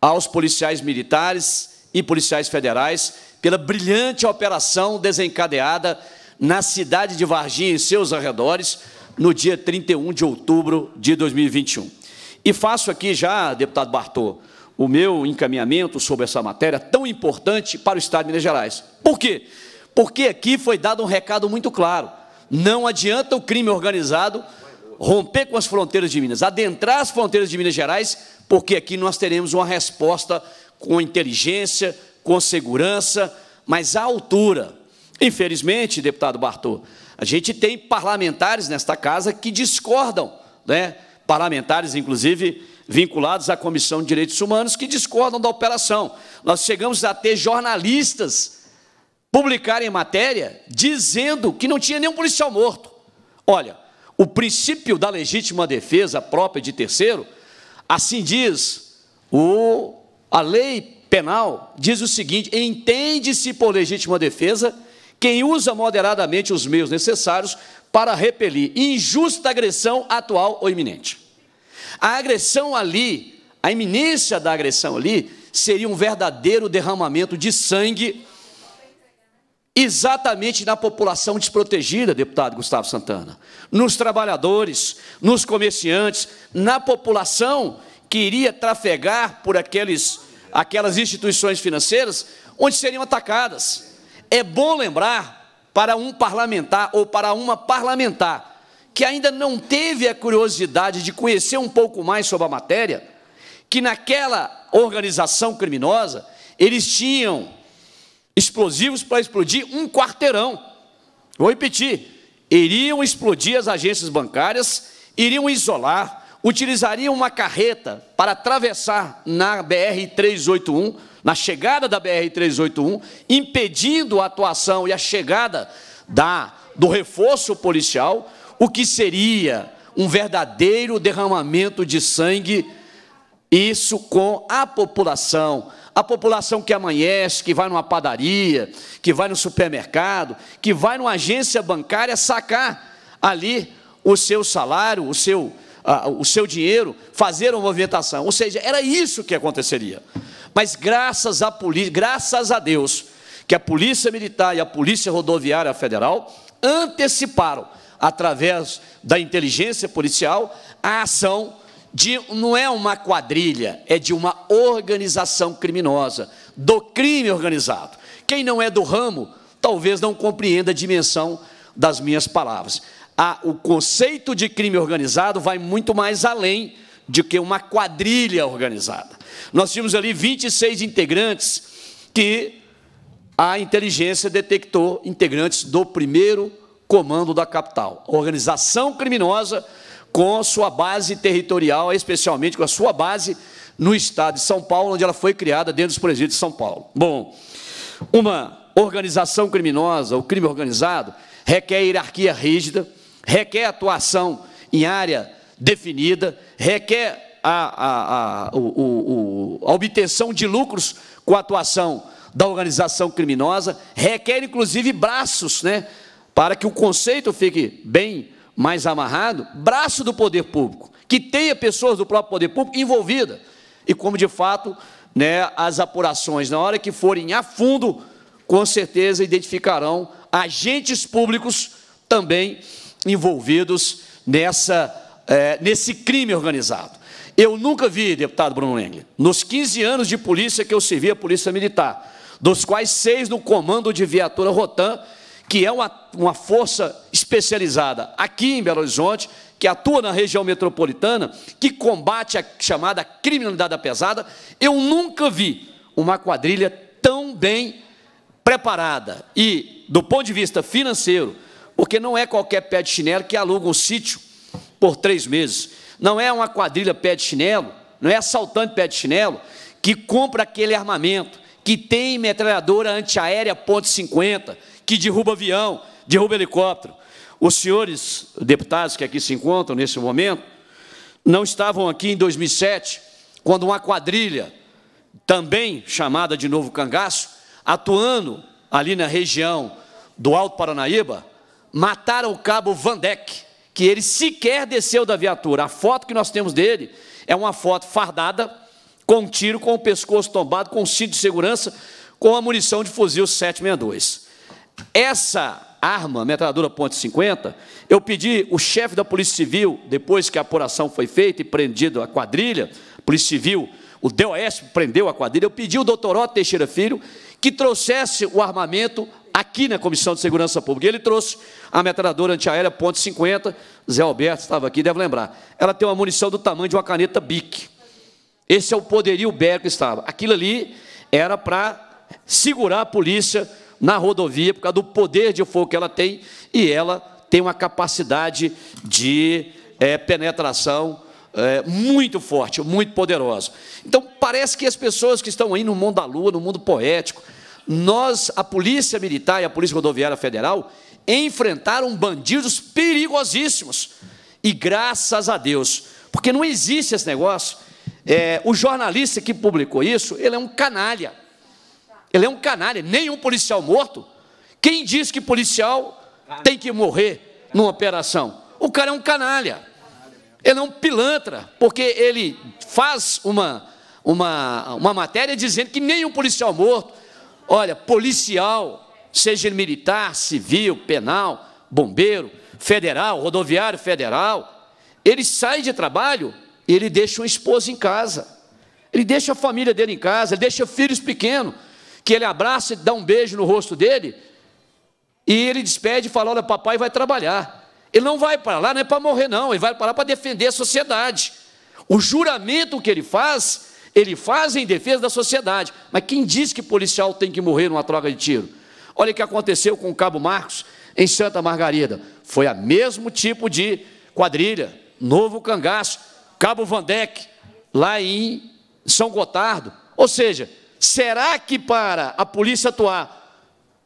aos policiais militares e policiais federais pela brilhante operação desencadeada na cidade de Varginha e seus arredores no dia 31 de outubro de 2021. E faço aqui já, deputado Bartô, o meu encaminhamento sobre essa matéria tão importante para o Estado de Minas Gerais. Por quê? Porque aqui foi dado um recado muito claro. Não adianta o crime organizado romper com as fronteiras de Minas, adentrar as fronteiras de Minas Gerais, porque aqui nós teremos uma resposta com inteligência, com segurança, mas à altura. Infelizmente, deputado Bartô, a gente tem parlamentares nesta casa que discordam, né? parlamentares, inclusive, vinculados à Comissão de Direitos Humanos, que discordam da operação. Nós chegamos a ter jornalistas publicarem matéria dizendo que não tinha nenhum policial morto. Olha, o princípio da legítima defesa própria de terceiro, assim diz o, a lei penal, diz o seguinte: entende-se por legítima defesa quem usa moderadamente os meios necessários para repelir injusta agressão atual ou iminente. A agressão ali, a iminência da agressão ali, seria um verdadeiro derramamento de sangue exatamente na população desprotegida, deputado Gustavo Santana, nos trabalhadores, nos comerciantes, na população que iria trafegar por aqueles, aquelas instituições financeiras onde seriam atacadas. É bom lembrar para um parlamentar ou para uma parlamentar que ainda não teve a curiosidade de conhecer um pouco mais sobre a matéria, que naquela organização criminosa eles tinham explosivos para explodir um quarteirão. Vou repetir: iriam explodir as agências bancárias, iriam isolar, utilizariam uma carreta para atravessar na BR-381, na chegada da BR-381, impedindo a atuação e a chegada da, do reforço policial, o que seria um verdadeiro derramamento de sangue, isso com a população a população que amanhece, que vai numa padaria, que vai no supermercado, que vai numa agência bancária sacar ali o seu salário, o seu, o seu dinheiro, fazer uma movimentação. Ou seja, era isso que aconteceria. Mas graças à polícia, graças a Deus, que a Polícia Militar e a Polícia Rodoviária Federal anteciparam, através da inteligência policial, a ação de, não é uma quadrilha, é de uma organização criminosa, do crime organizado. Quem não é do ramo, talvez não compreenda a dimensão das minhas palavras. o conceito de crime organizado vai muito mais além de que uma quadrilha organizada. Nós tínhamos ali 26 integrantes que a inteligência detectou integrantes do primeiro comando da capital. Organização criminosa com sua base territorial, especialmente com a sua base no estado de São Paulo, onde ela foi criada dentro dos presídios de São Paulo. Bom, uma organização criminosa, o crime organizado, requer hierarquia rígida, requer atuação em área definida, requer a, a, a, o, o, a obtenção de lucros com a atuação da organização criminosa, requer inclusive braços, né, para que o conceito fique bem mais amarrado, braço do poder público, que tenha pessoas do próprio poder público envolvida. E como de fato, né, as apurações, na hora que forem a fundo, com certeza identificarão agentes públicos também envolvidos nessa, é, nesse crime organizado. Eu nunca vi, deputado Bruno Leng, nos 15 anos de polícia que eu servi a Polícia Militar, dos quais seis no comando de viatura Rotan que é uma, uma força especializada aqui em Belo Horizonte, que atua na região metropolitana, que combate a chamada criminalidade pesada. Eu nunca vi uma quadrilha tão bem preparada e, do ponto de vista financeiro, porque não é qualquer pé de chinelo que aluga um sítio por três meses, não é uma quadrilha pé de chinelo, não é assaltante pé de chinelo que compra aquele armamento, que tem metralhadora antiaérea ponto .50, que derruba avião, derruba helicóptero. Os senhores deputados que aqui se encontram nesse momento não estavam aqui em 2007, quando uma quadrilha, também chamada de Novo Cangaço, atuando ali na região do Alto Paranaíba, mataram o cabo Vandeck, que ele sequer desceu da viatura. A foto que nós temos dele é uma foto fardada, com um tiro, com o pescoço tombado, com um cinto de segurança, com a munição de fuzil 762. Essa arma, metralhadora ponte 50, eu pedi o chefe da Polícia Civil, depois que a apuração foi feita e prendido a quadrilha, a Polícia Civil, o DOS prendeu a quadrilha, eu pedi ao doutor Otto Teixeira Filho que trouxesse o armamento aqui na Comissão de Segurança Pública. Ele trouxe a metralhadora antiaérea ponto 50, Zé Alberto estava aqui, deve lembrar. Ela tem uma munição do tamanho de uma caneta BIC. Esse é o poderio bélico que estava. Aquilo ali era para segurar a polícia na rodovia por causa do poder de fogo que ela tem e ela tem uma capacidade de é, penetração é, muito forte, muito poderosa. Então, parece que as pessoas que estão aí no mundo da lua, no mundo poético, nós, a Polícia Militar e a Polícia Rodoviária Federal, enfrentaram bandidos perigosíssimos. E graças a Deus, porque não existe esse negócio. É, o jornalista que publicou isso, ele é um canalha. Ele é um canalha, nenhum policial morto. Quem diz que policial tem que morrer numa operação? O cara é um canalha. Ele é um pilantra, porque ele faz uma, uma, uma matéria dizendo que nenhum policial morto. Olha, policial, seja ele militar, civil, penal, bombeiro, federal, rodoviário federal, ele sai de trabalho e ele deixa uma esposa em casa. Ele deixa a família dele em casa, ele deixa filhos pequenos que ele abraça, dá um beijo no rosto dele, e ele despede e fala: Olha, papai vai trabalhar. Ele não vai para lá, não é para morrer, não, ele vai para lá para defender a sociedade. O juramento que ele faz, ele faz em defesa da sociedade. Mas quem diz que policial tem que morrer numa troca de tiro? Olha o que aconteceu com o Cabo Marcos em Santa Margarida. Foi a mesmo tipo de quadrilha, novo cangaço, Cabo Vandeck lá em São Gotardo. Ou seja, será que para a polícia atuar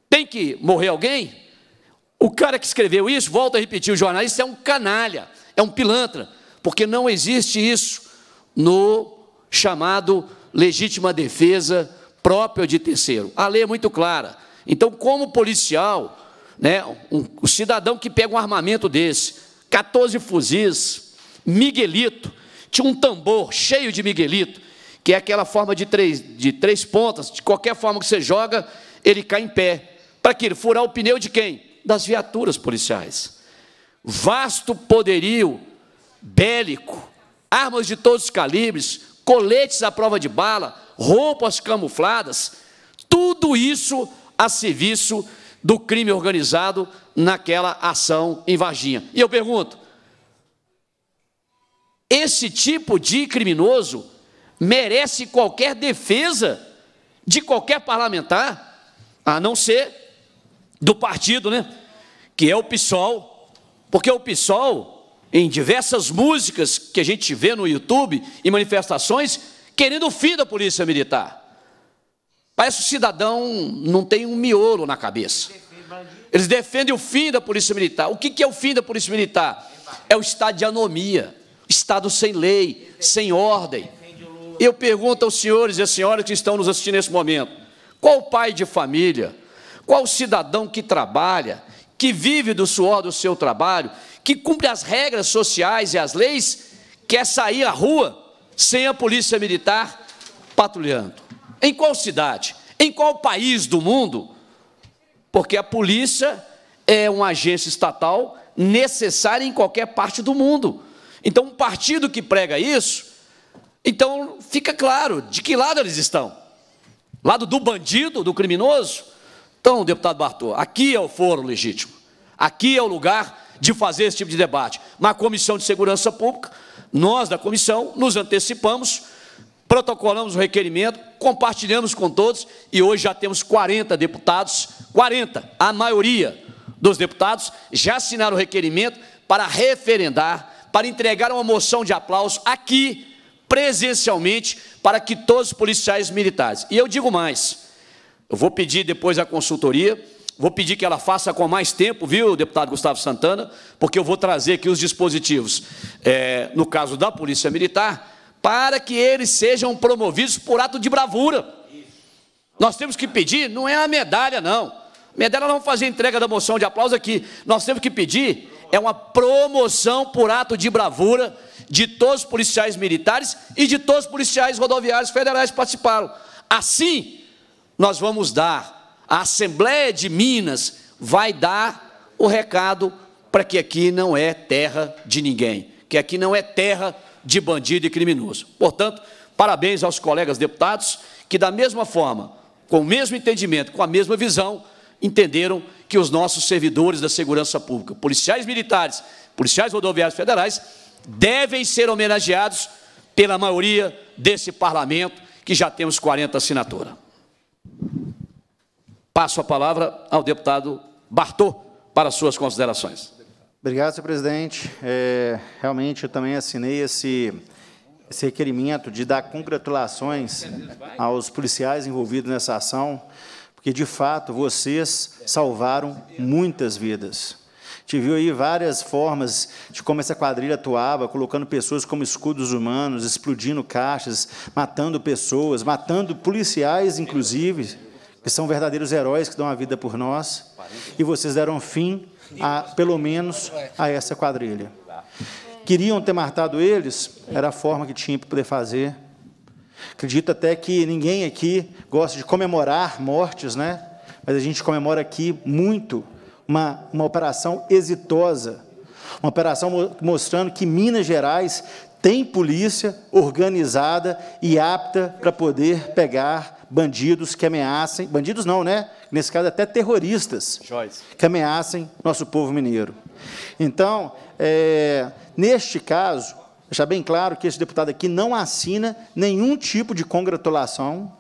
tem que morrer alguém? O cara que escreveu isso, volta a repetir, o jornalista é um canalha, é um pilantra, porque não existe isso no chamado legítima defesa própria de terceiro. A lei é muito clara. Então, como policial, né, um, um cidadão que pega um armamento desse, 14 fuzis, Miguelito, tinha um tambor cheio de Miguelito, que é aquela forma de três, de três pontas, de qualquer forma que você joga, ele cai em pé. Para que ele furar o pneu de quem? Das viaturas policiais. Vasto poderio bélico, armas de todos os calibres, coletes à prova de bala, roupas camufladas, tudo isso a serviço do crime organizado naquela ação em Varginha. E eu pergunto, esse tipo de criminoso merece qualquer defesa de qualquer parlamentar, a não ser do partido, né? Que é o PSOL. Porque o PSOL, em diversas músicas que a gente vê no YouTube e manifestações, querendo o fim da polícia militar. Parece que o cidadão não tem um miolo na cabeça. Eles defendem o fim da polícia militar. O que é o fim da polícia militar? É o estado de anomia, estado sem lei, sem ordem. Eu pergunto aos senhores e às senhoras que estão nos assistindo nesse momento: qual pai de família, qual cidadão que trabalha, que vive do suor do seu trabalho, que cumpre as regras sociais e as leis, quer sair à rua sem a polícia militar patrulhando? Em qual cidade? Em qual país do mundo? Porque a polícia é uma agência estatal necessária em qualquer parte do mundo. Então, um partido que prega isso, então fica claro de que lado eles estão. Lado do bandido, do criminoso? Então, deputado Bartô, aqui é o foro legítimo. Aqui é o lugar de fazer esse tipo de debate. Na Comissão de Segurança Pública, nós da comissão nos antecipamos, protocolamos o requerimento, compartilhamos com todos e hoje já temos 40 deputados, 40, a maioria dos deputados já assinaram o requerimento para referendar, para entregar uma moção de aplauso aqui presencialmente para que todos os policiais militares. E eu digo mais, eu vou pedir depois a consultoria, vou pedir que ela faça com mais tempo, viu, deputado Gustavo Santana, porque eu vou trazer aqui os dispositivos, é, no caso da Polícia Militar, para que eles sejam promovidos por ato de bravura. Nós temos que pedir, não é a medalha, não. Medalha não fazer entrega da moção de aplauso aqui. Nós temos que pedir é uma promoção por ato de bravura de todos os policiais militares e de todos os policiais rodoviários federais que participaram. Assim, nós vamos dar, a Assembleia de Minas vai dar o recado para que aqui não é terra de ninguém, que aqui não é terra de bandido e criminoso. Portanto, parabéns aos colegas deputados que, da mesma forma, com o mesmo entendimento, com a mesma visão, entenderam que os nossos servidores da segurança pública, policiais militares, policiais rodoviários federais, devem ser homenageados pela maioria desse parlamento, que já temos 40 assinaturas. Passo a palavra ao deputado Bartô para suas considerações. Obrigado, senhor presidente. É, realmente, eu também assinei esse, esse requerimento de dar congratulações aos policiais envolvidos nessa ação porque de fato vocês salvaram muitas vidas. Te viu aí várias formas de como essa quadrilha atuava, colocando pessoas como escudos humanos, explodindo caixas, matando pessoas, matando policiais, inclusive, que são verdadeiros heróis que dão a vida por nós. E vocês deram fim, a, pelo menos, a essa quadrilha. Queriam ter matado eles? Era a forma que tinha para poder fazer, Acredito até que ninguém aqui gosta de comemorar mortes, né? mas a gente comemora aqui muito uma, uma operação exitosa, uma operação mostrando que Minas Gerais tem polícia organizada e apta para poder pegar bandidos que ameaçam, bandidos não, né? Nesse caso, até terroristas Joyce. que ameacem nosso povo mineiro. Então, é, neste caso, deixar bem claro que esse deputado aqui não assina nenhum tipo de congratulação.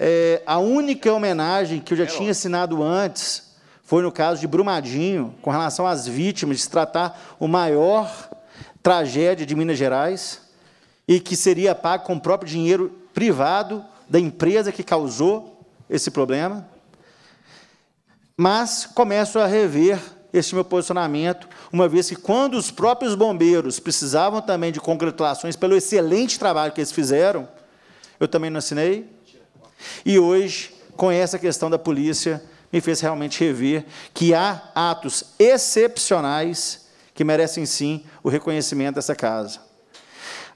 É, a única homenagem que eu já tinha assinado antes foi no caso de Brumadinho, com relação às vítimas, de se tratar o maior tragédia de Minas Gerais e que seria pago com o próprio dinheiro privado da empresa que causou esse problema. Mas começo a rever esse meu posicionamento, uma vez que quando os próprios bombeiros precisavam também de congratulações pelo excelente trabalho que eles fizeram, eu também não assinei. E hoje, com essa questão da polícia, me fez realmente rever que há atos excepcionais que merecem sim o reconhecimento dessa casa.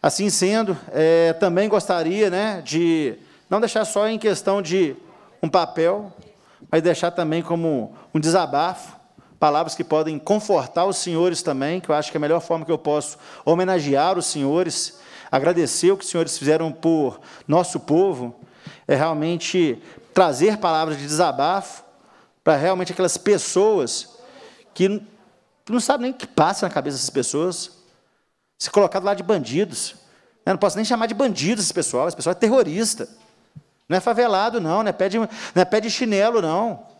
Assim sendo, é, também gostaria né, de não deixar só em questão de um papel, mas deixar também como um desabafo palavras que podem confortar os senhores também, que eu acho que é a melhor forma que eu posso homenagear os senhores, agradecer o que os senhores fizeram por nosso povo, é realmente trazer palavras de desabafo para realmente aquelas pessoas que não sabem nem o que passa na cabeça dessas pessoas, se colocar do lado de bandidos. Eu né? não posso nem chamar de bandidos esse pessoal, esse pessoal é terrorista. Não é favelado, não, não é pé de, não é pé de chinelo, não.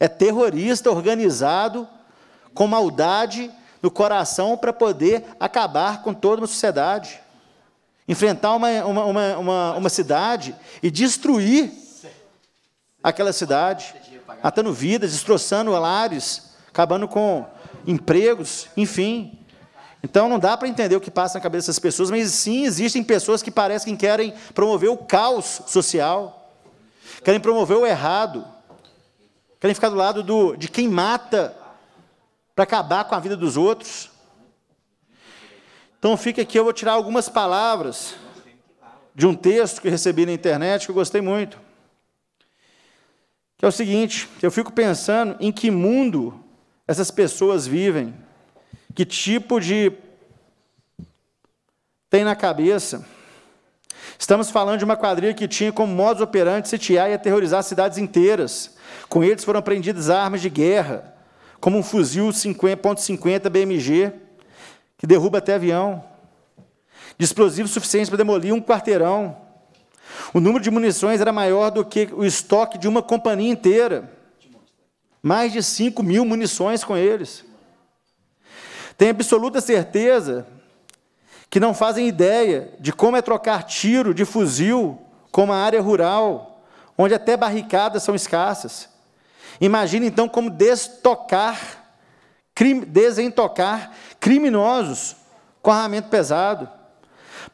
É terrorista organizado com maldade no coração para poder acabar com toda uma sociedade. Enfrentar uma, uma, uma, uma, uma cidade e destruir aquela cidade, matando vidas, destroçando lares, acabando com empregos, enfim. Então não dá para entender o que passa na cabeça dessas pessoas, mas sim existem pessoas que parecem que querem promover o caos social, querem promover o errado. Querem ficar do lado do, de quem mata para acabar com a vida dos outros. Então fica aqui, eu vou tirar algumas palavras de um texto que recebi na internet que eu gostei muito. Que é o seguinte, eu fico pensando em que mundo essas pessoas vivem, que tipo de tem na cabeça. Estamos falando de uma quadrilha que tinha como modus operandi sitiar e aterrorizar cidades inteiras. Com eles foram apreendidas armas de guerra, como um fuzil .50 BMG, que derruba até avião, de explosivos suficientes para demolir um quarteirão. O número de munições era maior do que o estoque de uma companhia inteira. Mais de 5 mil munições com eles. Tenho absoluta certeza que não fazem ideia de como é trocar tiro de fuzil com uma área rural, onde até barricadas são escassas. Imagine então como destocar, crime, desentocar criminosos com armamento pesado,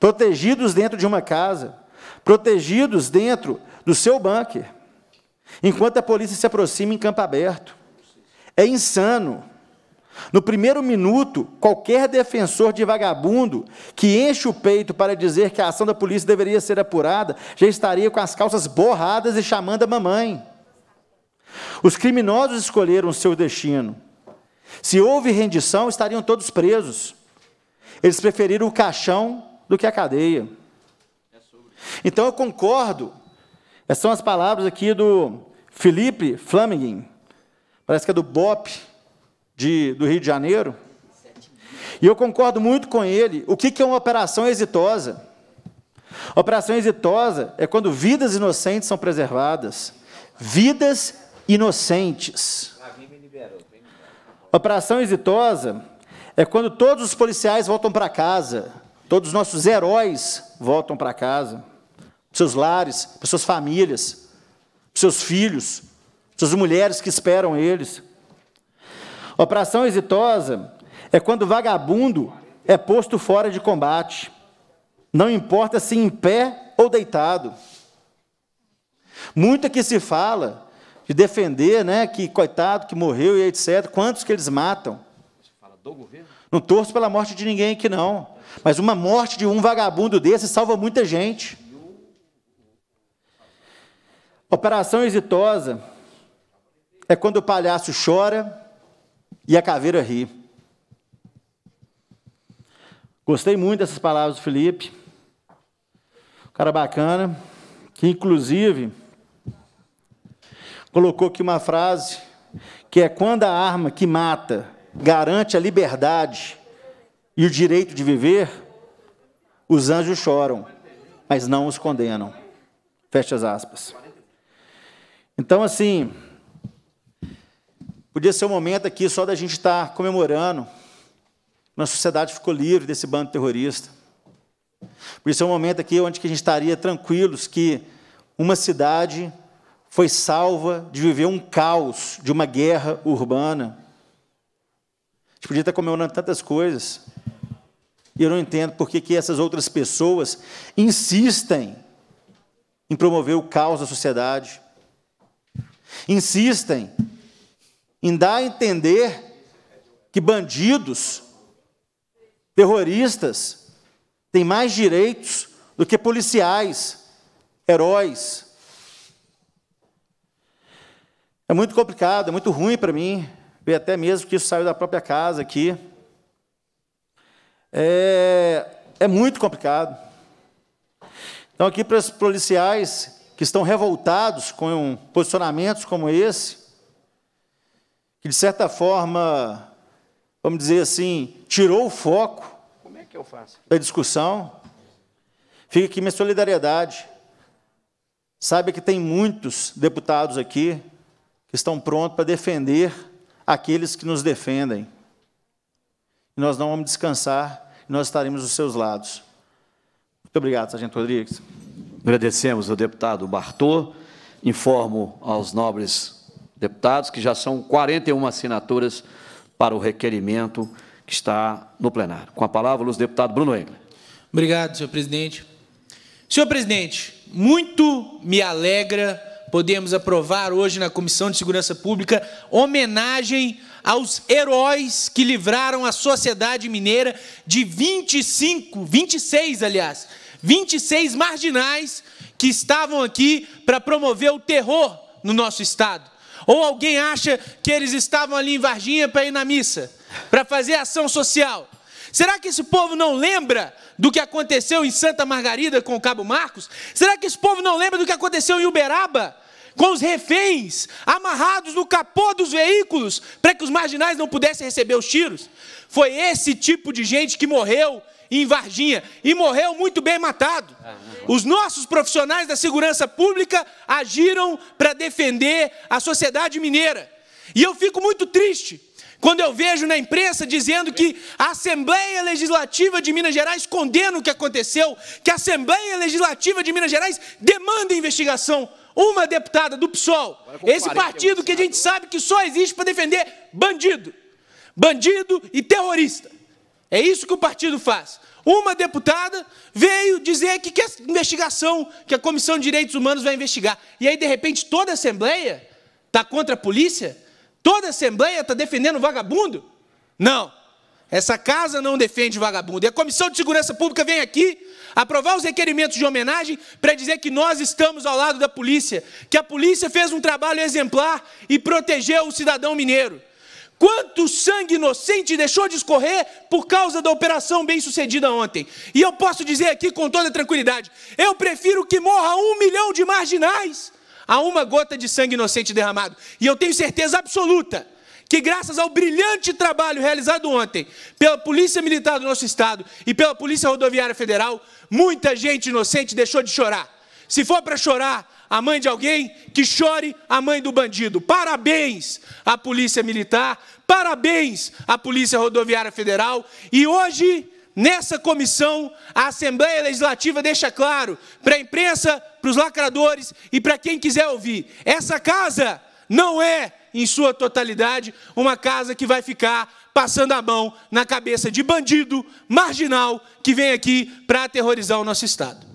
protegidos dentro de uma casa, protegidos dentro do seu bunker, enquanto a polícia se aproxima em campo aberto. É insano. No primeiro minuto, qualquer defensor de vagabundo que enche o peito para dizer que a ação da polícia deveria ser apurada já estaria com as calças borradas e chamando a mamãe. Os criminosos escolheram seu destino. Se houve rendição, estariam todos presos. Eles preferiram o caixão do que a cadeia. Então eu concordo. Essas são as palavras aqui do Felipe Flamingen. Parece que é do BOP, de, do Rio de Janeiro. E eu concordo muito com ele. O que, é uma operação exitosa? Operação exitosa é quando vidas inocentes são preservadas. Vidas inocentes. Operação exitosa é quando todos os policiais voltam para casa. Todos os nossos heróis voltam para casa. para Seus lares, para suas famílias, para seus filhos, para suas mulheres que esperam eles. Operação exitosa é quando vagabundo é posto fora de combate, não importa se em pé ou deitado. Muito que se fala de defender, né, que coitado que morreu e etc. Quantos que eles matam? Não torço pela morte de ninguém aqui não, mas uma morte de um vagabundo desse salva muita gente. Operação exitosa é quando o palhaço chora, e a caveira ri. Gostei muito dessas palavras do Felipe. Um cara bacana, que inclusive colocou aqui uma frase que é quando a arma que mata garante a liberdade e o direito de viver, os anjos choram, mas não os condenam. Fecha as aspas. Então, assim, Podia ser um momento aqui só da gente estar tá comemorando. uma sociedade ficou livre desse bando terrorista. Podia ser um momento aqui onde a gente estaria tranquilos que uma cidade foi salva de viver um caos, de uma guerra urbana. A gente podia estar comemorando tantas coisas. E eu não entendo por que, que essas outras pessoas insistem em promover o caos da sociedade. Insistem em dar a entender que bandidos, terroristas, têm mais direitos do que policiais, heróis. É muito complicado, é muito ruim para mim, ver até mesmo que isso saiu da própria casa aqui. É, é muito complicado. Então, aqui para os policiais que estão revoltados com posicionamentos como esse, que de certa forma, vamos dizer assim, tirou o foco Como é que eu faço? da discussão. Fica aqui minha solidariedade. Saiba que tem muitos deputados aqui que estão prontos para defender aqueles que nos defendem. E nós não vamos descansar, nós estaremos dos seus lados. Muito obrigado, Sargento Rodrigues. Agradecemos ao deputado Bartô. Informo aos nobres deputados, que já são 41 assinaturas para o requerimento que está no plenário. Com a palavra, o deputado Bruno Engler. Obrigado, senhor presidente. Senhor presidente, muito me alegra podemos aprovar hoje na Comissão de Segurança Pública homenagem aos heróis que livraram a sociedade mineira de 25, 26, aliás, 26 marginais que estavam aqui para promover o terror no nosso estado. Ou alguém acha que eles estavam ali em Varginha para ir na missa, para fazer ação social. Será que esse povo não lembra do que aconteceu em Santa Margarida com o Cabo Marcos? Será que esse povo não lembra do que aconteceu em Uberaba? Com os reféns amarrados no capô dos veículos para que os marginais não pudessem receber os tiros? Foi esse tipo de gente que morreu em Varginha e morreu muito bem matado. Ah, os nossos profissionais da segurança pública agiram para defender a sociedade mineira. E eu fico muito triste quando eu vejo na imprensa dizendo que a Assembleia Legislativa de Minas Gerais condena o que aconteceu, que a Assembleia Legislativa de Minas Gerais demanda investigação. Uma deputada do PSOL, esse partido que a gente sabe que só existe para defender bandido, bandido e terrorista. É isso que o partido faz. Uma deputada veio dizer que quer investigação, que a Comissão de Direitos Humanos vai investigar. E aí, de repente, toda a Assembleia está contra a polícia? Toda a Assembleia está defendendo vagabundo? Não. Essa casa não defende vagabundo. E a Comissão de Segurança Pública vem aqui aprovar os requerimentos de homenagem para dizer que nós estamos ao lado da polícia, que a polícia fez um trabalho exemplar e protegeu o cidadão mineiro. Quanto sangue inocente deixou de escorrer por causa da operação bem sucedida ontem? E eu posso dizer aqui com toda tranquilidade: eu prefiro que morra um milhão de marginais a uma gota de sangue inocente derramado. E eu tenho certeza absoluta que, graças ao brilhante trabalho realizado ontem pela Polícia Militar do nosso Estado e pela Polícia Rodoviária Federal, muita gente inocente deixou de chorar. Se for para chorar, a mãe de alguém, que chore a mãe do bandido. Parabéns à Polícia Militar, parabéns à Polícia Rodoviária Federal. E hoje, nessa comissão, a Assembleia Legislativa deixa claro para a imprensa, para os lacradores e para quem quiser ouvir: essa casa não é, em sua totalidade, uma casa que vai ficar passando a mão na cabeça de bandido marginal que vem aqui para aterrorizar o nosso Estado.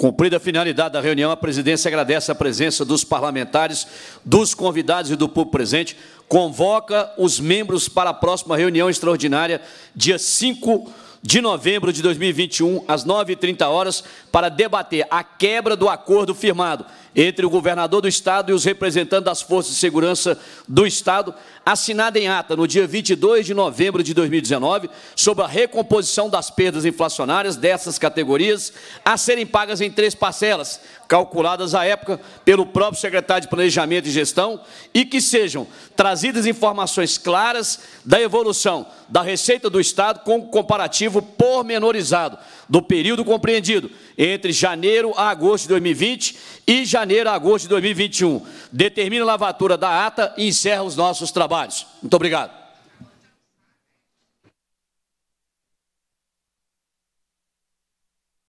Cumprida a finalidade da reunião, a presidência agradece a presença dos parlamentares, dos convidados e do público presente. Convoca os membros para a próxima reunião extraordinária, dia 5 de novembro de 2021, às 9h30 horas, para debater a quebra do acordo firmado entre o governador do Estado e os representantes das forças de segurança do Estado, assinada em ata no dia 22 de novembro de 2019, sobre a recomposição das perdas inflacionárias dessas categorias a serem pagas em três parcelas, calculadas à época pelo próprio secretário de Planejamento e Gestão, e que sejam trazidas informações claras da evolução da receita do Estado com comparativo pormenorizado do período compreendido entre janeiro a agosto de 2020 e janeiro a agosto de 2021. Determina a lavatura da ata e encerra os nossos trabalhos. Muito obrigado.